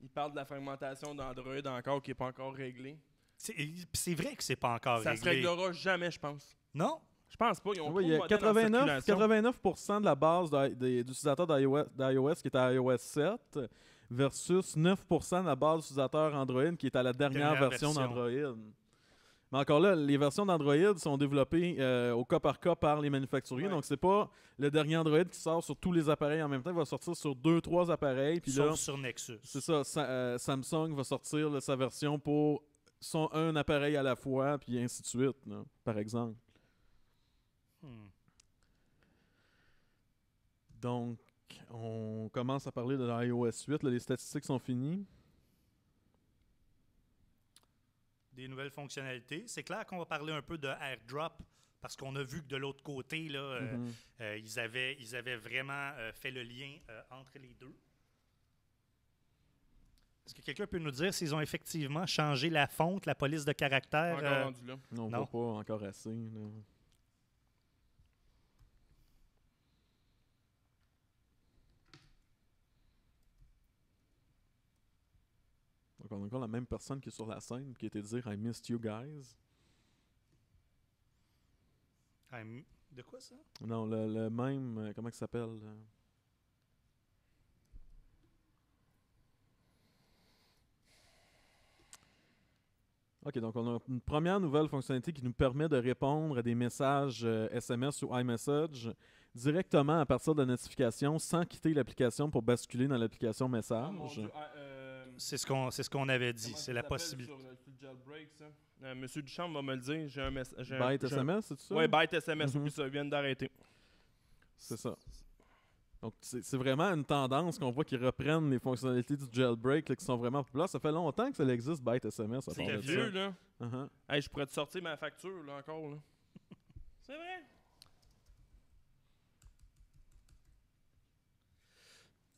Il parle de la fragmentation d'Android encore qui n'est pas encore réglée. C'est vrai que c'est pas encore réglé. Ça se réglera jamais, je pense. Non, je pense pas. ont il y a 89, de la base d'utilisateurs d'iOS qui est à iOS 7 versus 9 de la base d'utilisateurs Android qui est à la dernière, version, d'Android. Mais encore là, les versions d'Android sont développées euh, au cas par cas par les manufacturiers. Donc, c'est pas le dernier Android qui sort sur tous les appareils en même temps. Il va sortir sur deux, trois appareils. sur Nexus. C'est ça. Euh, Samsung va sortir sa version pour son un appareil à la fois, puis ainsi de suite, par exemple. Hmm. Donc, on commence à parler de l'iOS 8. les statistiques sont finies. Des nouvelles fonctionnalités. C'est clair qu'on va parler un peu de AirDrop parce qu'on a vu que de l'autre côté, là, euh, mm-hmm. euh, ils, avaient, vraiment euh, fait le lien entre les deux. Est-ce que quelqu'un peut nous dire s'ils ont effectivement changé la fonte, la police de caractère? Non, pas encore assez. On a encore la même personne qui est sur la scène qui était dire I missed you guys. De quoi ça Non, le, même. Euh, comment il s'appelle euh? OK, donc on a une première nouvelle fonctionnalité qui nous permet de répondre à des messages SMS euh, ou iMessage directement à partir de la notification sans quitter l'application pour basculer dans l'application ah, Message. Ah, c'est ce qu'on ce qu'on avait dit. C'est la possibilité. Euh, euh, Monsieur Duchamp va me le dire. J'ai un message. Byte SMS, c'est ça? Mm-hmm. Oui, byte SMS. ça vient d'arrêter. C'est ça. Donc, c'est vraiment une tendance qu'on voit qu'ils reprennent les fonctionnalités du jailbreak qui sont vraiment populaires. Ça fait longtemps que ça existe, Byte SMS. C'est vieux, là. Uh-huh. je pourrais te sortir ma facture, là, encore. c'est vrai.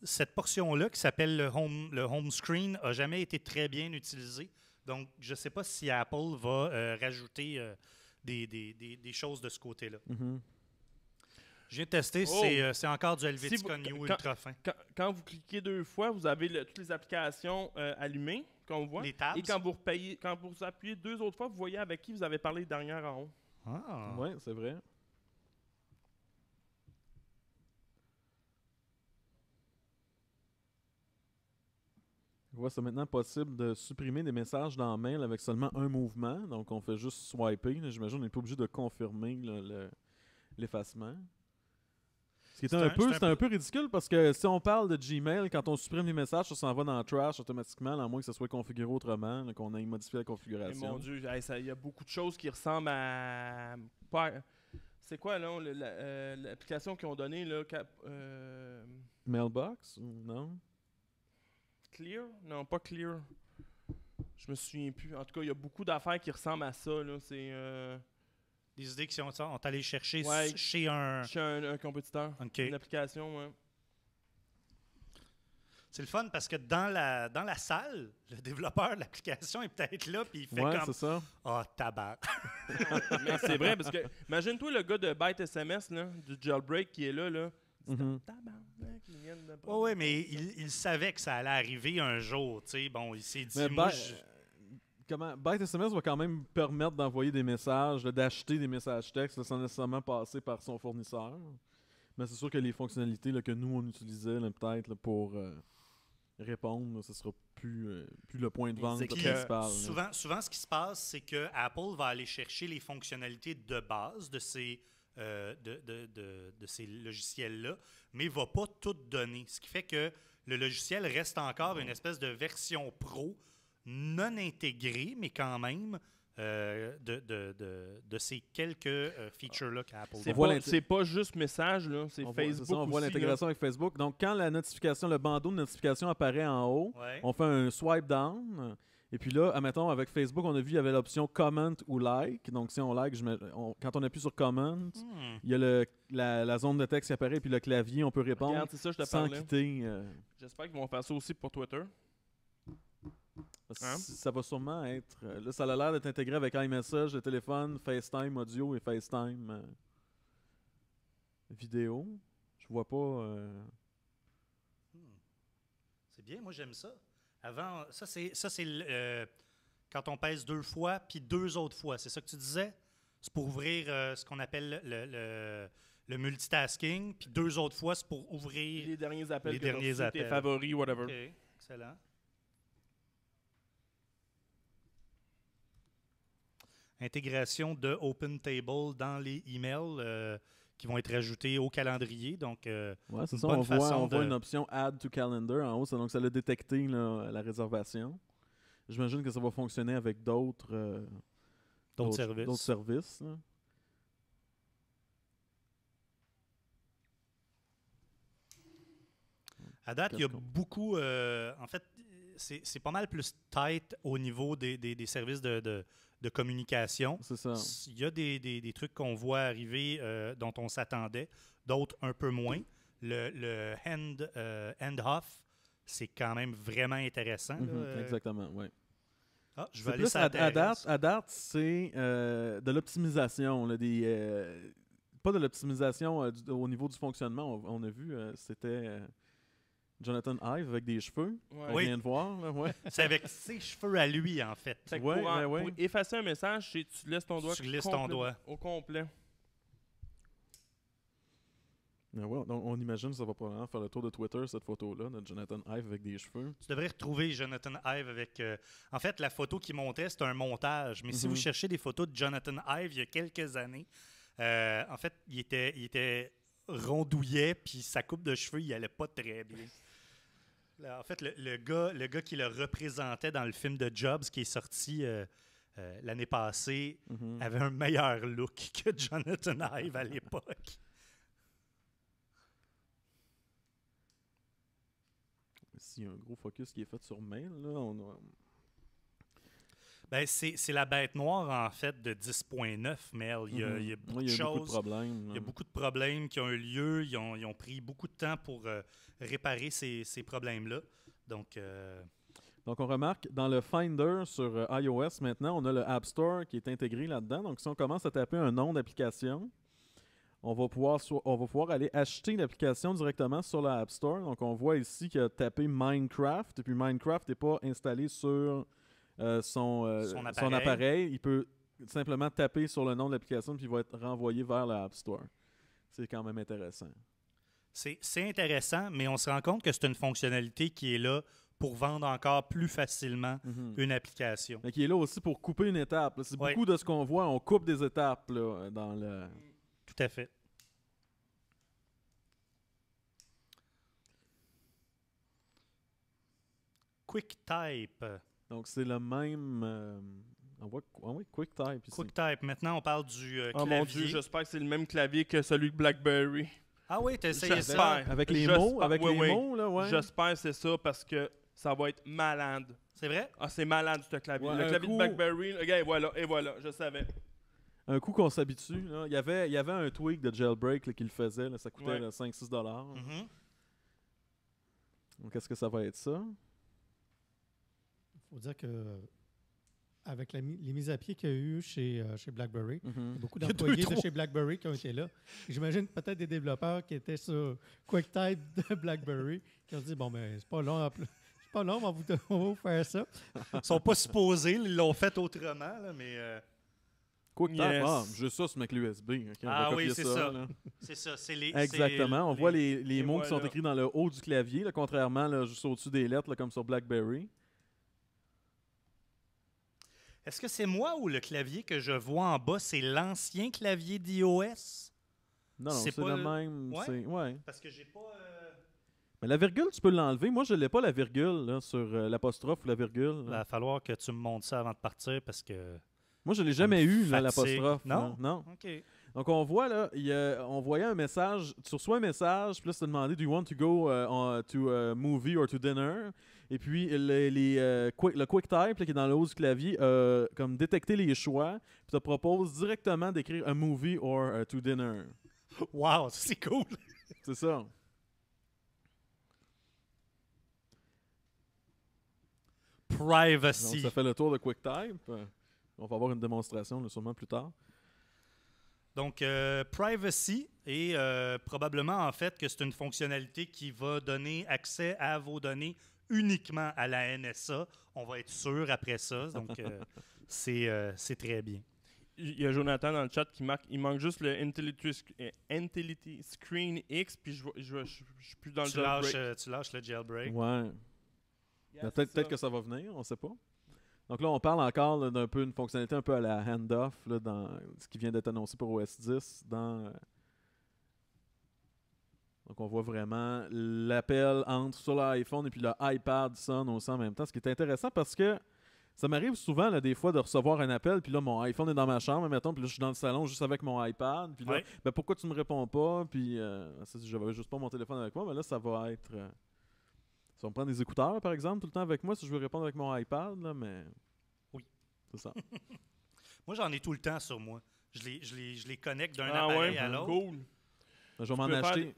cette portion-là, qui s'appelle le home, le home screen, n'a jamais été très bien utilisée. Donc, je ne sais pas si Apple va euh, rajouter euh, des, choses de ce côté-là. Mm-hmm. J'ai testé, oh. euh, c'est encore du LVD quand, Ultra fin. Quand, vous cliquez deux fois, vous avez toutes les applications allumées, qu'on voit. Les Et quand vous, quand vous appuyez deux autres fois, vous voyez avec qui vous avez parlé dernière en haut. Ah. Oui, c'est vrai. c'est maintenant possible de supprimer des messages dans mail avec seulement un mouvement. Donc, on fait juste swiper. J'imagine qu'on n'est pas obligé de confirmer l'effacement. ce qui un, peu, ridicule parce que si on parle de Gmail, quand on supprime les messages, ça s'en va dans le trash automatiquement, à moins que ça soit configuré autrement, qu'on ait modifié la configuration. mon Dieu, il y a beaucoup de choses qui ressemblent à. C'est quoi euh, l'application qu'ils ont donnée? là? Euh, Mailbox non? Clear? Non, pas Clear. Je me souviens plus. En tout cas, il y a beaucoup d'affaires qui ressemblent à ça. Là. Euh, Des idées qui sont, est allé chercher chez un... Chez un, compétiteur. Une application, C'est le fun parce que dans la, dans la salle, le développeur de l'application est peut-être là, puis il fait comme. ça. Oh, ah, tabac. c'est vrai, parce que imagine-toi le gars de Byte SMS, là, du jailbreak qui est là, là. Mhm. Oui, mais il, savait que ça allait arriver un jour. sais. Bon, il s'est dit. Euh, comment, SMS va quand même permettre d'envoyer des messages, d'acheter des messages textes sans nécessairement passer par son fournisseur. Mais c'est sûr que les fonctionnalités que nous, on utilisait peut-être pour euh, répondre, ce sera euh, plus, le point de vente principal. Souvent, souvent, ce qui se passe, c'est que Apple va aller chercher les fonctionnalités de base de ses euh, de, de, de, de, ces logiciels-là, mais ne va pas tout donner. Ce qui fait que le logiciel reste encore une espèce de version pro non intégrée, mais quand même, euh, de, de, de, de, ces quelques euh, features-là qu'Apple Apple. C'est pas, pas, juste message, c'est Facebook. on voit l'intégration avec Facebook. Donc, quand la notification, le bandeau de notification apparaît en haut, on fait un swipe down. Et puis là, admettons, avec Facebook, on a vu, qu'il y avait l'option comment ou like. Donc, si on like, je quand on appuie sur comment, hmm. il y a la, zone de texte qui apparaît, puis le clavier, on peut répondre sans quitter. Euh. J'espère qu'ils vont faire ça aussi pour Twitter. Ça va sûrement être. Euh, là, ça a l'air d'être intégré avec iMessage, le téléphone, FaceTime audio et FaceTime euh, vidéo. Je vois pas. Hmm. C'est bien, moi j'aime ça. Avant, ça, c'est, ça, c'est euh, quand on pèse deux fois, puis deux autres fois. C'est ça que tu disais? C'est pour ouvrir euh, ce qu'on appelle le, le, multitasking, puis deux autres fois, c'est pour ouvrir les derniers appels, les derniers appels. tes favoris, whatever. excellent. Intégration de Table dans les emails. Euh, qui vont être ajoutés au calendrier. Donc, euh, on, voit, on voit, une option Add to Calendar en haut. Ça, donc, ça l'a détecté la réservation. J'imagine que ça va fonctionner avec d'autres euh, services. À date, il y a beaucoup. Euh, en fait, c'est pas mal plus tight au niveau des, services de de communication. Il y a des, trucs qu'on voit arriver euh, dont on s'attendait, d'autres un peu moins. Le, hand, euh, off, c'est quand même vraiment intéressant. Mhm, euh. exactement, oui. Ah, je vais aller plus à, à, c'est euh, de l'optimisation, pas de l'optimisation au niveau du fonctionnement. on a vu, c'était Jonathan Ive avec des cheveux. On vient de voir. ouais. C'est avec ses cheveux à lui, en fait. Oui, ouais, pour, effacer un message, tu laisses ton doigt, tu ton doigt. au complet. ouais, on imagine que ça va probablement faire le tour de Twitter, cette photo-là, de Jonathan Ive avec des cheveux. Tu devrais retrouver Jonathan Ive avec. Euh, en fait, la photo qui montait, c'est un montage. Mais si vous mhm. cherchez des photos de Jonathan Ive il y a quelques années, euh, en fait, il était, il était rondouillet, puis sa coupe de cheveux, il allait pas très bien. En fait, le, gars, le gars qui le représentait dans le film de Jobs qui est sorti euh, euh, l'année passée mhm. avait un meilleur look que Jonathan Ive à l'époque. S'il un gros focus qui est fait sur Mail, là, on ben, c'est la bête noire, en fait, de 10.9, mais mhm. il y a, beaucoup de problèmes. Il y a hein. beaucoup de problèmes qui ont eu lieu. Ils ont, pris beaucoup de temps pour euh, réparer ces, problèmes-là. Donc. Euh, Donc, on remarque dans le Finder sur euh, iOS maintenant, on a le App Store qui est intégré là-dedans. Donc, si on commence à taper un nom d'application, on va pouvoir, on va pouvoir aller acheter l'application directement sur le App Store. Donc, on voit ici qu'il a tapé Minecraft, et puis Minecraft n'est pas installé sur euh, euh, son, son, appareil. il peut simplement taper sur le nom de l'application puis il va être renvoyé vers l'App Store. C'est quand même intéressant. C'est intéressant, mais on se rend compte que c'est une fonctionnalité qui est là pour vendre encore plus facilement mm-hmm. une application. Mais qui est là aussi pour couper une étape. C'est beaucoup de ce qu'on voit, on coupe des étapes dans le. Tout à fait. Quick Type. Donc, c'est le même. Euh, on voit, on QuickType ici. QuickType. Maintenant, on parle du clavier. Euh, oh mon Dieu, j'espère que c'est le même clavier que celui de BlackBerry. Ah oui, t'as essayé ça? Avec les mots, avec les mots, là, ouais. J'espère que c'est ça parce que ça va être malade. C'est vrai? Ah, c'est malade, ce clavier. le clavier de BlackBerry, okay, et voilà, et voilà, je savais un coup qu'on s'habitue, il y avait, y avait un tweak de jailbreak qu'il faisait, ça coûtait 5-6 dollars. Mm-hmm. Donc, est-ce que ça va être ça? faut dire que avec les mises à pied qu'il y a eu chez, euh, chez BlackBerry. Mm-hmm. Beaucoup d'employés de chez BlackBerry qui ont été là. J'imagine peut-être des développeurs qui étaient sur QuickType de BlackBerry qui ont dit bon ben c'est pas long c'est pas long, on va, vous, faire ça. Ils ne sont pas supposés, ils l'ont fait autrement, là, mais. Euh... QuickType, ah, juste ça, c'est avec l'USB. Hein, ah oui, c'est ça. C'est ça, c'est les. Exactement, on voit les, les mots qui sont écrits dans le haut du clavier, contrairement là, juste au-dessus des lettres, comme sur BlackBerry. Est-ce que c'est moi ou le clavier que je vois en bas, c'est l'ancien clavier d'iOS? Non, c'est le même. Ouais? Parce que j'ai pas. Euh, la virgule, tu peux l'enlever. Moi, je l'ai pas la virgule sur euh, l'apostrophe ou la virgule. Il va falloir que tu me montres ça avant de partir parce que. Moi, je l'ai jamais eu, l'apostrophe. Non? Non. OK. Donc, on voit, là, il, on voyait un message. Tu reçois un message, puis là, tu te Do you want to go euh, to a movie or to dinner? » Et puis, euh, quick, le QuickType qui est dans le haut du clavier, euh, comme détecter les choix, puis te propose directement d'écrire un movie or euh, to dinner. Wow, c'est cool! c'est ça. Privacy. ça fait le tour de QuickType. On va avoir une démonstration sûrement plus tard. Donc, privacy est probablement en fait que c'est une fonctionnalité qui va donner accès à vos données uniquement à la NSA. On va être sûr après ça. Donc, euh, euh, c'est, très bien. Il y a Jonathan dans le chat qui marque il manque juste le Intelity, Screen X, puis je, je, suis plus dans le tu euh, tu lâches le jailbreak. Ouais. Ben, peut-être, que ça va venir, on ne sait pas. Donc là, on parle encore d'un peu une fonctionnalité un peu à la handoff, dans ce qui vient d'être annoncé pour OS 10 dans donc, on voit vraiment l'appel entre sur l'iPhone et puis le iPad sonne aussi en même temps, ce qui est intéressant parce que ça m'arrive souvent, là, des fois, de recevoir un appel, puis là, mon iPhone est dans ma chambre, mettons, puis là, je suis dans le salon juste avec mon iPad, puis là, ben, pourquoi tu me réponds pas, puis je euh, j'avais juste pas mon téléphone avec moi, mais là, ça va être... ça euh, si on prend des écouteurs, par exemple, tout le temps avec moi, si je veux répondre avec mon iPad, là, mais... Oui. C'est ça. moi, j'en ai tout le temps sur moi. Je les, je les, je les connecte d'un ah appareil à l'autre. cool. Ben, je vais m'en acheter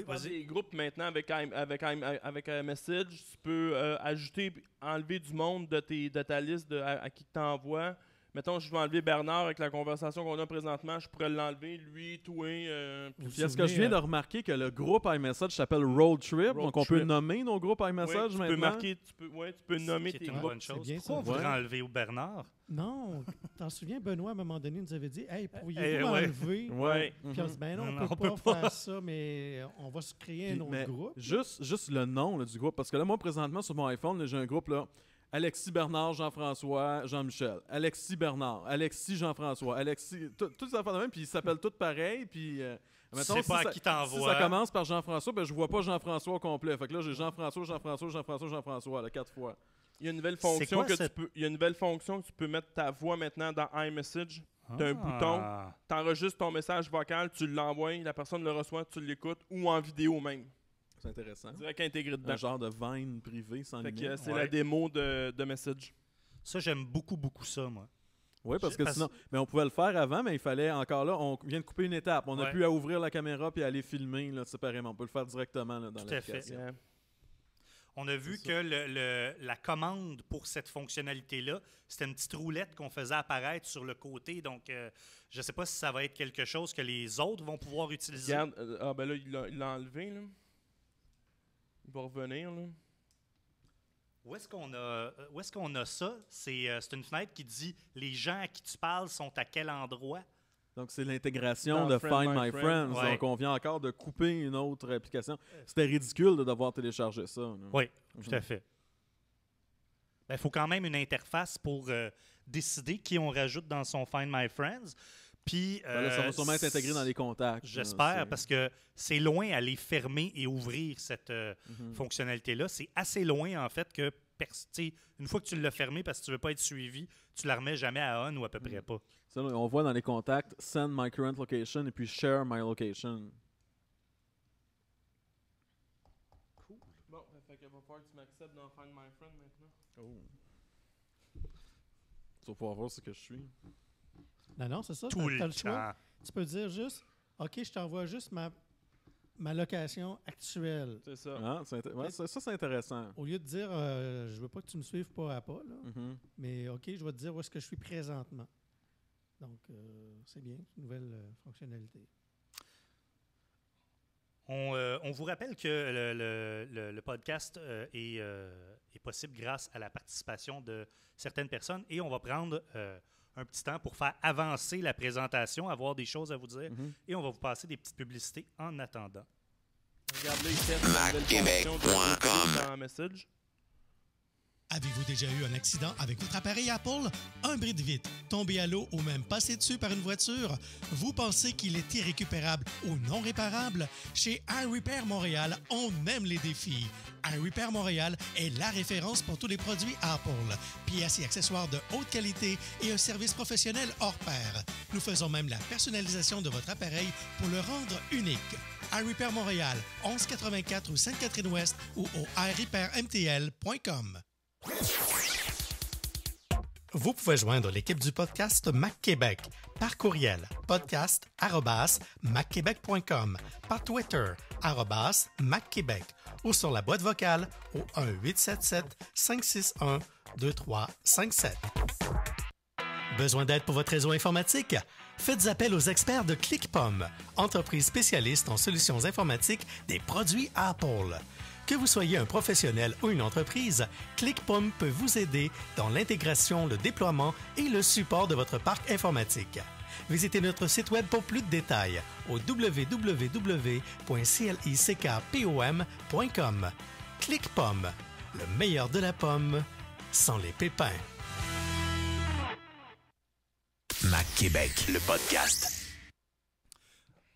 vas-y. les groupes maintenant avec, avec avec, avec Message, tu peux euh, ajouter, enlever du monde de, tes, de ta liste à, à qui tu t'envoies mettons, je vais enlever Bernard avec la conversation qu'on a présentement, je pourrais l'enlever, lui, toi. Euh, puis Est-ce que je viens de remarquer que le groupe iMessage s'appelle Road Trip, donc on peut nommer nos groupes iMessage maintenant. tu Peux marquer, tu peux, nommer tes Bonne Bien Pourquoi ça? enlever Bernard? Non, t'en souviens, Benoît, à un moment donné, nous avait dit Hey, pourriez-vous eh, enlever enlever. Puis on dit Ben non, on ne peut, pas faire ça, mais on va se créer un autre groupe. Juste, le nom du groupe, parce que là, moi, présentement, sur mon iPhone, j'ai un groupe là. Alexis Bernard, Jean-François, Jean-Michel. Alexis Bernard, Alexis Jean-François, Alexis. Toutes les enfants de même, puis ils s'appellent tous pareil, puis. Euh, pas à qui t'envoie. ça commence par Jean-François, ben je vois pas Jean-François au complet. Fait que là, j'ai Jean-François, Jean-François, Jean-François, Jean-François, là, quatre fois. Il y a une nouvelle fonction que tu peux. une nouvelle fonction que tu mettre ta voix maintenant dans iMessage. d'un un ah. bouton, t'enregistres ton message vocal, tu l'envoies, la personne le reçoit, tu l'écoutes, ou en vidéo même. C'est intéressant. Direct dedans. Un genre de veine privé sans limite. c'est la démo de, Message. Ça, j'aime beaucoup, beaucoup ça, moi. Oui, parce que sinon, mais on pouvait le faire avant, mais il fallait encore là, on vient de couper une étape. On a pu à ouvrir la caméra puis aller filmer là, séparément. On peut le faire directement là, dans Tout à On a vu que la commande pour cette fonctionnalité-là, c'était une petite roulette qu'on faisait apparaître sur le côté. Donc, euh, je ne sais pas si ça va être quelque chose que les autres vont pouvoir utiliser. Euh, ah ben là, il l'a enlevé. Là. Il va revenir, là. Où est-ce qu'on a, euh, est qu'on a ça? Euh, c'est, une fenêtre qui dit les gens à qui tu parles sont à quel endroit? Donc, c'est l'intégration de Find My, Friends. Donc, on vient encore de couper une autre application. C'était ridicule de devoir télécharger ça. Oui, tout à hum. fait. Il ben, faut quand même une interface pour euh, décider qui on rajoute dans son Find My Friends. Puis, ça va euh, sûrement être intégré dans les contacts. J'espère, parce que c'est loin à les fermer et ouvrir cette euh, mhm. fonctionnalité-là. C'est assez loin, en fait, que une fois que tu l'as fermé parce que tu ne veux pas être suivi, tu ne la remets jamais à on ou à peu près mhm. pas. on voit dans les contacts send my current location et puis share my location. Cool. Bon, ben, fait que va falloir que tu m'acceptes dans Find My Friend maintenant. Oh. Tu vas pouvoir voir ce que je suis. Non, c'est ça. le, Tu peux dire juste, OK, je t'envoie juste ma, ma location actuelle. C'est ça. Ah, ça, c'est intéressant. Au lieu de dire, Je euh, je veux pas que tu me suives pas à pas, là, mm-hmm. mais OK, je vais te dire où est-ce que je suis présentement. Donc, euh, c'est bien, nouvelle euh, fonctionnalité. On, on, vous rappelle que le, le, podcast est, est, possible grâce à la participation de certaines personnes et on va prendre un petit temps pour faire avancer la présentation, avoir des choses à vous dire. Mhm. Et on va vous passer des petites publicités en attendant. Regardez Avez-vous déjà eu un accident avec votre appareil Apple? Un bris de vitre, tombé à l'eau ou même passé dessus par une voiture? Vous pensez qu'il est irrécupérable ou non réparable? Chez iRepair Montréal, on aime les défis. iRepair Montréal est la référence pour tous les produits Apple, pièces et accessoires de haute qualité et un service professionnel hors pair. Nous faisons même la personnalisation de votre appareil pour le rendre unique. iRepair Montréal, 1184 ou Sainte-Catherine-Ouest ou au iRepairMTL.com. Vous pouvez joindre l'équipe du podcast Mac par courriel podcast podcast@macquebec.com, par Twitter @macquebec ou sur la boîte vocale au 1 877 561 2357. Besoin d'aide pour votre réseau informatique Faites appel aux experts de ClickPom, entreprise spécialiste en solutions informatiques des produits Apple. Que vous soyez un professionnel ou une entreprise, ClickPOM peut vous aider dans l'intégration, le déploiement et le support de votre parc informatique. Visitez notre site web pour plus de détails au www.clickpom.com. ClickPOM, le meilleur de la pomme sans les pépins. Mac Québec, le podcast.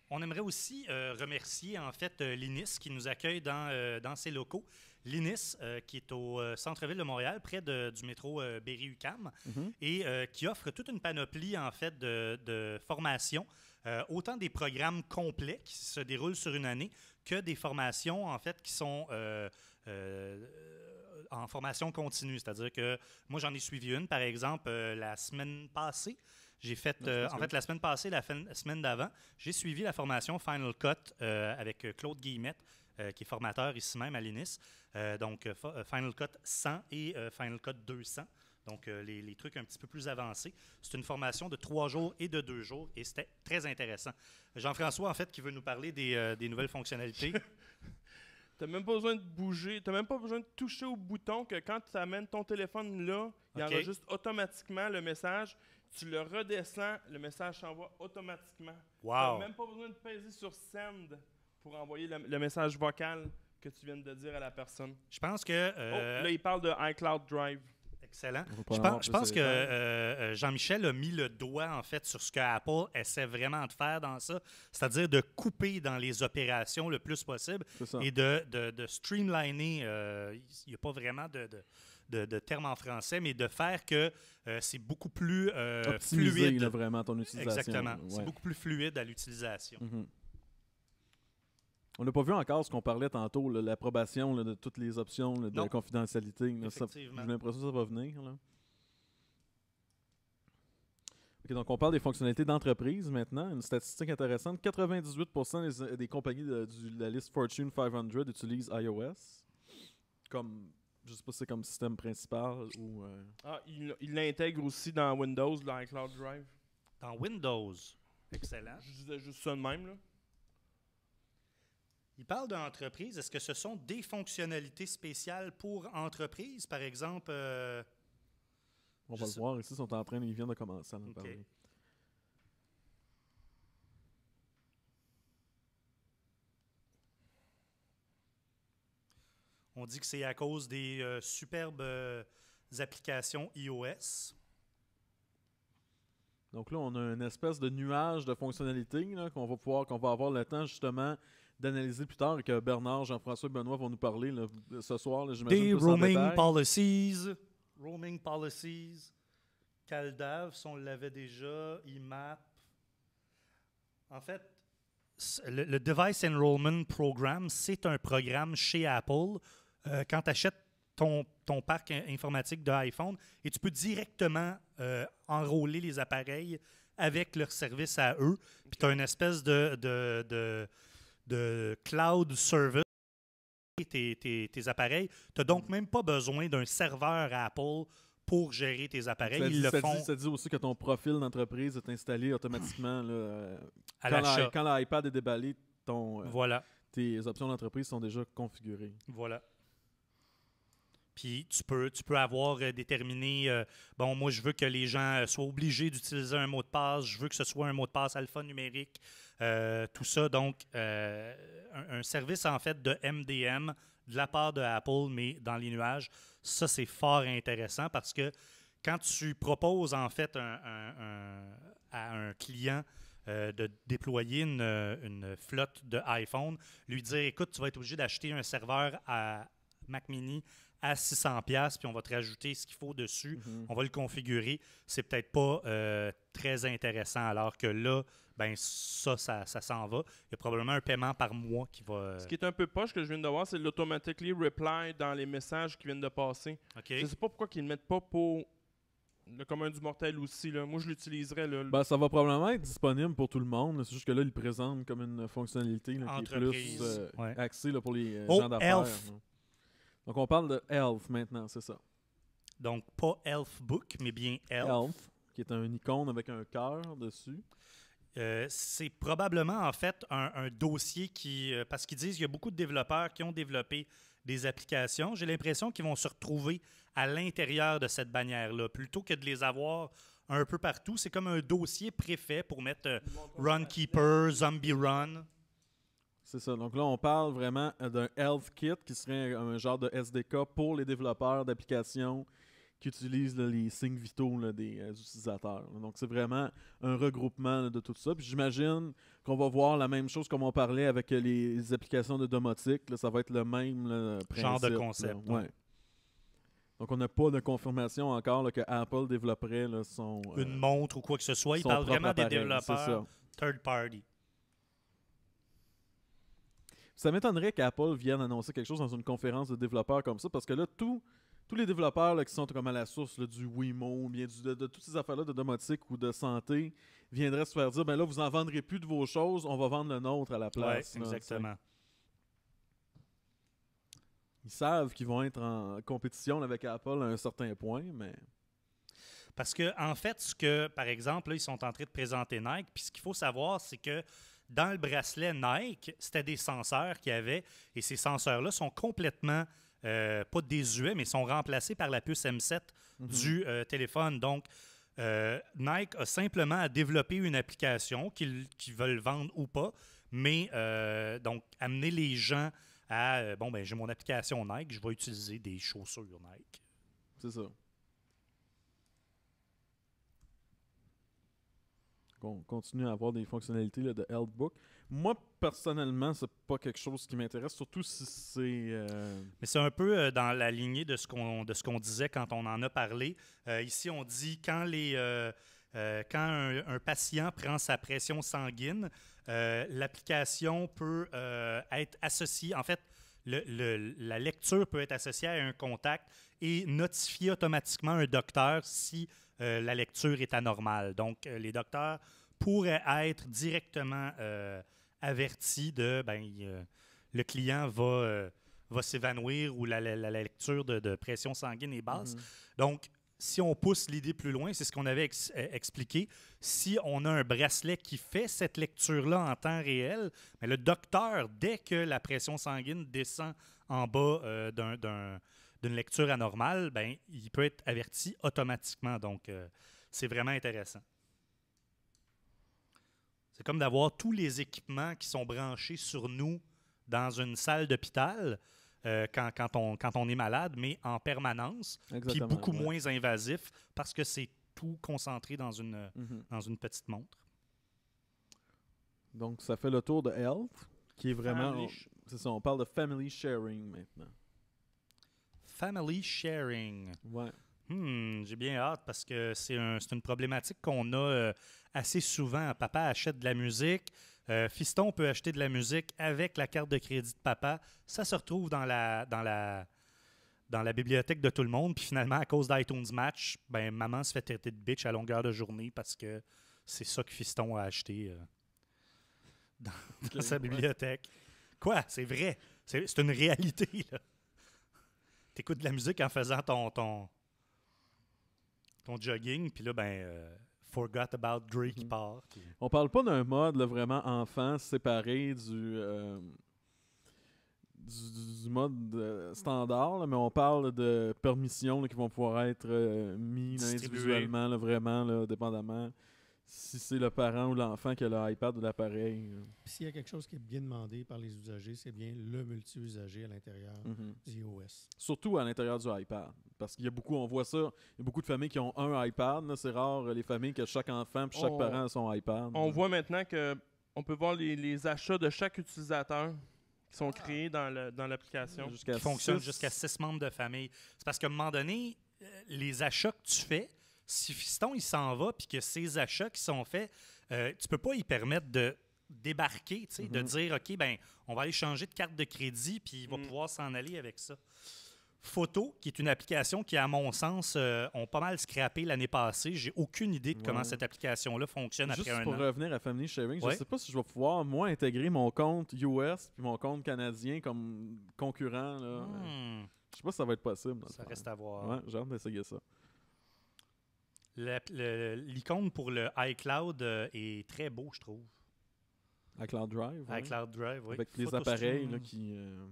On aimerait aussi euh, remercier en fait euh, l'INIS qui nous accueille dans, euh, ses locaux. L'INIS qui est au centre-ville de Montréal, près du métro Berry-UQAM, mhm. et qui offre toute une panoplie en fait de, de formations, autant des programmes complets qui se déroulent sur une année que des formations en fait qui sont en formation continue. C'est-à-dire que moi j'en ai suivi une par exemple la semaine passée. J'ai fait, euh, en fait, la semaine passée, la, semaine d'avant, j'ai suivi la formation Final Cut euh, avec euh, Claude Guillemette, qui est formateur ici même à l'INIS. donc, Final Cut 100 et Final Cut 200. Donc, les, trucs un petit peu plus avancés. C'est une formation de trois jours et de deux jours, et c'était très intéressant. Jean-François, en fait, qui veut nous parler des, nouvelles fonctionnalités. Tu n'as même pas besoin de bouger, tu n'as même pas besoin de toucher au bouton que quand tu amènes ton téléphone là, il enregistre automatiquement le message tu le redescends, le message s'envoie automatiquement. Wow. Tu n'as même pas besoin de peser sur send pour envoyer le, message vocal que tu viens de dire à la personne. Je pense que. Euh, oh, là, il parle de iCloud Drive. Excellent. Je pense, que euh, euh, Jean-Michel a mis le doigt en fait sur ce que Apple essaie vraiment de faire dans ça, c'est-à-dire de couper dans les opérations le plus possible et de, streamliner. Il n'y a pas vraiment de de, termes en français, mais de faire que euh, c'est beaucoup plus euh, fluide. vraiment ton utilisation. Exactement. C'est beaucoup plus fluide à l'utilisation. Mm-hmm. On n'a pas vu encore ce qu'on parlait tantôt, l'approbation de toutes les options de confidentialité. J'ai l'impression que ça va venir. donc on parle des fonctionnalités d'entreprise maintenant. Une statistique intéressante 98% des, compagnies de, la liste Fortune 500 utilisent iOS comme je sais pas si c'est comme système principal ou. Euh, ah, il l'intègre aussi dans Windows, dans Cloud Drive. Dans Windows. Excellent. Je disais juste ça de même, là. Il parle d'entreprise. Est-ce que ce sont des fonctionnalités spéciales pour entreprise, par exemple? Euh, On va le voir ici, son sont en train, ils viennent de commencer à en parler. On dit que c'est à cause des euh, superbes euh, applications iOS. Donc là, on a une espèce de nuage de fonctionnalités qu'on va pouvoir, qu'on va avoir le temps justement d'analyser plus tard et que Bernard, Jean-François, Benoît vont nous parler ce soir. des roaming policies, roaming policies, Caldav, on l'avait déjà, IMAP. En fait, le, le Device Enrollment Program, c'est un programme chez Apple euh, quand tu achètes ton, ton, parc informatique de iPhone et tu peux directement euh, enrôler les appareils avec leur service à eux. tu as une espèce de, de, cloud service. Tes, tes, tes appareils. Tu n'as donc mm. même pas besoin d'un serveur Apple pour gérer tes appareils. Ça Ils dit, aussi que ton profil d'entreprise est installé automatiquement. Là, l'achat. quand l'iPad est déballé, ton, euh, tes options d'entreprise sont déjà configurées. Voilà. Puis tu peux, tu peux avoir euh, déterminé, euh, bon, moi, je veux que les gens euh, soient obligés d'utiliser un mot de passe, je veux que ce soit un mot de passe alphanumérique, tout ça. Donc, un, service, en fait, de MDM de la part de Apple, mais dans les nuages. Ça, c'est fort intéressant parce que quand tu proposes, en fait, à un client de déployer une, flotte de iPhone, lui dire, écoute, tu vas être obligé d'acheter un serveur à Mac Mini à 600 pièces puis on va te rajouter ce qu'il faut dessus. Mhm. On va le configurer. C'est peut-être pas euh, très intéressant, alors que là, ben ça, ça, s'en va. Il y a probablement un paiement par mois qui va. Ce qui est un peu poche que je viens de voir, c'est l'automatically reply dans les messages qui viennent de passer. Je Je sais pas pourquoi ils ne mettent pas pour le commun du mortel aussi. Là. Moi, je l'utiliserais. Là. Ben, ça va probablement être disponible pour tout le monde. C'est juste que là, ils présentent comme une fonctionnalité qui est plus euh, axée pour les euh, oh, gens d'affaires. Donc, on parle de Elf maintenant, c'est ça. Donc, pas Elf Book, mais bien Elf. qui est une icône avec un cœur dessus. Euh, c'est probablement en fait un, dossier qui, euh, parce qu'ils disent qu'il y a beaucoup de développeurs qui ont développé des applications, j'ai l'impression qu'ils vont se retrouver à l'intérieur de cette bannière-là, plutôt que de les avoir un peu partout. C'est comme un dossier préfet pour mettre euh, Runkeeper, Zombie Run. C'est ça. Donc là, on parle vraiment euh, d'un Health Kit qui serait un, genre de SDK pour les développeurs d'applications qui utilisent les signes vitaux des euh, utilisateurs. Donc c'est vraiment un regroupement de tout ça. Puis j'imagine qu'on va voir la même chose comme on parlait avec euh, les applications de domotique. ça va être le même principe, genre de concept. Ouais. Donc, on n'a pas de confirmation encore que Apple développerait son. Une montre ou quoi que ce soit. Il parle vraiment des développeurs third party. Ça m'étonnerait qu'Apple vienne annoncer quelque chose dans une conférence de développeurs comme ça, parce que là, tous les développeurs qui sont comme à la source du Wimo, bien de, toutes ces affaires-là de domotique ou de santé, viendraient se faire dire ben là, vous n'en vendrez plus de vos choses, on va vendre le nôtre à la place. Oui, exactement. ils savent qu'ils vont être en compétition avec Apple à un certain point, mais. Parce que, en fait, ce que, par exemple, là, ils sont en train de présenter Nike, puis ce qu'il faut savoir, c'est que dans le bracelet Nike, c'était des senseurs qu'il y avait. Et ces senseurs-là sont complètement, euh, pas désuets, mais sont remplacés par la puce M7 mhm. du euh, téléphone. Donc, euh, Nike a simplement à développer une application qu'ils veulent vendre ou pas, mais donc amener les gens à bon ben j'ai mon application Nike, je vais utiliser des chaussures Nike. C'est ça. qu'on continue à avoir des fonctionnalités de Healthbook. Moi, personnellement, c'est pas quelque chose qui m'intéresse, surtout si c'est. Euh, Mais c'est un peu euh, dans la lignée de ce qu'on de ce qu'on disait quand on en a parlé. Euh, ici, on dit quand les quand un, patient prend sa pression sanguine, l'application peut être associée. En fait, la lecture peut être associée à un contact et notifier automatiquement un docteur si euh, la lecture est anormale. Donc, euh, les docteurs pourraient être directement euh, avertis de ben, le client va, va s'évanouir ou la, la, lecture de, pression sanguine est basse. Mm-hmm. Donc, si on pousse l'idée plus loin, c'est ce qu'on avait expliqué, si on a un bracelet qui fait cette lecture-là en temps réel, mais le docteur, dès que la pression sanguine descend en bas d'un d'une lecture anormale, ben, il peut être averti automatiquement. Donc, euh, c'est vraiment intéressant. C'est comme d'avoir tous les équipements qui sont branchés sur nous dans une salle d'hôpital euh, quand, quand, on, quand on est malade, mais en permanence, puis beaucoup moins invasif parce que c'est tout concentré dans une, mhm. dans une petite montre. Donc, ça fait le tour de Health, qui est vraiment. C'est ça, on parle de family sharing maintenant family sharing. Ouais. Hmm, j'ai bien hâte parce que c'est un, une problématique qu'on a euh, assez souvent. Papa achète de la musique. Euh, fiston peut acheter de la musique avec la carte de crédit de papa. Ça se retrouve dans la, dans la, dans la bibliothèque de tout le monde. Puis finalement, à cause d'iTunes Match, ben, maman se fait traiter de bitch à longueur de journée parce que c'est ça que Fiston a acheté euh, dans, sa bibliothèque. Quoi? C'est vrai. C'est une réalité, là t'écoutes de la musique en faisant ton, ton, ton jogging, puis là, ben, euh, Forgot About Dre qui mhm. part. On parle pas d'un mode vraiment enfant séparé du, euh, mode euh, standard, mais on parle de permissions qui vont pouvoir être mises individuellement, vraiment, dépendamment si c'est le parent ou l'enfant qui a l'iPad ou l'appareil. S'il y a quelque chose qui est bien demandé par les usagers, c'est bien le multi-usager à l'intérieur mhm. d'iOS. Surtout à l'intérieur du iPad. Parce qu'il y a beaucoup, on voit ça, il y a beaucoup de familles qui ont un iPad. C'est rare euh, les familles que chaque enfant puis chaque parent a son iPad. On voit maintenant que on peut voir les, achats de chaque utilisateur qui sont créés dans l'application. qui fonctionnent jusqu'à six membres de famille. C'est parce qu'à un moment donné, euh, les achats que tu fais, si Fiston il s'en va puis que ces achats qui sont faits, euh, tu peux pas y permettre de débarquer, tu de mhm. dire OK, ben on va aller changer de carte de crédit puis il va mhm. pouvoir s'en aller avec ça. Photo, qui est une application qui, à mon sens, euh, ont pas mal scrappé l'année passée. J'ai aucune idée de comment cette application-là fonctionne après un an. Juste pour revenir à Family Sharing, je ne sais pas si je vais pouvoir, moi, intégrer mon compte US puis mon compte canadien comme concurrent. Là. Hmm. Je sais pas si ça va être possible. Ça reste à voir. Ouais, j'ai hâte d'essayer ça. L'icône pour le iCloud euh, est très beau, je trouve. iCloud Drive. iCloud Drive, oui. Avec les appareils qui. Euh,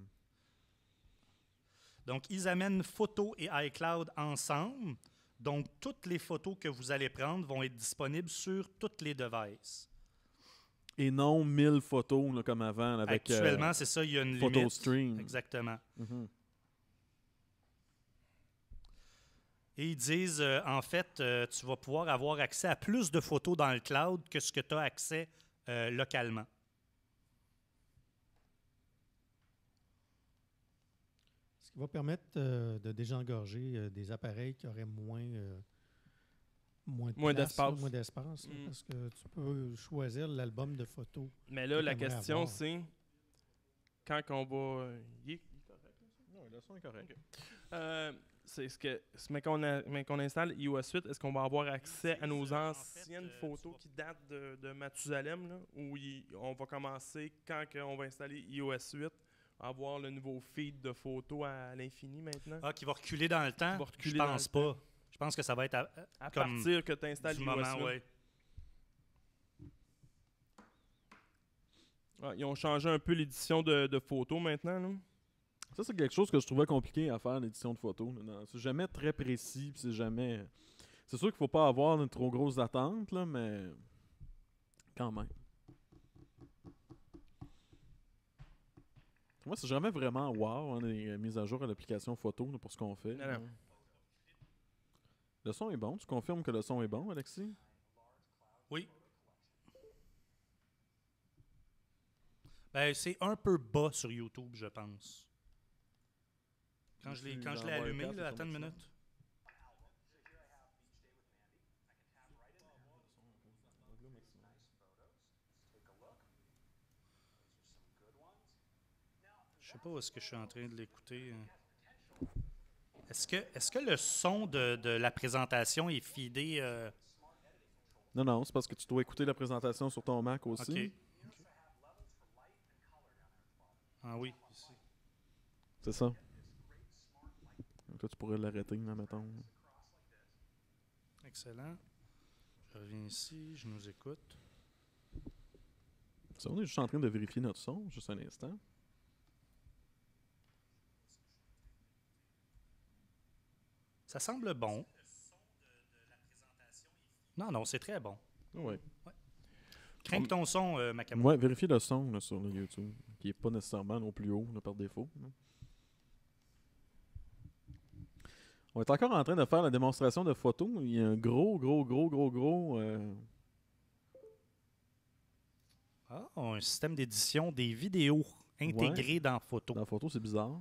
Donc, ils amènent photo et iCloud ensemble. Donc, toutes les photos que vous allez prendre vont être disponibles sur toutes les devices. Et non 1000 photos comme avant. avec, euh, Actuellement, c'est ça, il y a une photo Stream. Exactement. Mm-hmm. Et ils disent, euh, en fait, euh, tu vas pouvoir avoir accès à plus de photos dans le cloud que ce que tu as accès euh, localement. Ce qui va permettre de désengorger des appareils qui auraient moins, moins, de d'espace. Moins d'espace, mm. parce que tu peux choisir l'album de photos. Mais là, la question, c'est quand on va... Non, le son est correct c'est ce que mais qu'on installe iOS 8, est-ce qu'on va avoir accès à nos anciennes euh, photos qui datent de, de Mathusalem, où on va commencer quand on va installer iOS 8? Avoir le nouveau feed de photos à l'infini maintenant. Ah, qui va reculer dans le temps? Je pense pas. Je pense que ça va être à, euh, partir que tu installes iOS 8. ils ont changé un peu l'édition de, photos maintenant. nous? Ça, c'est quelque chose que je trouvais compliqué à faire, l'édition de photos. C'est jamais très précis, c'est jamais. C'est sûr qu'il faut pas avoir de trop grosses attentes, là, mais quand même. Moi, c'est jamais vraiment wow, on hein, les euh, mises à jour à l'application photo pour ce qu'on fait. Le son est bon. Tu confirmes que le son est bon, Alexis? Oui. Ben, c'est un peu bas sur YouTube, je pense. Quand je l'ai, quand je l'ai allumé, là, attends une minute. Je sais pas où est-ce que je suis en train de l'écouter. Hein. Est-ce que, est que le son de, de, la présentation est fidé? Euh? Non, non, c'est parce que tu dois écouter la présentation sur ton Mac aussi. Ah oui, C'est ça. Donc là, tu pourrais l'arrêter, là, mettons. Excellent. Je reviens ici, je nous écoute. on est juste en train de vérifier notre son, juste un instant. Ça semble bon. Non, non, c'est très bon. Oui. Ouais. Crains ton son, euh, Oui, vérifie le son sur le YouTube, qui n'est pas nécessairement au plus haut par défaut. On est encore en train de faire la démonstration de photos. Il y a un gros, gros, gros, gros, gros. Euh, ah, un système d'édition des vidéos intégrées dans photo. Dans photo, c'est bizarre.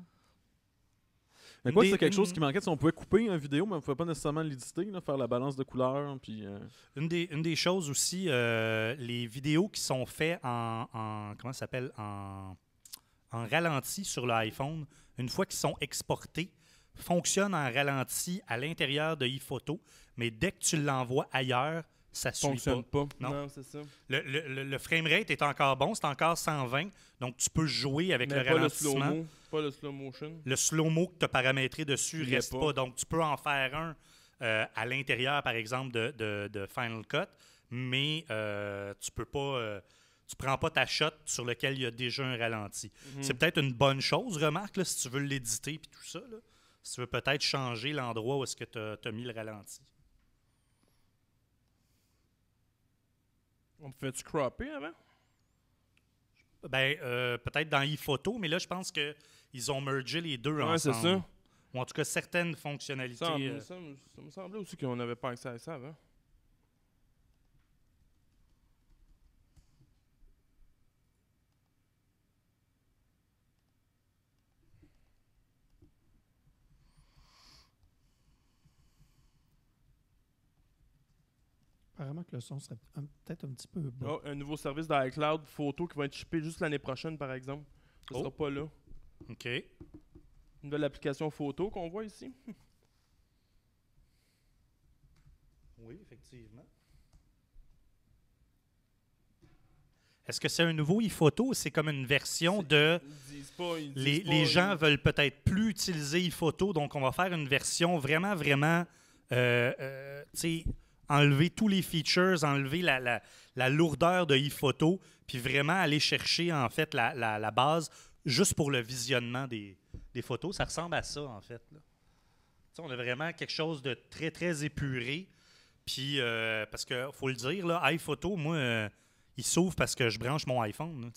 Mais quoi, c'est quelque chose qui manquait. Si on pouvait couper une vidéo, mais on ne pouvait pas nécessairement l'éditer, faire la balance de couleurs. Euh. une, des, une des choses aussi, euh, les vidéos qui sont faites en, comment s'appelle en, ralenti sur l'iPhone, une fois qu'ils sont exportés fonctionne en ralenti à l'intérieur de iPhoto, mais dès que tu l'envoies ailleurs, ça ne fonctionne pas. Non, c'est ça. Le, le, le framerate est encore bon, c'est encore 120, donc tu peux jouer avec le Le slow -mo, pas le slow motion. Le slow-mo que tu as paramétré dessus ne reste pas. donc tu peux en faire un euh, à l'intérieur, par exemple, de, de, Final Cut, mais euh, tu peux pas... Euh, tu prends pas ta shot sur lequel il y a déjà un ralenti. Mhm. C'est peut-être une bonne chose, remarque, si tu veux l'éditer et tout ça. Là tu veux peut-être changer l'endroit où est-ce que tu as, mis le ralenti. On peut tu cropper avant? Ben, euh, peut-être dans e-photo, mais là, je pense que ils ont mergé les deux ouais, ensemble. c'est ça. Ou en tout cas, certaines fonctionnalités. Euh, ça, me, semblait aussi qu'on n'avait pas accès à ça avant. le son serait peut-être un petit peu ah, un nouveau service d'iCloud photo qui va être chipé juste l'année prochaine, par exemple. Ce oh. sera pas là. OK. Une nouvelle application photo qu'on voit ici. oui, effectivement. Est-ce que c'est un nouveau e-photo? C'est comme une version de. les, gens veulent peut-être plus utiliser e-photo, donc on va faire une version vraiment, vraiment. Euh, euh, enlever tous les features, enlever la, lourdeur de e-photo, puis vraiment aller chercher en fait la, base juste pour le visionnement des, photos. Ça ressemble à ça en fait. On a vraiment quelque chose de très très épuré. Puis euh, parce que faut le dire, là, iPhoto, moi, euh, il s'ouvre parce que je branche mon iPhone.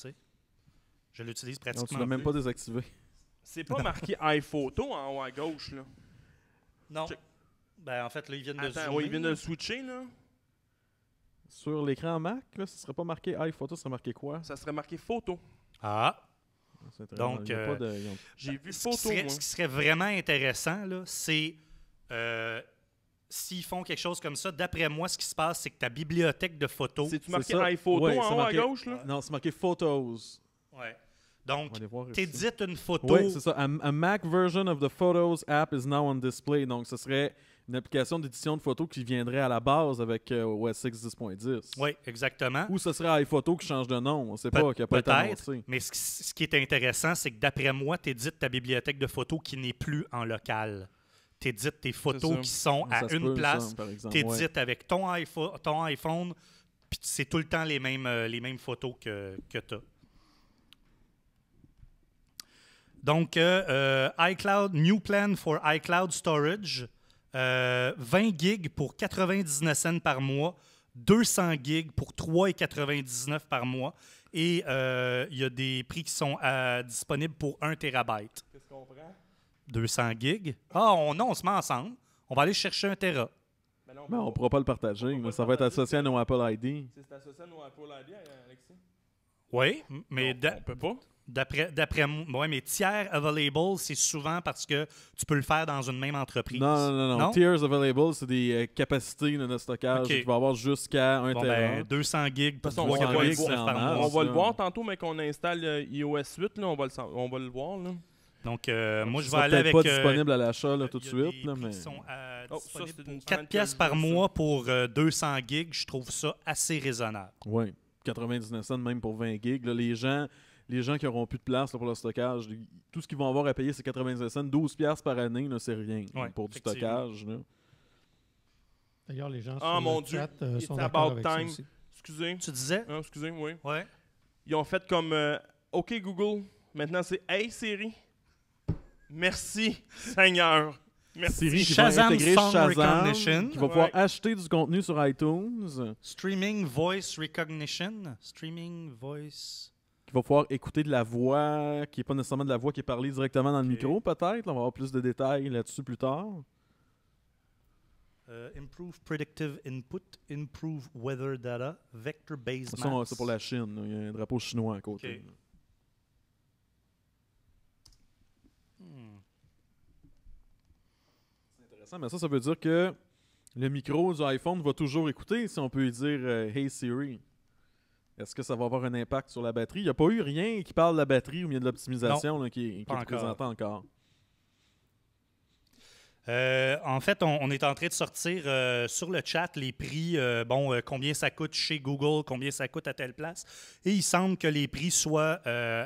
je l'utilise pratiquement. tu l'as même pas désactivé. C'est pas marqué iPhoto en haut à gauche là. Non. Ben, en fait, là, ils viennent de switcher, là. Sur l'écran Mac, là, ce serait pas marqué iPhoto, ce serait marqué quoi? Ça serait marqué photo. Ah! ah Donc, euh, J'ai vu Ce qui, serait, ce qui serait vraiment intéressant, là, c'est euh, s'ils font quelque chose comme ça, d'après moi, ce qui se passe, c'est que ta bibliothèque de photos. C'est-tu marqué iPhoto en haut à gauche, là? Non, c'est marqué Photos. Ouais. Donc, tu édites t'édites une photo. Oui, c'est ça. a Mac version of the Photos app is now on display. Donc, ce serait une application d'édition de photos qui viendrait à la base avec OS X 10.10. Oui, exactement. Ou ce serait iPhoto qui change de nom. On ne sait pas, peut-être Mais ce, qui est intéressant, c'est que d'après moi, tu édites ta bibliothèque de photos qui n'est plus en local Tu édites tes photos qui sont à une place, Tu édites avec ton, iPhone, ton iPhone puis c'est tout le temps les mêmes, euh, les mêmes photos que, que tu as. Donc, euh, euh, iCloud, New Plan for iCloud Storage. 20 euh, gigs pour 99 cents par mois, 200 gigs pour 3,99 par mois. Et euh, il y a des prix qui sont euh, disponibles pour 1 terabyte. Qu'est-ce qu'on prend? 200 gigs. Ah, on, non, on se met ensemble. On va aller chercher un tera. Mais ben on ne ben, pourra pas le partager. ça va être associé à nos Apple ID. C'est associé à nos Apple ID, Alexis? Oui, mais... On on peut pas. D'après, d'après moi, ouais, mais tiers available, c'est souvent parce que tu peux le faire dans une même entreprise. Non, non, non. Tiers available, c'est des euh, capacités de stockage tu vas avoir jusqu'à un bon, 200 ben, gigs. on, va, le voir tantôt, mais qu'on installe euh, iOS 8, là, on, va le, on va le voir. Là. Donc, euh, moi, je vais aller avec. pas disponible à l'achat tout de suite. mais... sont, oh, 4 pièces par mois pour 200 gigs, je trouve ça assez raisonnable. Oui, 99 cents même pour 20 gigs. les gens les gens qui auront plus de place pour leur stockage, tout ce qu'ils vont avoir à payer, c'est 95 cents. 12$ par année, c'est rien pour du stockage. D'ailleurs, les gens ah, euh, sont d'accord Excusez. Tu disais? Ah, excusez, oui. Ils ont fait comme euh, OK Google, maintenant c'est Hey Siri. Merci Seigneur. Merci. Siri qui va intégrer qui va pouvoir acheter du contenu sur iTunes. Streaming Voice Recognition. Streaming Voice qui va pouvoir écouter de la voix, qui n'est pas nécessairement de la voix qui est parlée directement dans le micro, peut-être. On va avoir plus de détails là-dessus plus tard. Euh, improve predictive input, improve weather data, vector-based maps. Ça, c'est pour la Chine. Il y a un drapeau chinois à côté. Hmm. C'est intéressant, mais ça, ça veut dire que le micro du iPhone va toujours écouter si on peut lui dire euh, Hey Siri ». Est-ce que ça va avoir un impact sur la batterie? Il n'y a pas eu rien qui parle de la batterie ou bien de l'optimisation qui, est présenté encore. Euh, en fait, on, est en train de sortir euh, sur le chat les prix, euh, bon, combien ça coûte chez Google, combien ça coûte à telle place. Et il semble que les prix soient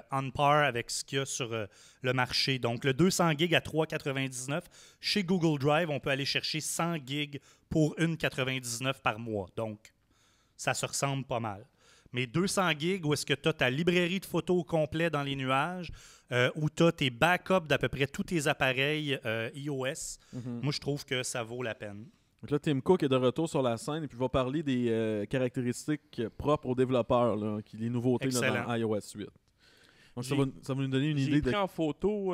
on par avec ce qu'il y a sur le marché. Donc, le 200 GB à 3,99. Chez Google Drive, on peut aller chercher 100 gigs pour 1,99 par mois. Donc, ça se ressemble pas mal mais 200 gigs où est-ce que tu as ta librairie de photos au complet dans les nuages, euh, où tu as tes backups d'à peu près tous tes appareils euh, iOS. Mhm. Moi, je trouve que ça vaut la peine. Donc là, Tim Cook est de retour sur la scène et puis va parler des euh, caractéristiques propres aux développeurs, les nouveautés de dans iOS 8. ça, va, nous donner une idée. J'ai pris de... en photo, tu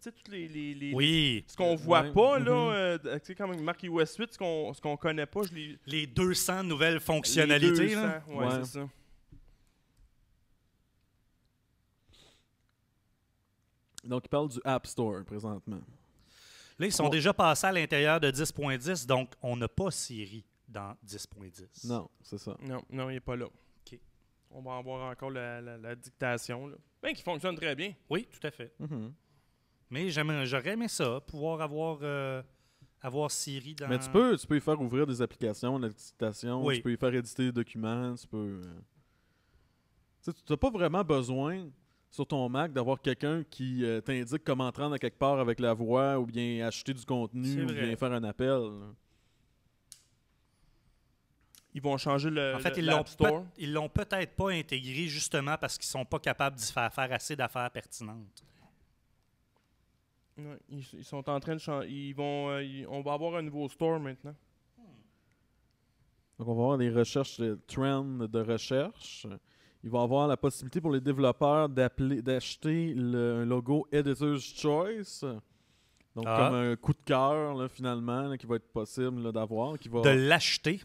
sais, toutes les, oui. Ce qu'on ne voit pas, là, mm tu sais, quand même, marque iOS 8, ce qu'on ne connaît pas, les... 200 nouvelles fonctionnalités, c'est ça. Donc, il parle du App Store présentement. Là, ils sont déjà passés à l'intérieur de 10.10, donc on n'a pas Siri dans 10.10. Non, c'est ça. Non, non, il n'est pas là. OK. On va avoir encore la, dictation. Là. qui fonctionne très bien. Oui, tout à fait. Mm-hmm. Mais j'aurais aimé ça, pouvoir avoir, euh, avoir Siri dans... Mais tu peux, tu peux y faire ouvrir des applications, la dictation, tu peux y faire éditer des documents, tu peux... Euh, tu n'as pas vraiment besoin sur ton Mac, d'avoir quelqu'un qui euh, t'indique comment entrer à quelque part avec la voix ou bien acheter du contenu ou bien faire un appel. Ils vont changer le. En fait, ils l'ont peut, être pas intégré justement parce qu'ils sont pas capables d'y faire faire assez d'affaires pertinentes. ils, sont en train de changer. Ils vont, euh, on va avoir un nouveau store maintenant. Donc, on va avoir des recherches, des trends de recherche il va avoir la possibilité pour les développeurs d'acheter le un logo Editor's Choice. Donc, ah. comme un coup de cœur, finalement, qui va être possible d'avoir. va... De l'acheter.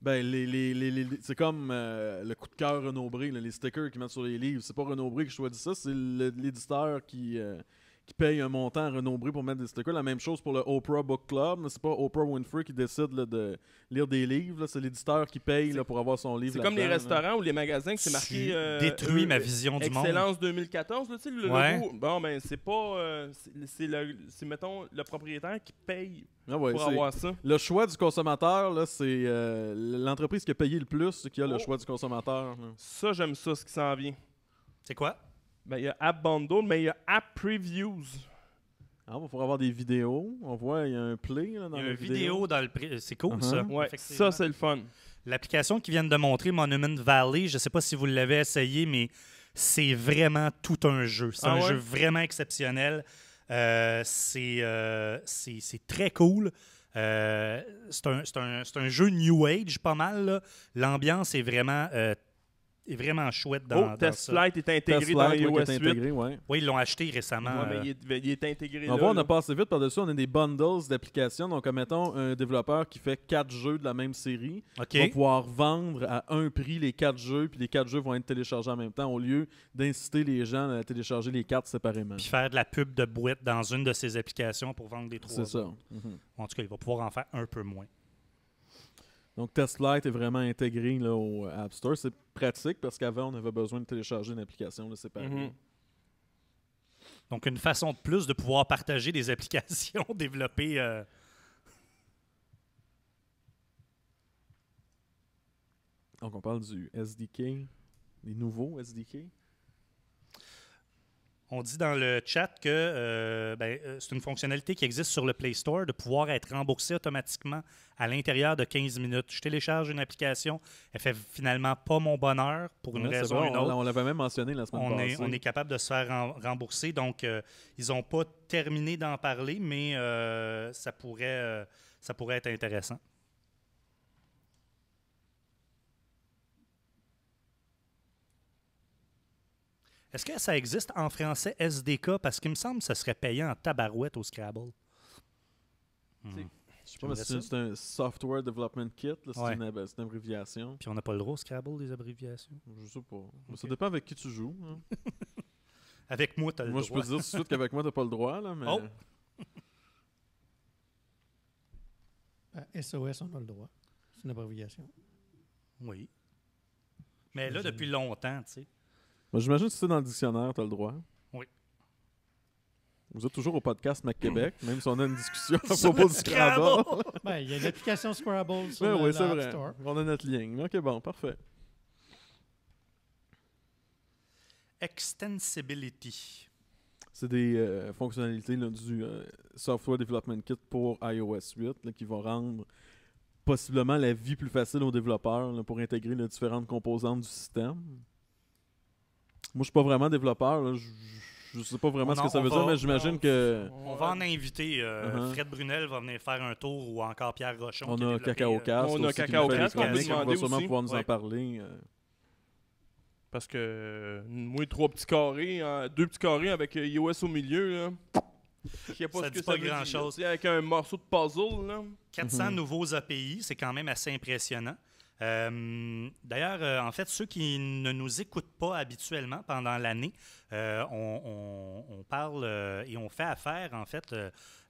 Ben, les, c'est comme euh, le coup de cœur Renobré, les stickers qu'ils mettent sur les livres. C'est pas Renaud qui choisit ça, c'est l'éditeur qui, euh, qui paye un montant renombré pour mettre des stickers. La même chose pour le Oprah Book Club. C'est pas Oprah Winfrey qui décide de lire des livres. C'est l'éditeur qui paye pour avoir son livre. C'est comme les restaurants ou les magasins qui c'est marqué. Euh, détruit e, ma vision du monde. Excellence 2014. le bon, ben, c'est pas. Euh, c'est, mettons, le propriétaire qui paye ah pour avoir ça. Le choix du consommateur, là, c'est euh, l'entreprise qui a payé le plus qui a le oh. choix du consommateur. Ça, j'aime ça, ce qui s'en vient. C'est quoi? Ben, il y a App Bundle, mais il y a App Previews. on ah, va bah, pouvoir avoir des vidéos. On voit, il y a un play là, dans il y a une vidéo. dans le C'est cool, uh-huh. ça. Ouais, ça, c'est le fun. L'application qu'ils viennent de montrer, Monument Valley, je ne sais pas si vous l'avez essayé, mais c'est vraiment tout un jeu. C'est ah un jeu vraiment exceptionnel. Euh, euh c'est très cool. Euh, c'est un, un, jeu New Age pas mal. L'ambiance est vraiment euh, est vraiment chouette dans, oh, Test Flight est intégré dans iOS intégré, Oui, ils l'ont acheté récemment. mais euh. il, est, intégré on voit, on a passé vite par-dessus. On a des bundles d'applications. Donc, mettons, un développeur qui fait quatre jeux de la même série okay. va pouvoir vendre à un prix les quatre jeux, puis les quatre jeux vont être téléchargés en même temps, au lieu d'inciter les gens à télécharger les cartes séparément. Puis faire de la pub de boîte dans une de ses applications pour vendre des trois. C'est ça. En tout cas, il va pouvoir en faire un peu moins. Donc TestLite est vraiment intégré au App Store. C'est pratique parce qu'avant, on avait besoin de télécharger une application séparée. Mm-hmm. Donc une façon de plus de pouvoir partager des applications développées. Euh, Donc on parle du SDK, des nouveaux SDK. On dit dans le chat que euh, ben, euh, c'est une fonctionnalité qui existe sur le Play Store de pouvoir être remboursé automatiquement à l'intérieur de 15 minutes. Je télécharge une application, elle fait finalement pas mon bonheur pour une raison ou une autre. On, l'avait même mentionné la semaine on Est, on est capable de se faire rembourser, donc euh, ils n'ont pas terminé d'en parler, mais ça, pourrait, ça pourrait être intéressant. Est-ce que ça existe en français SDK? Parce qu'il me semble que ça serait payé en tabarouette au Scrabble. Hmm. Je Je sais pas, si c'est un Software Development Kit. C'est une, abréviation. Puis on n'a pas le droit au Scrabble des abréviations? Je sais pas. Ça dépend avec qui tu joues. Hein. avec moi, tu as le droit. Moi, je peux te dire tout de suite qu'avec moi, tu n'as pas le droit. Là, SOS, oh! ben, on a le droit. C'est une abréviation. Oui. Mais là, depuis longtemps, tu sais j'imagine que c'est dans le dictionnaire, tu as le droit. Oui. Vous êtes toujours au podcast Mac même si on a une discussion à propos du Scrabble. Ben, il y a application Scrabble sur ben le, oui, On a notre ligne. OK, bon, parfait. Extensibility. C'est des euh, fonctionnalités du euh, Software Development Kit pour iOS 8 qui vont rendre possiblement la vie plus facile aux développeurs pour intégrer les différentes composantes du système. Moi, je suis pas vraiment développeur. Je, ne sais pas vraiment oh ce que ça veut dire, mais j'imagine que. On va en inviter. Euh, uh-huh. Fred Brunel va venir faire un tour ou encore Pierre Rochon. On a Cacao euh, On a Cacao Cast. On va sûrement pouvoir nous en parler. Euh. Parce que, euh, moi, trois petits carrés, deux petits carrés avec iOS au milieu. Là. Je sais pas ça ce que pas grand chose. Avec un morceau de puzzle. 400 mm-hmm. nouveaux API, c'est quand même assez impressionnant. Euh, d'ailleurs, euh, en fait, ceux qui ne nous écoutent pas habituellement pendant l'année, euh, on, parle et on fait affaire, en fait,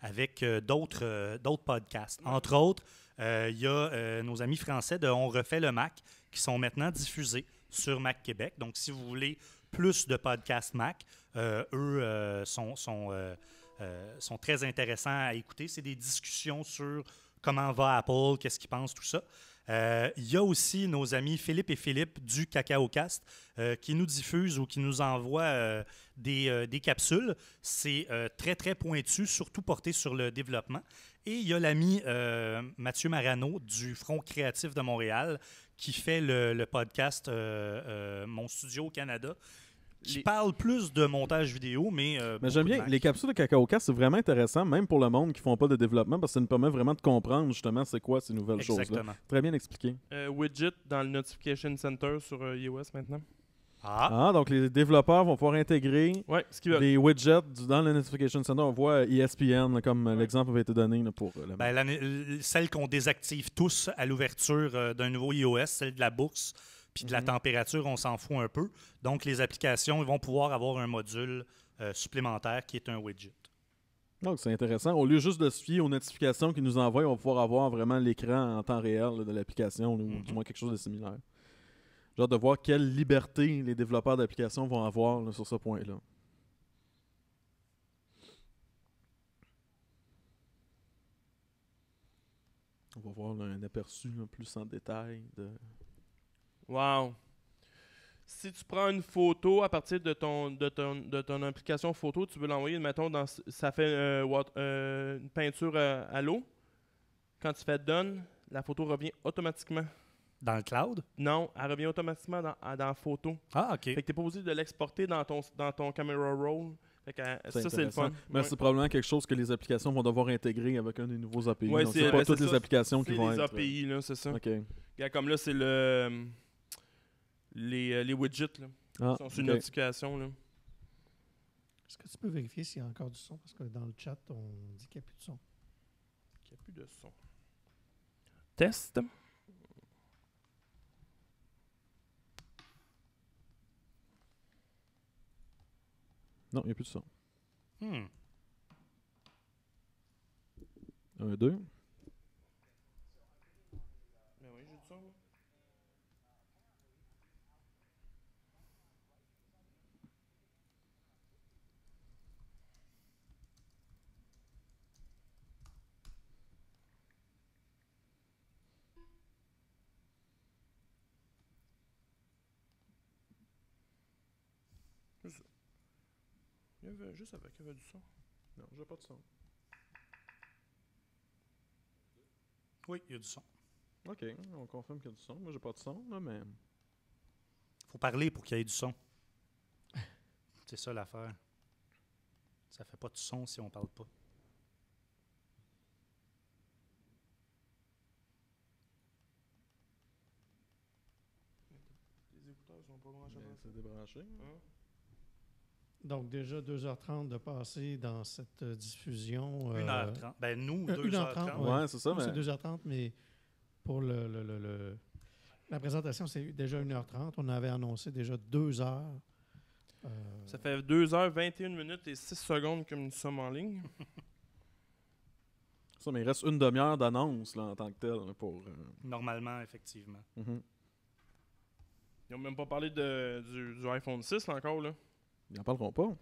avec d'autres podcasts. Entre autres, il y a nos amis français de On refait le Mac qui sont maintenant diffusés sur Mac Québec. Donc, si vous voulez plus de podcasts Mac, eux sont, sont, sont très intéressants à écouter. C'est des discussions sur comment va Apple, qu'est-ce qu'ils pensent, tout ça. Euh, il y a aussi nos amis Philippe et Philippe du Cacao Cast euh, qui nous diffusent ou qui nous envoient euh, des, capsules. C'est très, très pointu, surtout porté sur le développement. Et il y a l'ami Mathieu Marano du Front Créatif de Montréal qui fait le, podcast Mon Studio au Canada, je parle plus de montage vidéo, mais. Euh, mais j'aime bien. Les capsules de Cacao Cast, c'est vraiment intéressant, même pour le monde qui ne font pas de développement, parce que ça nous permet vraiment de comprendre justement c'est quoi ces nouvelles choses-là. Très bien expliqué. Euh, widget dans le Notification Center sur euh, iOS maintenant. Ah! ah. donc les développeurs vont pouvoir intégrer ouais, des widgets dans le Notification Center. On voit ESPN, comme l'exemple avait été donné pour ben, la... celle qu'on désactive tous à l'ouverture d'un nouveau iOS, celle de la bourse de la mhm. température, on s'en fout un peu. Donc, les applications vont pouvoir avoir un module euh, supplémentaire qui est un widget. Donc, c'est intéressant. Au lieu juste de se fier aux notifications qu'ils nous envoient, on va pouvoir avoir vraiment l'écran en temps réel de l'application, ou mhm. du moins quelque chose de similaire. Genre de voir quelle liberté les développeurs d'applications vont avoir sur ce point-là. On va voir un aperçu plus en détail de Wow. Si tu prends une photo à partir de ton, de ton, de ton application photo, tu veux l'envoyer, mettons, dans, ça fait euh, euh, une peinture euh, à, l'eau. Quand tu fais done, la photo revient automatiquement. Dans le cloud? Non, elle revient automatiquement dans, photo. Ah, OK. Fait que tu n'es pas obligé de l'exporter dans ton, dans ton camera roll. ça, c'est le fun. Mais c'est probablement quelque chose que les applications vont devoir intégrer avec un des nouveaux API. Donc, c'est- pas toutes les applications qui C'est vont les API, là, c'est ça. OK. comme là, c'est le les, euh, les widgets. Là. Ah, sont une notification. Là. Est-ce que tu peux vérifier s'il y a encore du son? Parce que dans le chat, on dit qu'il n'y a plus de son. Qu'il n'y a plus de son. Test. Non, il n'y a plus de son. Hmm. Un, deux. Mais oui, j'ai du son. juste avec, y du son. Non, j'ai pas de son. Oui, il y a du son. Ok, on confirme qu'il y a du son. Moi, j'ai pas de son, là, mais. Faut parler pour qu'il y ait du son. C'est ça l'affaire. Ça fait pas de son si on parle pas. Les écouteurs sont pas branchés. c'est débranché. Hein? Donc, déjà 2h30 de passer dans cette diffusion. 1h30. Euh, ben, nous, 2h30. Euh, 1 c'est ça. Mais... C'est 2h30, mais pour le, la présentation, c'est déjà 1h30. On avait annoncé déjà 2h. Euh, ça fait 2h, 21 minutes et 6 secondes que nous sommes en ligne. ça, mais il reste une demi-heure d'annonce en tant que telle. Pour, Normalement, effectivement. Mhm. Ils n'ont même pas parlé du, du iPhone 6 là, encore. là. Ils n'en parleront pas.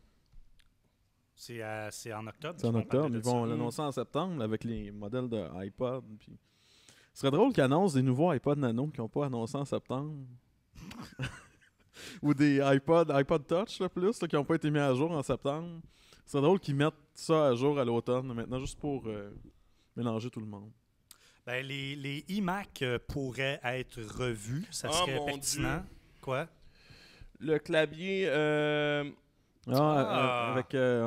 Euh, c'est en octobre. C'est en octobre. Ils vont l'annoncer en septembre avec les modèles de iPod. Ce serait drôle qu'ils annoncent des nouveaux iPod Nano qui n'ont pas annoncé en septembre. Ou des iPod, iPod Touch, là, plus, qui n'ont pas été mis à jour en septembre. Ce serait drôle qu'ils mettent ça à jour à l'automne, maintenant, juste pour euh, mélanger tout le monde. Ben, les, les iMac euh, pourraient être revus. Ça ah, serait pertinent. Quoi? le clavier. Euh, ah, euh, ah. Euh,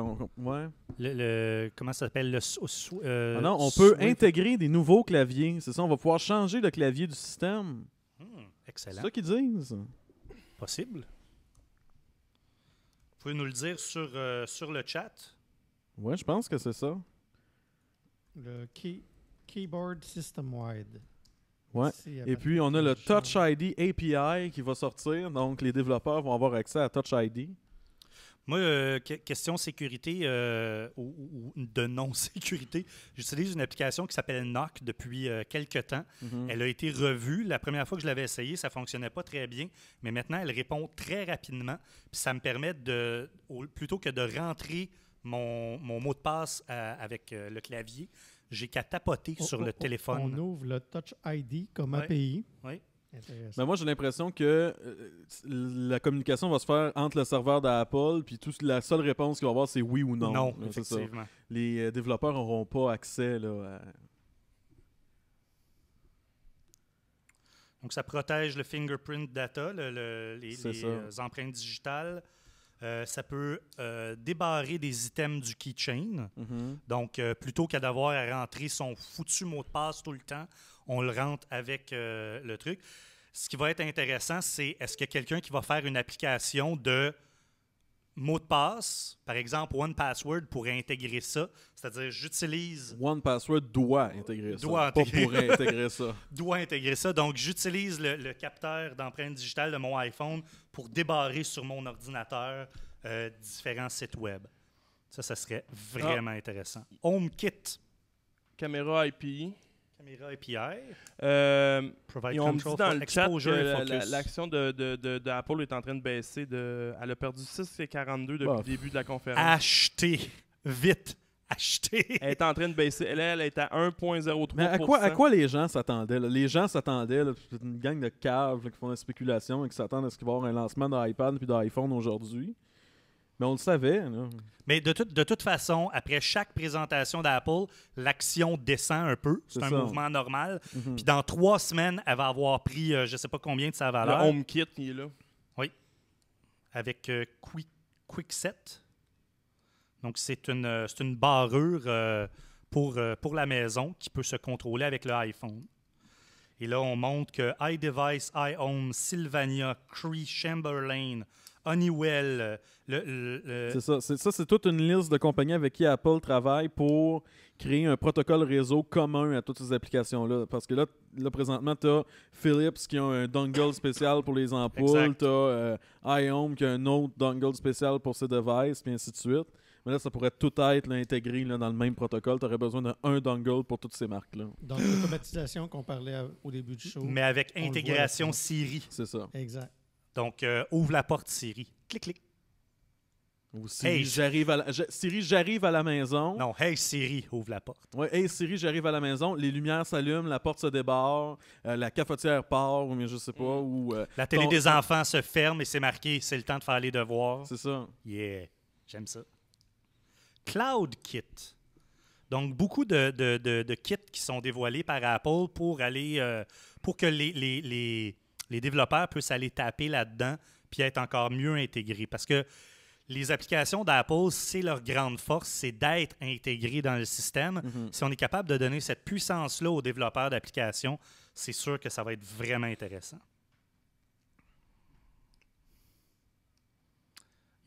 avec. ouais. le, comment ça s'appelle le ah Non, on peut intégrer des nouveaux claviers. C'est ça, on va pouvoir changer le clavier du système. Hmm, excellent. C'est ça qu'ils disent. Possible. Vous pouvez nous le dire sur, sur le chat. Ouais, je pense que c'est ça. Le keyboard system-wide. Ouais. Et puis, on a le Touch ID API qui va sortir. Donc, les développeurs vont avoir accès à Touch ID. Moi, euh, question sécurité euh, ou, de non-sécurité, j'utilise une application qui s'appelle Knock depuis euh, quelques temps. Mm-hmm. Elle a été revue. La première fois que je l'avais essayée, ça ne fonctionnait pas très bien, mais maintenant, elle répond très rapidement. Puis ça me permet de, plutôt que de rentrer mon, mot de passe avec le clavier, j'ai qu'à tapoter oh, sur oh, le oh, téléphone. On ouvre le Touch ID comme API. Oui. Mais moi, j'ai l'impression que euh, la communication va se faire entre le serveur d'Apple, puis la seule réponse qu'il va avoir, c'est oui ou non. Non, Ça. Les euh, développeurs n'auront pas accès à... Donc, ça protège le fingerprint data, les euh, empreintes digitales. Euh, ça peut euh, débarrer des items du keychain. Mm-hmm. Donc, euh, plutôt qu'à d'avoir à rentrer son foutu mot de passe tout le temps, on le rentre avec le truc. Ce qui va être intéressant, c'est est-ce qu'il y a quelqu'un qui va faire une application de mot de passe, par exemple One Password pourrait intégrer ça, c'est-à-dire j'utilise One Password doit intégrer ça, doit intégrer... pourrait intégrer ça. doit intégrer ça. Donc j'utilise le, capteur d'empreinte digitale de mon iPhone pour débarrer sur mon ordinateur euh, différents sites web. Ça, ça serait ah. vraiment intéressant. HomeKit. Caméra IP ». Caméra API. Euh, dit dans le chat que l'action de, est en train de baisser. De, elle a perdu 6,42 depuis le début de la conférence. Acheter, vite. acheter. Elle est en train de baisser. Elle, elle est à 1,03 Mais à quoi, à quoi les gens s'attendaient? Les gens s'attendaient, une gang de caves qui font des spéculations spéculation et qui s'attendent à ce qu'il y avoir un lancement d'iPad puis d'iPhone aujourd'hui. Mais on le savait. Mais de, de toute façon, après chaque présentation d'Apple, l'action descend un peu. C'est un mouvement normal. Mhm. Puis dans trois semaines, elle va avoir pris euh, je ne sais pas combien de sa valeur. Le HomeKit, il est là. Oui. Avec Quick, euh, QuickSet. Donc, c'est une, euh, une barrure euh, pour, pour la maison qui peut se contrôler avec le iPhone. Et là, on montre que iDevice, iHome, Sylvania, Cree, Chamberlain, Honeywell, c'est ça. C'est, ça, c'est toute une liste de compagnies avec qui Apple travaille pour créer un protocole réseau commun à toutes ces applications-là. Parce que là, présentement, tu as Philips qui a un dongle spécial pour les ampoules, tu as euh, iHome qui a un autre dongle spécial pour ses devices, puis ainsi de suite. Mais là, ça pourrait tout être intégré dans le même protocole. Tu aurais besoin d'un dongle pour toutes ces marques-là. Donc, l'automatisation qu'on parlait au début du show. Mais avec intégration Siri. C'est ça. Exact. Donc, euh, ouvre la porte Siri. Clique, clique. Ou Siri, hey, j'arrive à la, Siri, j'arrive à la maison. Non, hey Siri, ouvre la porte. Oui, hey Siri, j'arrive à la maison, les lumières s'allument, la porte se débarre, euh, la cafetière part, ou mais je sais pas. Mm. Ou, euh, la télé des enfants se ferme et c'est marqué, c'est le temps de faire les devoirs. C'est ça. Yeah, j'aime ça. Cloud Kit ». Donc, beaucoup de, kits qui sont dévoilés par Apple pour aller euh, pour que les, les, les développeurs puissent aller taper là-dedans puis être encore mieux intégrés. Parce que les applications d'Apple, c'est leur grande force, c'est d'être intégrées dans le système. Mhm. Si on est capable de donner cette puissance-là aux développeurs d'applications, c'est sûr que ça va être vraiment intéressant.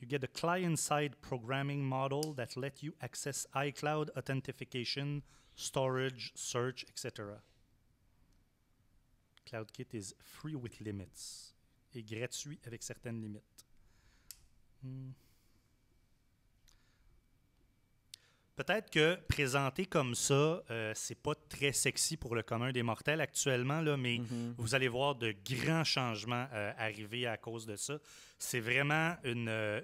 You get a client-side programming model that lets you access iCloud authentication, storage, search, etc. CloudKit is free with limits et gratuit avec certaines limites. Hmm. Peut-être que présenter comme ça, euh, c'est pas très sexy pour le commun des mortels actuellement, là, mais mhm. vous allez voir de grands changements euh, arriver à cause de ça. C'est vraiment une, euh,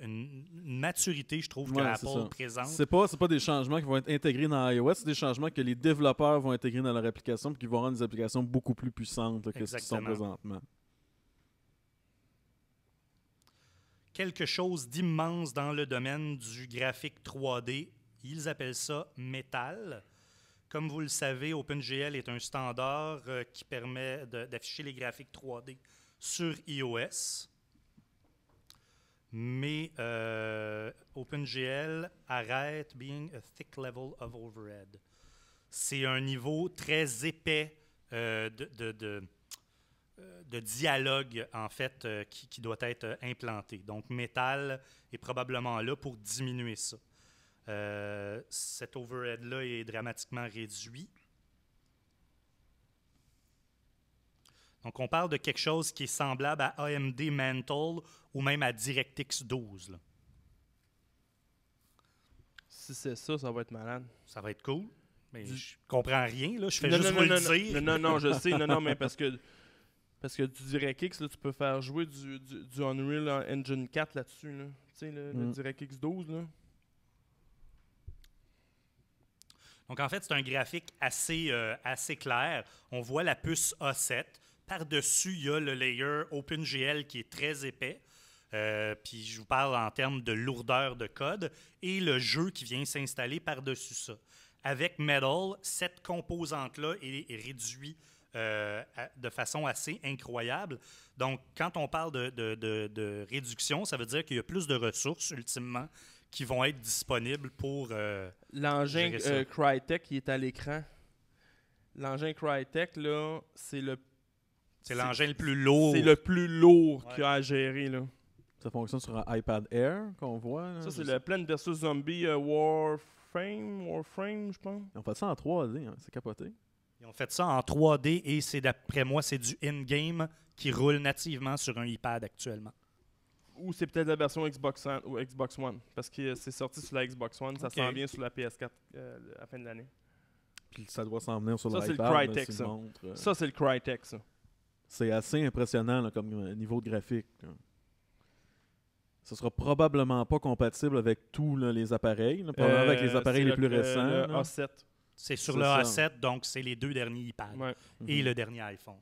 maturité, je trouve, ouais, que Apple présente. C'est pas, pas des changements qui vont être intégrés dans iOS, c'est des changements que les développeurs vont intégrer dans leur application et qui vont rendre les applications beaucoup plus puissantes que ce qu'ils sont présentement. Quelque chose d'immense dans le domaine du graphique 3D ils appellent ça métal. Comme vous le savez, OpenGL est un standard euh, qui permet d'afficher les graphiques 3D sur iOS. Mais euh, OpenGL arrête Being a Thick Level of Overhead. C'est un niveau très épais euh, de, de, dialogue, en fait, qui, qui doit être implanté. Donc, Metal est probablement là pour diminuer ça. Euh, cet overhead-là est dramatiquement réduit. Donc, on parle de quelque chose qui est semblable à AMD Mantle ou même à DirectX 12. Si c'est ça, ça va être malade. Ça va être cool. Mais ne je comprends rien, là. Je fais non, juste non, non, Non, non, je sais. Non, non, mais parce que... Parce que du DirectX, tu peux faire jouer du, du, Unreal Engine 4 là-dessus. Tu sais, le, le mm. DirectX 12, là. Donc, en fait, c'est un graphique assez, euh, assez clair. On voit la puce A7. Par-dessus, il y a le layer OpenGL qui est très épais. Euh, puis je vous parle en termes de lourdeur de code et le jeu qui vient s'installer par-dessus ça. Avec Metal, cette composante-là est, réduite euh, de façon assez incroyable. Donc, quand on parle de réduction, ça veut dire qu'il y a plus de ressources ultimement qui vont être disponibles pour. Euh, l'engin crytech euh, Crytek qui est à l'écran. L'engin Crytek, là, c'est le. C'est l'engin le plus lourd. C'est le plus lourd qu'il y a à gérer, là. Ça fonctionne sur un iPad Air qu'on voit. ça, c'est le Plan vs Zombie euh, Warframe, Warframe, je pense. Ils ont fait ça en 3D, hein, c'est capoté. Ils ont fait ça en 3D et c'est d'après moi, c'est du in-game qui roule nativement sur un iPad actuellement ou c'est peut-être la version Xbox One, ou Xbox One, parce que euh, c'est sorti sur la Xbox One, ça s'en vient sur la PS4 euh, à la fin de l'année. Puis ça doit s'en venir sur ça, l'iPad. C'est le Crytek, ça. Montre, euh. ça, c'est le Crytek, ça. C'est assez impressionnant comme niveau de graphique. Ça Ce sera probablement pas compatible avec tous les appareils, probablement avec les appareils les plus récents. Le A7. C'est sur le A7, donc c'est les deux derniers iPads et mhm. le dernier iPhone.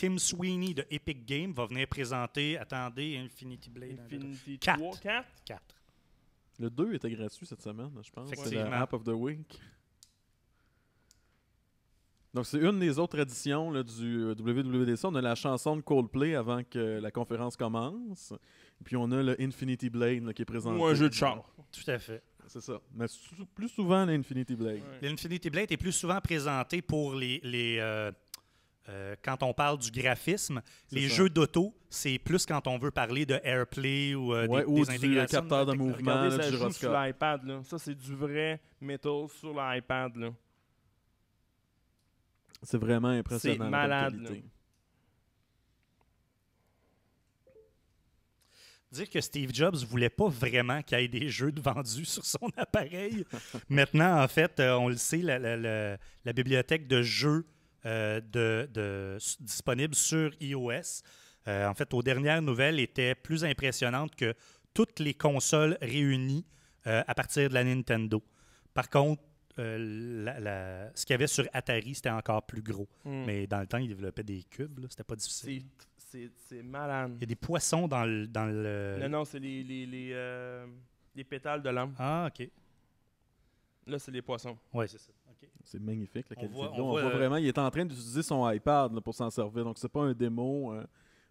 Tim Sweeney de Epic Games va venir présenter, attendez, Infinity Blade. Infinity 4. 4. 4. Le 2 était gratuit cette semaine, je pense. C'est la of the Week. Donc, c'est une des autres éditions du euh, WWDC. On a la chanson de Coldplay avant que la conférence commence. Puis on a le Infinity Blade qui est présenté. Ou un jeu de char. Tout à fait. C'est ça. Mais plus souvent l'Infinity Blade. L'Infinity Blade est plus souvent présenté pour les, euh, euh, quand on parle du graphisme, les jeux d'auto, c'est plus quand on veut parler de AirPlay ou euh, des, ou de, mouvement, sur l'iPad. Ça, c'est du vrai metal sur l'iPad. C'est vraiment impressionnant. C'est malade. dire que Steve Jobs voulait pas vraiment qu'il y ait des jeux de vendus sur son appareil. Maintenant, en fait, euh, on le sait, la bibliothèque de jeux disponibles euh, de, disponible sur iOS. Euh, en fait, aux dernières nouvelles, était plus impressionnante que toutes les consoles réunies euh, à partir de la Nintendo. Par contre, ce qu'il y avait sur Atari, c'était encore plus gros. Hmm. Mais dans le temps, ils développaient des cubes. C'était pas difficile. C'est malade. Il y a des poissons dans le. Dans le... Non, non, c'est les, les, les, les pétales de l'âme. Ah, OK. Là, c'est les poissons. Oui, c'est ça. C'est magnifique la qualité. de voit, on euh, vraiment, il est en train d'utiliser son iPad pour s'en servir. Donc, c'est pas un démo euh,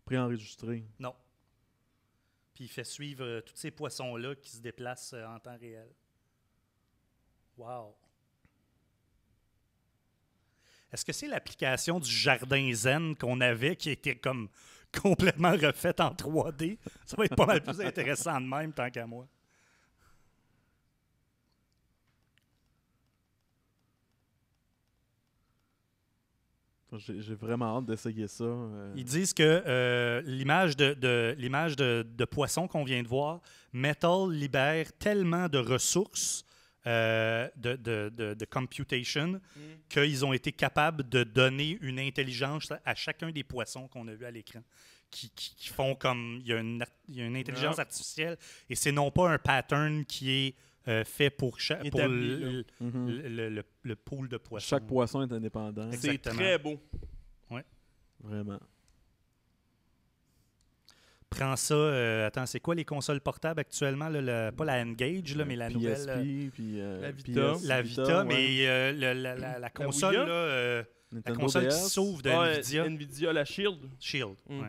préenregistré. Non. Puis il fait suivre euh, tous ces poissons-là qui se déplacent en temps réel. Wow. Est-ce que c'est l'application du jardin zen qu'on avait qui était comme complètement refaite en 3D? Ça va être pas mal plus intéressant de même tant qu'à moi. J'ai vraiment hâte d'essayer ça. Euh. Ils disent que euh, l'image de, l'image de, poisson qu'on vient de voir, Metal libère tellement de ressources euh, de, computation mm. qu'ils ont été capables de donner une intelligence à chacun des poissons qu'on a vu à l'écran. Qui, font comme. Il y a une, intelligence artificielle et c'est non pas un pattern qui est euh, fait pour chaque mhm. le, le, le, pool de poissons. Chaque poisson est indépendant. C'est très beau. Ouais. Vraiment. Prends ça. Euh, attends, c'est quoi les consoles portables actuellement? pas la N-Gage, euh, mais la nouvelle. Puis, la Vita. la Vita, mais la, la, console, la, console qui sauve de Nvidia. Nvidia, la Shield. Shield, mm.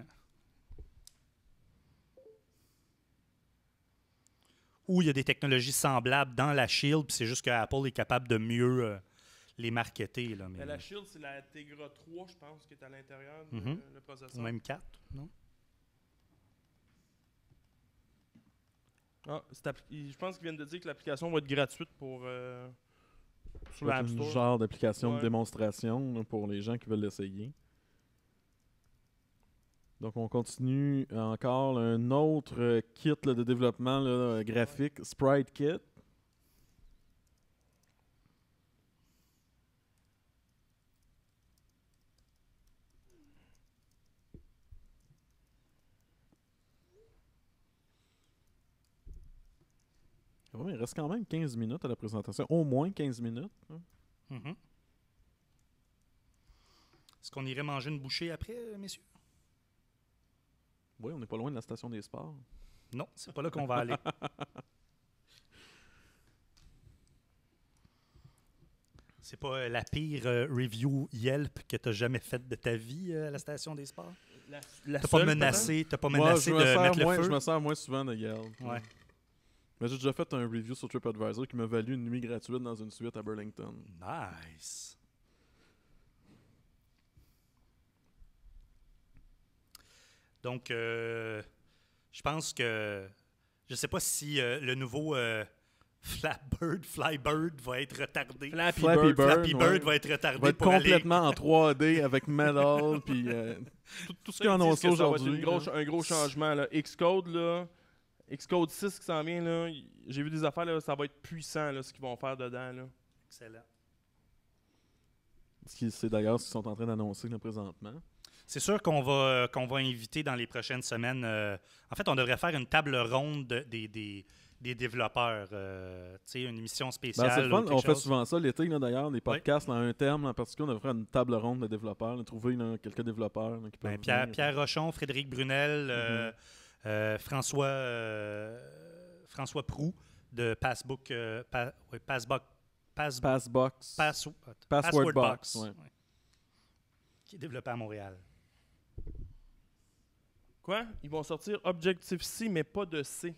où il y a des technologies semblables dans la Shield, puis c'est juste que Apple est capable de mieux euh, les marketer. Là, la Shield, c'est la Tegra 3, je pense, qui est à l'intérieur mm processeur. Ou même 4, non? Ah, je pense qu'ils viennent de dire que l'application va être gratuite pour. Euh, sur genre d'application de démonstration pour les gens qui veulent l'essayer. Donc, on continue encore un autre euh, kit de développement euh, graphique, Sprite Kit. il reste quand même 15 minutes à la présentation, au moins 15 minutes. Hein. Mm-hmm. Est-ce qu'on irait manger une bouchée après, euh, messieurs? Oui, on n'est pas loin de la station des sports. Non, c'est pas là qu'on va aller. C'est pas euh, la pire euh, review Yelp que tu as jamais faite de ta vie euh, à la station des sports? Tu pas menacé, pas menacé de me mettre le feu? Je me sers moins souvent de Yelp. Ouais. Mais j'ai déjà fait un review sur TripAdvisor qui m'a valu une nuit gratuite dans une suite à Burlington. Nice! Donc, euh, je pense que. Je ne sais pas si euh, le nouveau euh, Flapbird, Flybird va être retardé. Flappy, Bird, Flappy va être retardé. Va être complètement en 3D avec Metal. puis, tout, ce qu'on annonce aujourd'hui. Un gros changement. Là. Xcode, là. Xcode 6 qui s'en vient, j'ai vu des affaires, là, ça va être puissant là, ce qu'ils vont faire dedans. Là. Excellent. C'est d'ailleurs ce qu'ils sont en train d'annoncer présentement. C'est sûr qu'on va, euh, qu'on va inviter dans les prochaines semaines. Euh, en fait, on devrait faire une table ronde des, des développeurs. Euh, une émission ben, spéciale. on fait souvent ça l'été, d'ailleurs, des podcasts oui. dans un terme en particulier. On devrait faire une table ronde des développeurs, trouver quelques développeurs. Ben, Pierre, Pierre Rochon, Frédéric Brunel, mm-hmm. François, François Prou de Passbook, Passbox. Password, Box. Qui est développé à Montréal. Quoi? Ils vont sortir Objective-C, mais pas de C.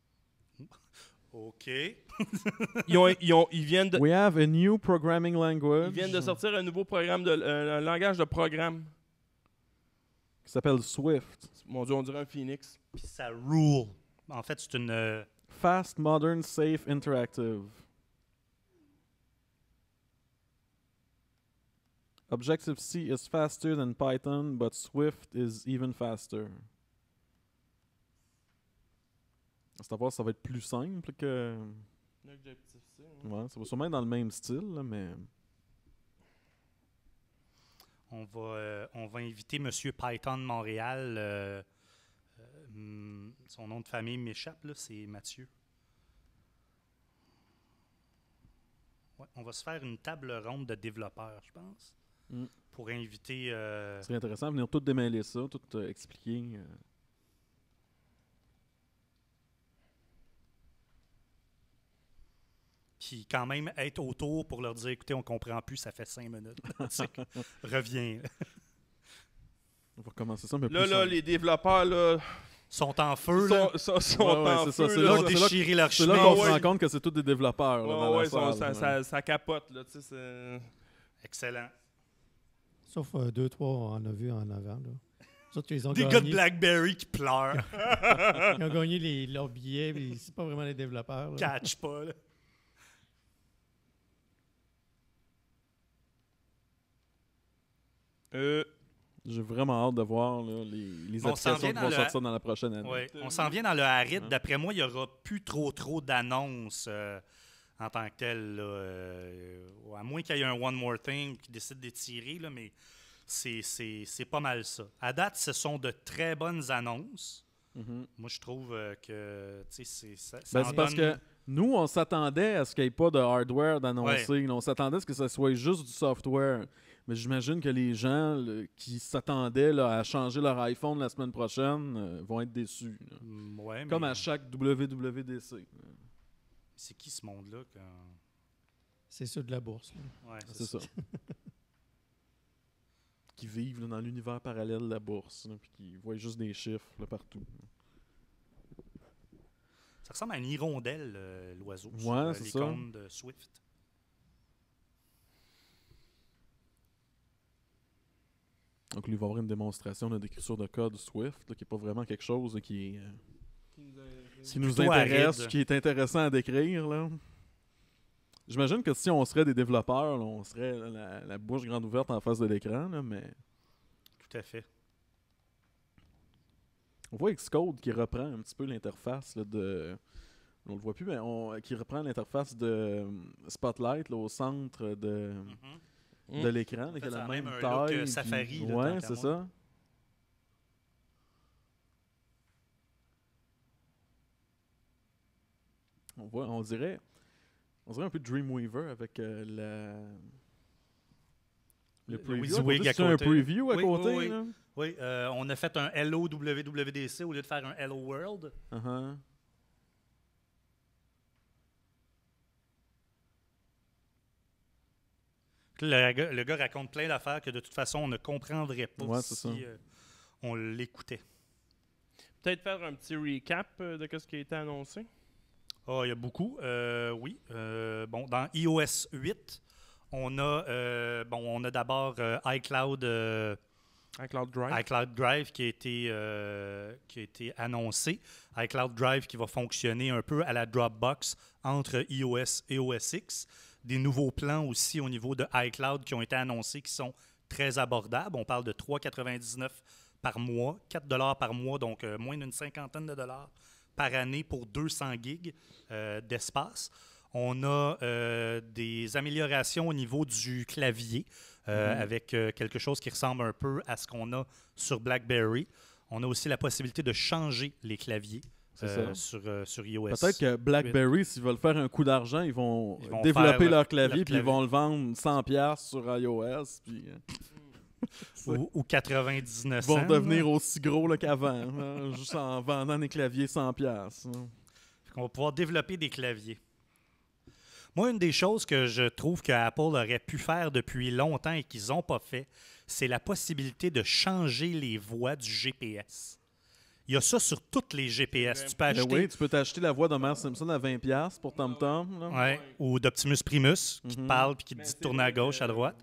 OK. ils, viennent de... We have a new programming language. Ils viennent de sortir un nouveau programme, de, un langage de programme. Qui s'appelle Swift. Mon Dieu, on dirait un phoenix. Puis ça rule. En fait, c'est une... Euh, Fast, Modern, Safe, Interactive. Objective C plus rapide que Python, mais Swift is even faster. À savoir ça va être plus simple que. Objective C. Hein. Ouais, ça va sûrement être dans le même style, mais. On va, euh, on va inviter M. Python de Montréal. Euh, euh, hmm, son nom de famille m'échappe, c'est Mathieu. on va se faire une table ronde de développeurs, je pense. Mm. pour inviter. Euh, c'est intéressant de venir tout démêler ça, tout euh, expliquer. Euh. Puis quand même être autour pour leur dire écoutez, on comprend plus, ça fait cinq minutes. Reviens. on va recommencer ça mais là, plus. Là, les développeurs, là sont en feu. Là. Sont, Ça, là, C'est là qu'on se rend compte que c'est tous des développeurs. ça, capote. Là, Excellent. Sauf euh, deux, trois, on en a vu en avant. Des gars de Blackberry qui pleurent. ils ont gagné les, leurs billets, mais c'est pas vraiment les développeurs. Catch pas. Là. Euh, J'ai vraiment hâte de voir les, les applications qui vont sortir dans la prochaine année. On s'en vient dans le aride. Hein? D'après moi, il n'y aura plus trop trop d'annonces. Euh, en tant que tel. Euh, à moins qu'il y ait un One More Thing qui décide d'étirer, mais c'est pas mal ça. À date, ce sont de très bonnes annonces. Mhm. Moi, je trouve euh, que c'est ça. Ben, parce que nous, on s'attendait à ce qu'il n'y ait pas de hardware d'annoncer. On s'attendait à ce que ce soit juste du software. Mais j'imagine que les gens qui s'attendaient à changer leur iPhone la semaine prochaine euh, vont être déçus. Mm, Comme à chaque WWDC c'est qui ce monde-là? C'est ceux de la bourse. c'est ça. qui vivent dans l'univers parallèle de la bourse, qui voient juste des chiffres partout. Ça ressemble à une hirondelle, euh, l'oiseau, ouais, sur euh, de Swift. Donc, lui, il va avoir une démonstration d'écriture de code Swift, qui n'est pas vraiment quelque chose qui est... Euh, qui nous intéresse, ce qui est intéressant à décrire. Là. J'imagine que si on serait des développeurs, on serait la, bouche grande ouverte en face de l'écran, mais. Tout à fait. On voit Xcode qui reprend un petit peu l'interface de. On le voit plus, mais on... qui reprend l'interface de euh, Spotlight au centre de, mm-hmm. l'écran, qui la même, taille. Euh, Safari. Oui, Ouais, c'est ça. on dirait, un peu Dreamweaver avec euh, le preview. à côté. Oui, euh, on a fait un Hello WWDC au lieu de faire un Hello World. Uh-huh. le, gars raconte plein d'affaires que de toute façon on ne comprendrait pas si euh, on l'écoutait. Peut-être faire un petit recap de ce qui a été annoncé. Oh, il y a beaucoup, euh, oui. Euh, bon, dans iOS 8, on a, euh, bon, on a d'abord iCloud, Drive. qui a, été, qui été annoncé. iCloud Drive qui va fonctionner un peu à la Dropbox entre iOS et OS X. Des nouveaux plans aussi au niveau de iCloud qui ont été annoncés qui sont très abordables. On parle de 3,99 par mois, 4 par mois, donc moins d'une cinquantaine de dollars par année pour 200 gigs euh, d'espace. On a euh, des améliorations au niveau du clavier euh, mhm. avec quelque chose qui ressemble un peu à ce qu'on a sur BlackBerry. On a aussi la possibilité de changer les claviers. sur, sur, iOS. Peut-être que BlackBerry, s'ils veulent faire un coup d'argent, ils vont, développer leur clavier puis ils vont le vendre 100$ sur iOS ou, 99 cents. Ils vont devenir aussi gros qu'avant, hein, juste en vendant des claviers 100 pièces. On va pouvoir développer des claviers. Moi, une des choses que je trouve que aurait pu faire depuis longtemps et qu'ils n'ont pas fait, c'est la possibilité de changer les voix du GPS. Il y a ça sur toutes les GPS. Ben tu peux acheter. Oui, tu peux t'acheter la voix d'Homer Simpson à 20$ pour Tom Tom. Ou d'Optimus Primus, qui te mhm. parle et qui te ben, dit tourner à gauche, à droite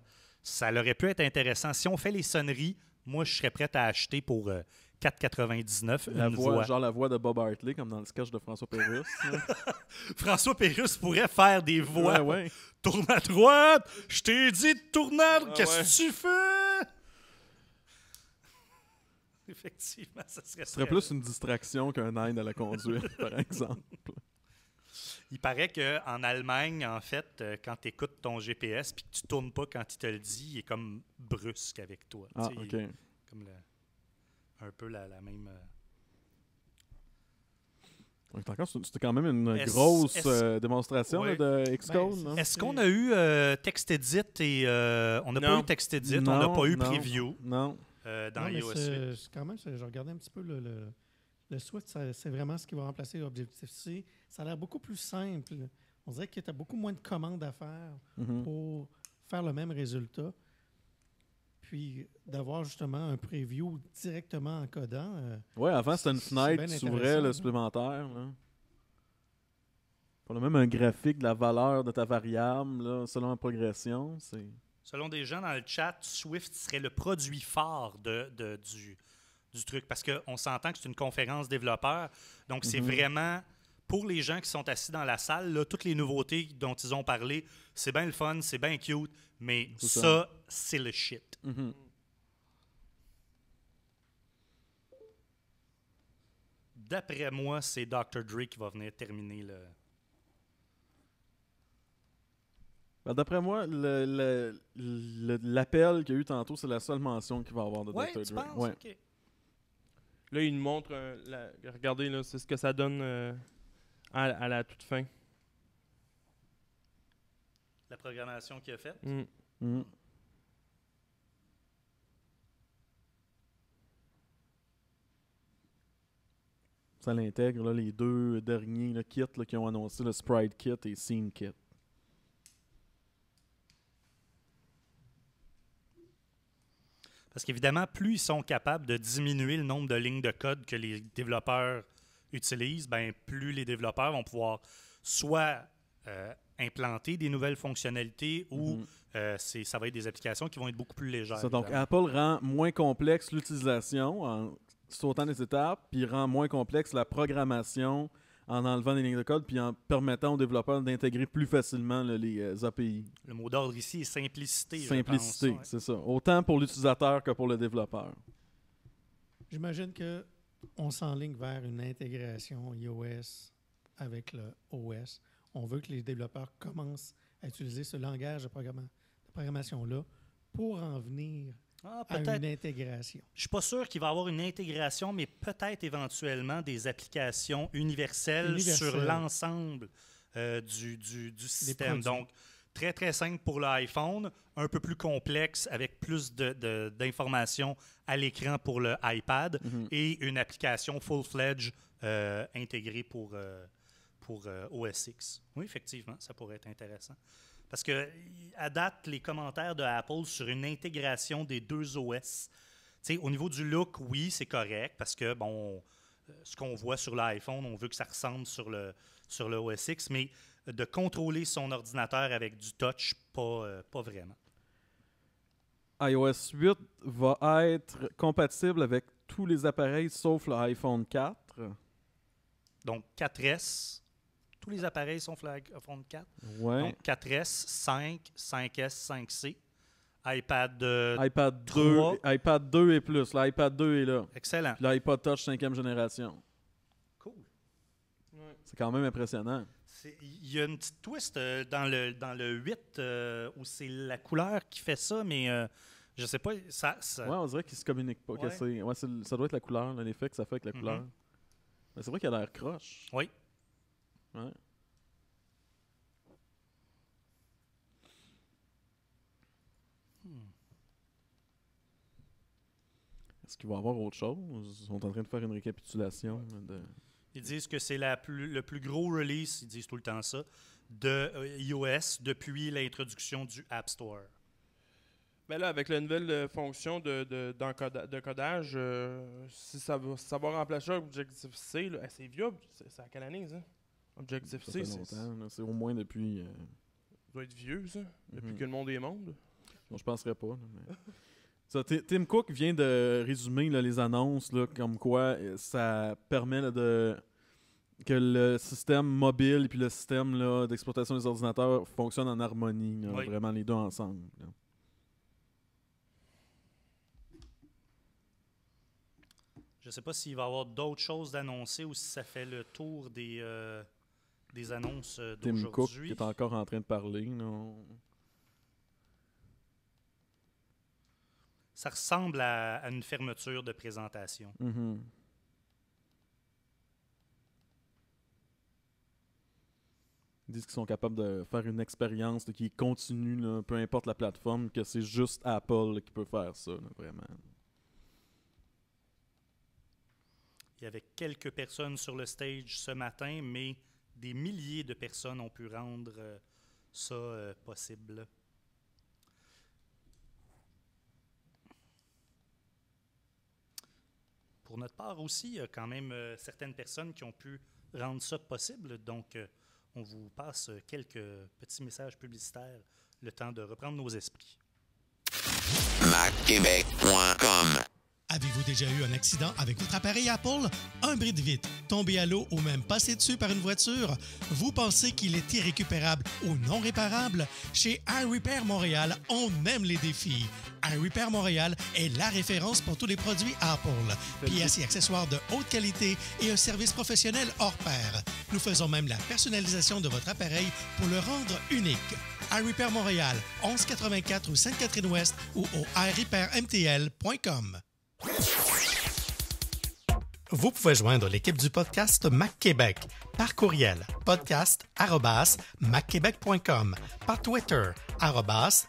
ça aurait pu être intéressant. Si on fait les sonneries, moi, je serais prêt à acheter pour 4,99 euh, la voix, Genre la voix de Bob Hartley, comme dans le sketch de François Pérus. François Pérus pourrait faire des voix. Tourne à droite, je t'ai dit de tourner, ah qu'est-ce que tu fais? Effectivement, ça serait... Ce serait plus une distraction qu'un aide à la conduire, par exemple. Il paraît qu'en Allemagne, en fait, euh, quand tu écoutes ton GPS puis que tu tournes pas quand il te le dit, il est comme brusque avec toi. Ah, tu comme un peu la, même. Euh, c'était quand même une grosse euh, démonstration de Xcode. Ben, est-ce qu'on a eu TextEdit? et. on n'a pas eu TextEdit, on n'a pas eu preview. Non. dans iOS Quand même, je regardais un petit peu le, le, c'est vraiment ce qui va remplacer l'objectif c ça a l'air beaucoup plus simple. On dirait que tu as beaucoup moins de commandes à faire mhm. pour faire le même résultat. Puis d'avoir justement un preview directement en codant. Oui, euh, ouais, avant c'était une fenêtre qui s'ouvrait le supplémentaire. Pour le même un graphique de la valeur de ta variable selon la progression. Selon des gens dans le chat, Swift serait le produit fort de, du, truc parce qu'on s'entend que c'est une conférence développeur. Donc, c'est mhm. vraiment pour les gens qui sont assis dans la salle, toutes les nouveautés dont ils ont parlé, c'est bien le fun, c'est bien cute, mais ça, c'est le shit. Mm-hmm. D'après moi, c'est Dr. Dre qui va venir terminer le. Ben, d'après moi, l'appel le, qu'il y a eu tantôt, c'est la seule mention qu'il va avoir de Dr. Dre. Là, il nous montre. Euh, la... Regardez, c'est ce que ça donne. Euh, à, la toute fin. La programmation qu'il a faite? Mm. Mm. Ça l'intègre, les deux derniers kits qui ont annoncé, le Sprite Kit et Scene Kit. Parce qu'évidemment, plus ils sont capables de diminuer le nombre de lignes de code que les développeurs utilisent, ben, plus les développeurs vont pouvoir soit euh, implanter des nouvelles fonctionnalités ou mhm. euh, c'est ça va être des applications qui vont être beaucoup plus légères. donc, Apple rend moins complexe l'utilisation en sautant les étapes, puis rend moins complexe la programmation en enlevant des lignes de code puis en permettant aux développeurs d'intégrer plus facilement les euh, API. Le mot d'ordre ici est simplicité. Simplicité, c'est ça. Autant pour l'utilisateur que pour le développeur. J'imagine que on s'enligne vers une intégration iOS avec le OS. On veut que les développeurs commencent à utiliser ce langage de, programmation-là pour en venir ah, à une intégration. Je suis pas sûr qu'il va y avoir une intégration, mais peut-être éventuellement des applications universelles, sur l'ensemble euh, du, du, du, système. Donc, très, très simple pour l'iPhone un peu plus complexe avec plus d'informations à l'écran pour le iPad mhm. et une application full-fledged euh, intégrée pour, euh, pour euh, OS X. Oui, effectivement, ça pourrait être intéressant. Parce que à date, les commentaires de Apple sur une intégration des deux OS, au niveau du look, oui, c'est correct parce que bon, ce qu'on voit sur l'iPhone, on veut que ça ressemble sur le sur le OS X, mais de contrôler son ordinateur avec du touch, pas, pas vraiment iOS 8 va être compatible avec tous les appareils sauf l'iPhone 4. Donc 4S. Tous les appareils sauf l'iPhone 4. Ouais. Donc 4S, 5, 5S, 5C. iPad, euh, iPad 2, iPad 2 et plus. L'iPad 2 est là. Excellent. L'iPod Touch 5e génération. Cool. C'est quand même impressionnant. Il y a une petite twist euh, dans, le, dans le 8 euh, où c'est la couleur qui fait ça, mais je sais pas. Ça, ça... Ouais, on dirait qu'ils se communiquent pas. ça doit être la couleur, l'effet que ça fait avec la mhm. couleur. c'est vrai qu'il a l'air croche. Oui. Hmm. Est-ce qu'il va y avoir autre chose? Ils sont en train de faire une récapitulation. De... Ils disent que c'est plus, le plus gros release, ils disent tout le temps ça, de euh, iOS depuis l'introduction du App Store. Mais là, avec la nouvelle euh, fonction de, de, codage, euh, si ça va, ça va remplacer Objective-C, eh, c'est viable, c'est à quelle Objective-C, c'est... C'est au moins depuis... Euh, ça doit être vieux, ça, depuis mhm. que le monde est monde. Non, je penserais pas, Tim Cook vient de résumer les annonces comme quoi ça permet de que le système mobile et puis le système d'exploitation des ordinateurs fonctionnent en harmonie, vraiment les deux ensemble. Je ne sais pas s'il va y avoir d'autres choses d'annoncer ou si ça fait le tour des, euh, des annonces d'aujourd'hui. Tim Cook qui est encore en train de parler. Ça ressemble à, une fermeture de présentation. Mm-hmm. Ils disent qu'ils sont capables de faire une expérience qui continue, peu importe la plateforme, que c'est juste Apple qui peut faire ça, vraiment. Il y avait quelques personnes sur le stage ce matin, mais des milliers de personnes ont pu rendre euh, ça euh, possible. Pour notre part aussi, il y a quand même euh, certaines personnes qui ont pu rendre ça possible. Donc, on vous passe quelques petits messages publicitaires, le temps de reprendre nos esprits. MacQuébec.com Avez-vous déjà eu un accident avec votre appareil Apple? Un bris de vitre, tombé à l'eau ou même passé dessus par une voiture? Vous pensez qu'il est irrécupérable ou non réparable? Chez iRepair Montréal, on aime les défis. iRepair Montréal est la référence pour tous les produits Apple. Pièces et accessoires de haute qualité et un service professionnel hors pair. Nous faisons même la personnalisation de votre appareil pour le rendre unique. iRepair Montréal, 1184 ou Sainte-Catherine-Ouest ou au iRepairMTL.com. Vous pouvez joindre l'équipe du podcast MacQuébec par courriel podcast@macquebec.com, par Twitter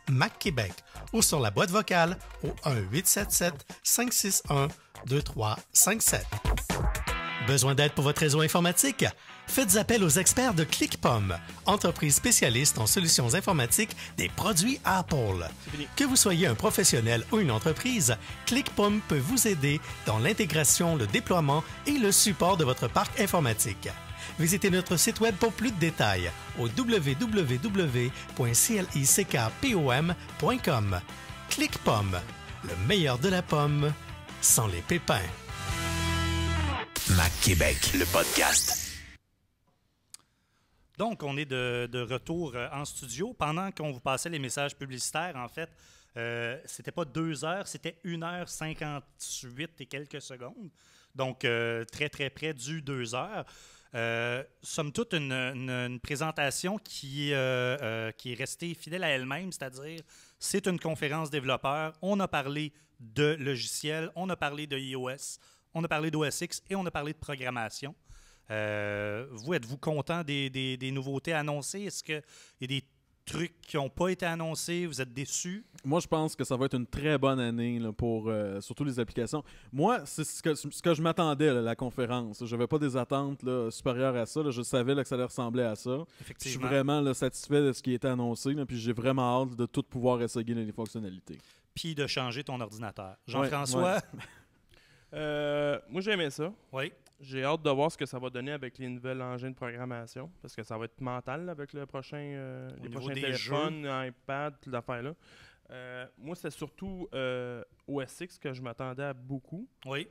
@macquebec ou sur la boîte vocale au 1 877 561 2357. Besoin d'aide pour votre réseau informatique faites appel aux experts de ClickPom, entreprise spécialiste en solutions informatiques des produits Apple. Que vous soyez un professionnel ou une entreprise, ClickPom peut vous aider dans l'intégration, le déploiement et le support de votre parc informatique. Visitez notre site web pour plus de détails au www.clickpom.com. ClickPom, le meilleur de la pomme sans les pépins. Mac Québec, le podcast. Donc, on est de, retour euh, en studio. Pendant qu'on vous passait les messages publicitaires, en fait, euh, c'était pas deux heures, c'était 1h58 et quelques secondes. Donc, euh, très, très près du deux heures. somme toute, une, présentation qui, qui est restée fidèle à elle-même, c'est-à-dire, c'est une conférence développeur. On a parlé de logiciels, on a parlé de iOS, on a parlé d'OSX et on a parlé de programmation. Euh, vous, êtes-vous content des, nouveautés annoncées? Est-ce qu'il y a des trucs qui n'ont pas été annoncés? Vous êtes déçus? Moi, je pense que ça va être une très bonne année pour euh, surtout les applications. Moi, c'est ce que, je m'attendais à la conférence. Je n'avais pas des attentes supérieures à ça. Je savais que ça allait ressembler à ça. Je suis vraiment satisfait de ce qui a été annoncé. puis j'ai vraiment hâte de tout pouvoir essayer les fonctionnalités. Puis de changer ton ordinateur. Jean-François? Euh, moi, j'aimais ça. Oui. J'ai hâte de voir ce que ça va donner avec les nouvelles engins de programmation, parce que ça va être mental avec le prochain, euh, les prochains iPad, tout l'affaire là. Euh, moi, c'est surtout euh, OS X que je m'attendais à beaucoup. Oui.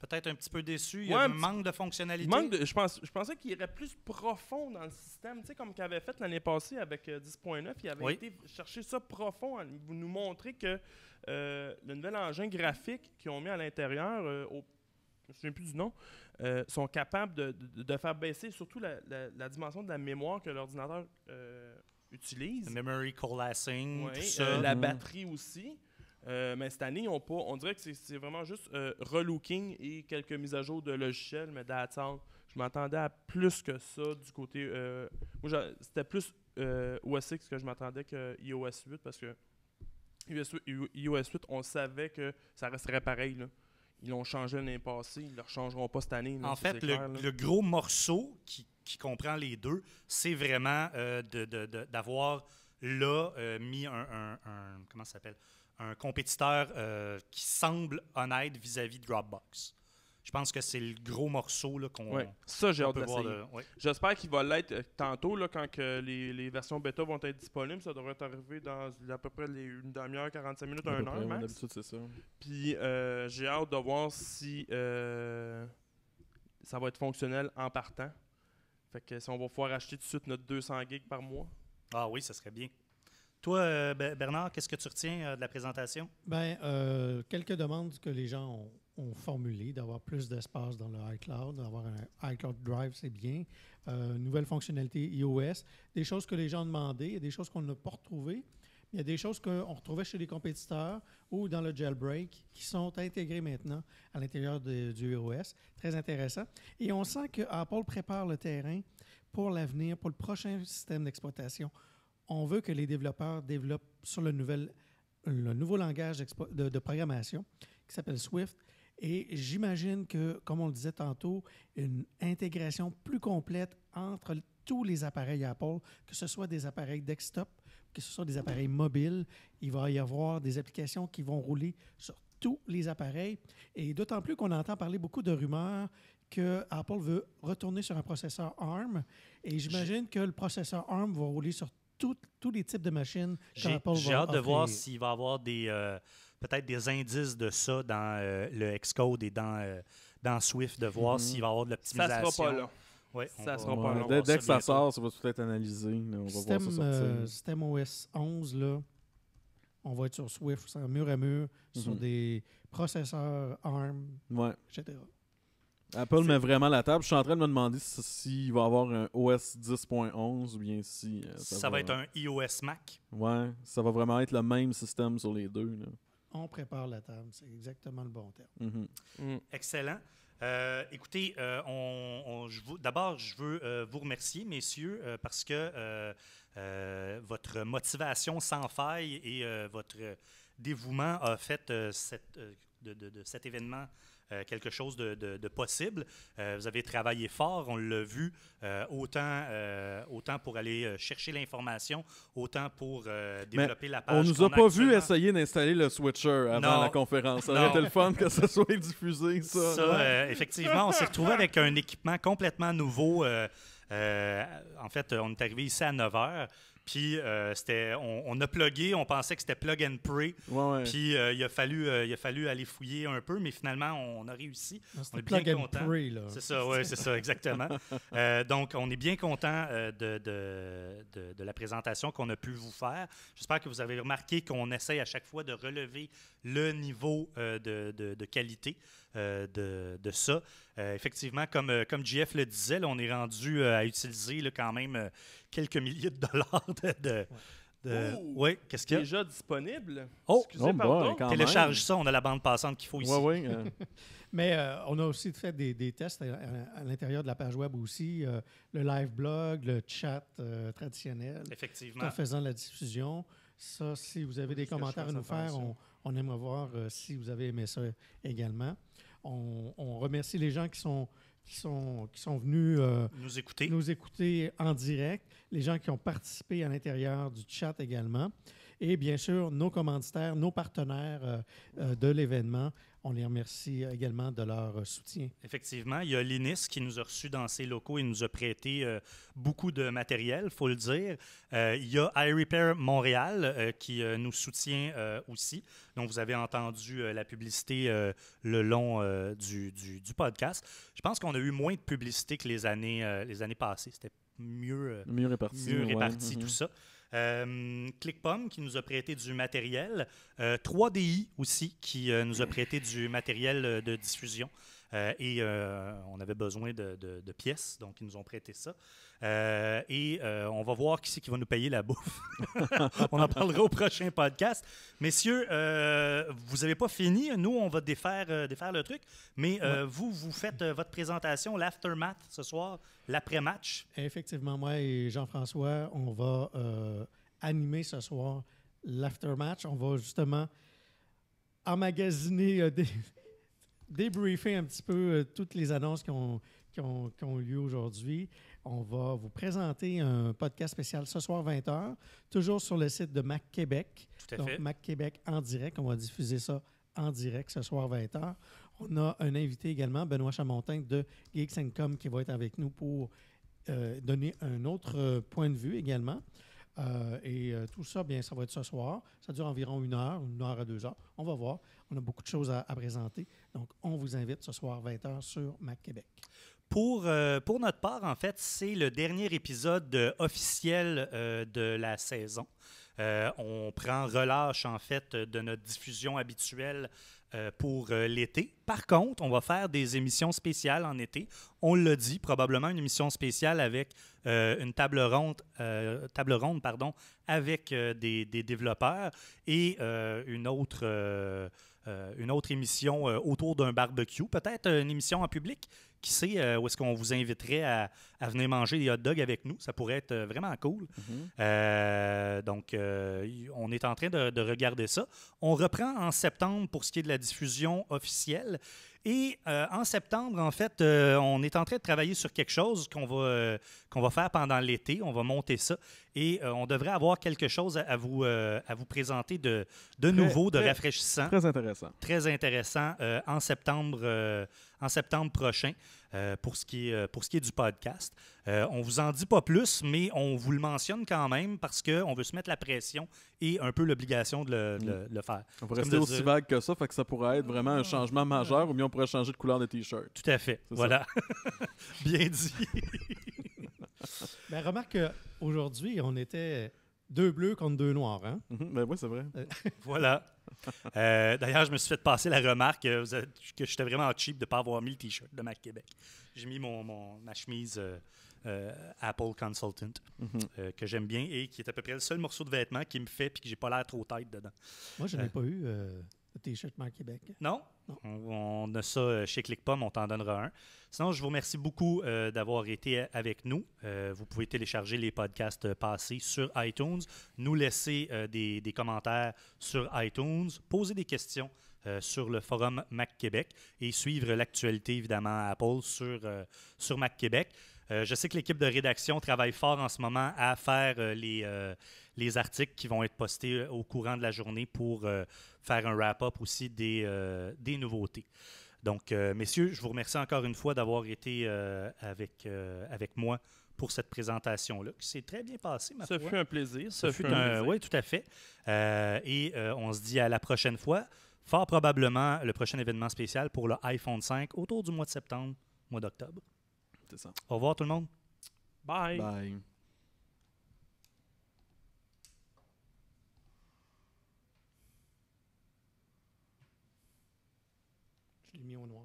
Peut-être un petit peu déçu. Il y a un manque de fonctionnalité. Manque je, pense, je pensais qu'il irait plus profond dans le système. Tu sais, comme qu'il avait fait l'année passée avec 10.9, euh, il avait été chercher ça profond. Vous nous montrer que le nouvel engin graphique qu'ils ont mis à l'intérieur au je ne souviens plus du nom, euh, sont capables de, faire baisser surtout la, dimension de la mémoire que l'ordinateur euh, utilise. memory collapsing, euh, la mhm. batterie aussi. mais cette année, on, pas, on dirait que c'est vraiment juste relooking et quelques mises à jour de logiciels, mais d'attendre. Je m'attendais à plus que ça du côté. c'était plus OS X que je m'attendais que iOS 8 parce que iOS 8, on savait que ça resterait pareil. Là ils l'ont changé l'année passée, ils ne le changeront pas cette année. en fait, le, gros morceau qui, comprend les deux, c'est vraiment euh, d'avoir de, là euh, mis un, comment s'appelle un compétiteur euh, qui semble honnête vis à -vis de Dropbox je pense que c'est le gros morceau qu'on ouais. Ça, j'ai hâte De... voir. J'espère qu'il va l'être euh, tantôt, là, quand que les, versions bêta vont être disponibles. Ça devrait arriver dans à peu près une demi-heure, 45 minutes, à une heure c'est ça. Puis euh, j'ai hâte de voir si euh, ça va être fonctionnel en partant. Fait que si on va pouvoir acheter tout de suite notre 200 gigs par mois. Ah oui, ça serait bien. Toi, Bernard, qu'est-ce que tu retiens de la présentation? Ben, quelques demandes que les gens ont ont formulé d'avoir plus d'espace dans le iCloud, d'avoir un iCloud Drive, c'est bien. Euh, nouvelle fonctionnalité iOS, des choses que les gens demandaient, il y a des choses qu'on n'a pas retrouvées. Il y a des choses qu'on retrouvait chez les compétiteurs ou dans le jailbreak qui sont intégrées maintenant à l'intérieur du iOS. Très intéressant. Et on sent que Apple prépare le terrain pour l'avenir, pour le prochain système d'exploitation. On veut que les développeurs développent sur le, nouvel, le nouveau langage de, de programmation qui s'appelle Swift et j'imagine que, comme on le disait tantôt, une intégration plus complète entre tous les appareils Apple, que ce soit des appareils desktop, que ce soit des appareils mobiles, il va y avoir des applications qui vont rouler sur tous les appareils. Et d'autant plus qu'on entend parler beaucoup de rumeurs que Apple veut retourner sur un processeur ARM. Et j'imagine que le processeur ARM va rouler sur tous les types de machines Apple va J'ai hâte de voir s'il va y avoir des, euh, peut-être des indices de ça dans euh, le Xcode et dans, euh, dans Swift, de voir mhm. s'il va y avoir de l'optimisation. Ça sera pas là. Ouais, ça sera pas là. Dès, que ça sort, ça va peut être analysé. On va système, voir ça euh, système OS 11, là, on va être sur Swift, sur mur à mur, sur mhm. des processeurs ARM, etc. Apple met vraiment la table. Je suis en train de me demander s'il si, va y avoir un OS 10.11 ou bien si. Euh, ça, va, va, être un iOS Mac. Ouais, ça va vraiment être le même système sur les deux. Là on prépare la table. C'est exactement le bon terme. Mm-hmm. Mm. Excellent. Euh, écoutez, euh, on, d'abord, je veux euh, vous remercier, messieurs, parce que votre motivation sans faille et votre dévouement a fait cette, de, de, cet événement euh, quelque chose de, possible. Euh, vous avez travaillé fort, on l'a vu, euh, autant, autant pour aller chercher l'information, autant pour développer la page. On nous a pas vu essayer d'installer le switcher avant la conférence. Ça aurait été le fun que ce soit diffusé, ça. ça effectivement, on s'est retrouvé avec un équipement complètement nouveau. en fait, on est arrivé ici à 9 h. Puis euh, c'était, on, a plugué, on pensait que c'était plug and pray. Puis euh, il, a fallu, euh, il a fallu aller fouiller un peu, mais finalement, on a réussi. Ah, on est bien content. C'est ça, oui, c'est ça, exactement. donc, on est bien content de, de, la présentation qu'on a pu vous faire. J'espère que vous avez remarqué qu'on essaye à chaque fois de relever le niveau de, qualité de, ça. Euh, effectivement, comme, euh, comme JF le disait, on est rendu euh, à utiliser quand même quelques milliers de dollars de. oui, qu'est-ce qu'il y a? Déjà disponible. Oh, Excusez, oh pardon. télécharge ça, on a la bande passante qu'il faut ici. Oui, Mais on a aussi fait des, tests à, l'intérieur de la page web aussi, le live blog, le chat traditionnel. Effectivement. En faisant la diffusion. Ça, si vous avez des commentaires à nous faire, on, on, aimerait voir si vous avez aimé ça également on, remercie les gens qui sont, venus euh, nous, écouter. nous écouter en direct, les gens qui ont participé à l'intérieur du chat également, et bien sûr nos commanditaires, nos partenaires euh, euh, de l'événement, on les remercie euh, également de leur euh, soutien. Effectivement, il y a l'INIS qui nous a reçus dans ses locaux et nous a prêté euh, beaucoup de matériel, faut le dire. il y a iRepair Montréal qui nous soutient aussi. Donc, vous avez entendu la publicité le long du, du, podcast. Je pense qu'on a eu moins de publicité que les années, les années passées. C'était mieux, mieux réparti, mieux réparti mhm. tout ça. Euh, ClickPom qui nous a prêté du matériel. 3DI euh, aussi qui euh, nous a prêté du matériel euh, de diffusion. et on avait besoin de, de, pièces, donc ils nous ont prêté ça. Euh, et euh, on va voir qui c'est qui va nous payer la bouffe. on en parlera au prochain podcast. Messieurs, euh, vous n'avez pas fini. Nous, on va défaire, défaire le truc. Mais vous, vous faites votre présentation, l'aftermath ce soir, l'après-match. Effectivement, moi et Jean-François, on va animer ce soir l'aftermatch. On va justement emmagasiner, débriefer un petit peu toutes les annonces qui ont, qui ont, qui ont lieu aujourd'hui. On va vous présenter un podcast spécial ce soir 20h, toujours sur le site de Mac Québec. Donc, Mac Québec en direct. On va diffuser ça en direct ce soir 20h. On a un invité également, Benoît Chamontin de Geeks qui va être avec nous pour euh, donner un autre euh, point de vue également. Euh, et tout ça, bien, ça va être ce soir. Ça dure environ une heure, une heure à deux heures. On va voir. On a beaucoup de choses à, à présenter. Donc, on vous invite ce soir 20h sur Mac Québec. Pour, euh, pour notre part, en fait, c'est le dernier épisode euh, officiel euh, de la saison. on prend relâche, en fait, de notre diffusion habituelle pour l'été. Par contre, on va faire des émissions spéciales en été. On l'a dit, probablement une émission spéciale avec une table ronde, table ronde pardon, avec des, développeurs et une autre, une autre émission autour d'un barbecue, peut-être une émission en public qui sait euh, où est-ce qu'on vous inviterait à, venir manger des hot dogs avec nous. Ça pourrait être euh, vraiment cool. Mhm. Euh, donc, on est en train de, regarder ça. On reprend en septembre pour ce qui est de la diffusion officielle. Et euh, en septembre, en fait, euh, on est en train de travailler sur quelque chose qu'on va, euh, qu'on va faire pendant l'été. On va monter ça et on devrait avoir quelque chose à, vous, à vous présenter de, de nouveau, de rafraîchissant. Très intéressant. Très intéressant en, septembre, en septembre prochain. Euh, pour, ce qui est, euh, pour ce qui est du podcast. Euh, on ne vous en dit pas plus, mais on vous le mentionne quand même parce qu'on veut se mettre la pression et un peu l'obligation de, le, faire. On va rester aussi vague que ça, que ça pourrait être vraiment un changement majeur ou bien on pourrait changer de couleur de t shirts Tout à fait. Voilà. bien dit. Ben, remarque qu'aujourd'hui, on était deux bleus contre deux noirs. Hein? Mhm, ben oui, c'est vrai. Euh, voilà. Euh, d'ailleurs, je me suis fait passer la remarque euh, que, j'étais vraiment cheap de ne pas avoir mis le T-shirt de Mac Québec. J'ai mis mon, ma chemise Apple Consultant mhm. que j'aime bien et qui est à peu près le seul morceau de vêtement qui me fait et que j'ai pas l'air trop tête dedans. Moi, je n'ai pas eu le T-shirt Mac Québec. Non? On ne ça euh, chez ClickPom, on t'en donnera un. Sinon, je vous remercie beaucoup euh, d'avoir été avec nous. Euh, vous pouvez télécharger les podcasts passés sur iTunes, nous laisser des, commentaires sur iTunes, poser des questions sur le forum Mac Québec et suivre l'actualité évidemment à Apple sur, sur Mac Québec. Euh, je sais que l'équipe de rédaction travaille fort en ce moment à faire euh, euh, les, articles qui vont être postés au courant de la journée pour faire un wrap-up aussi des, nouveautés. Donc, messieurs, je vous remercie encore une fois d'avoir été avec, avec moi pour cette présentation-là, C'est très bien passé, ma Ça foi. fut un plaisir. Ça, fut, un, Oui, tout à fait. et on se dit à la prochaine fois. Fort probablement le prochain événement spécial pour le iPhone 5 autour du mois de septembre, mois d'octobre. c'est ça. Au revoir tout le monde. Bye. Bye. Je l'ai mis au noir.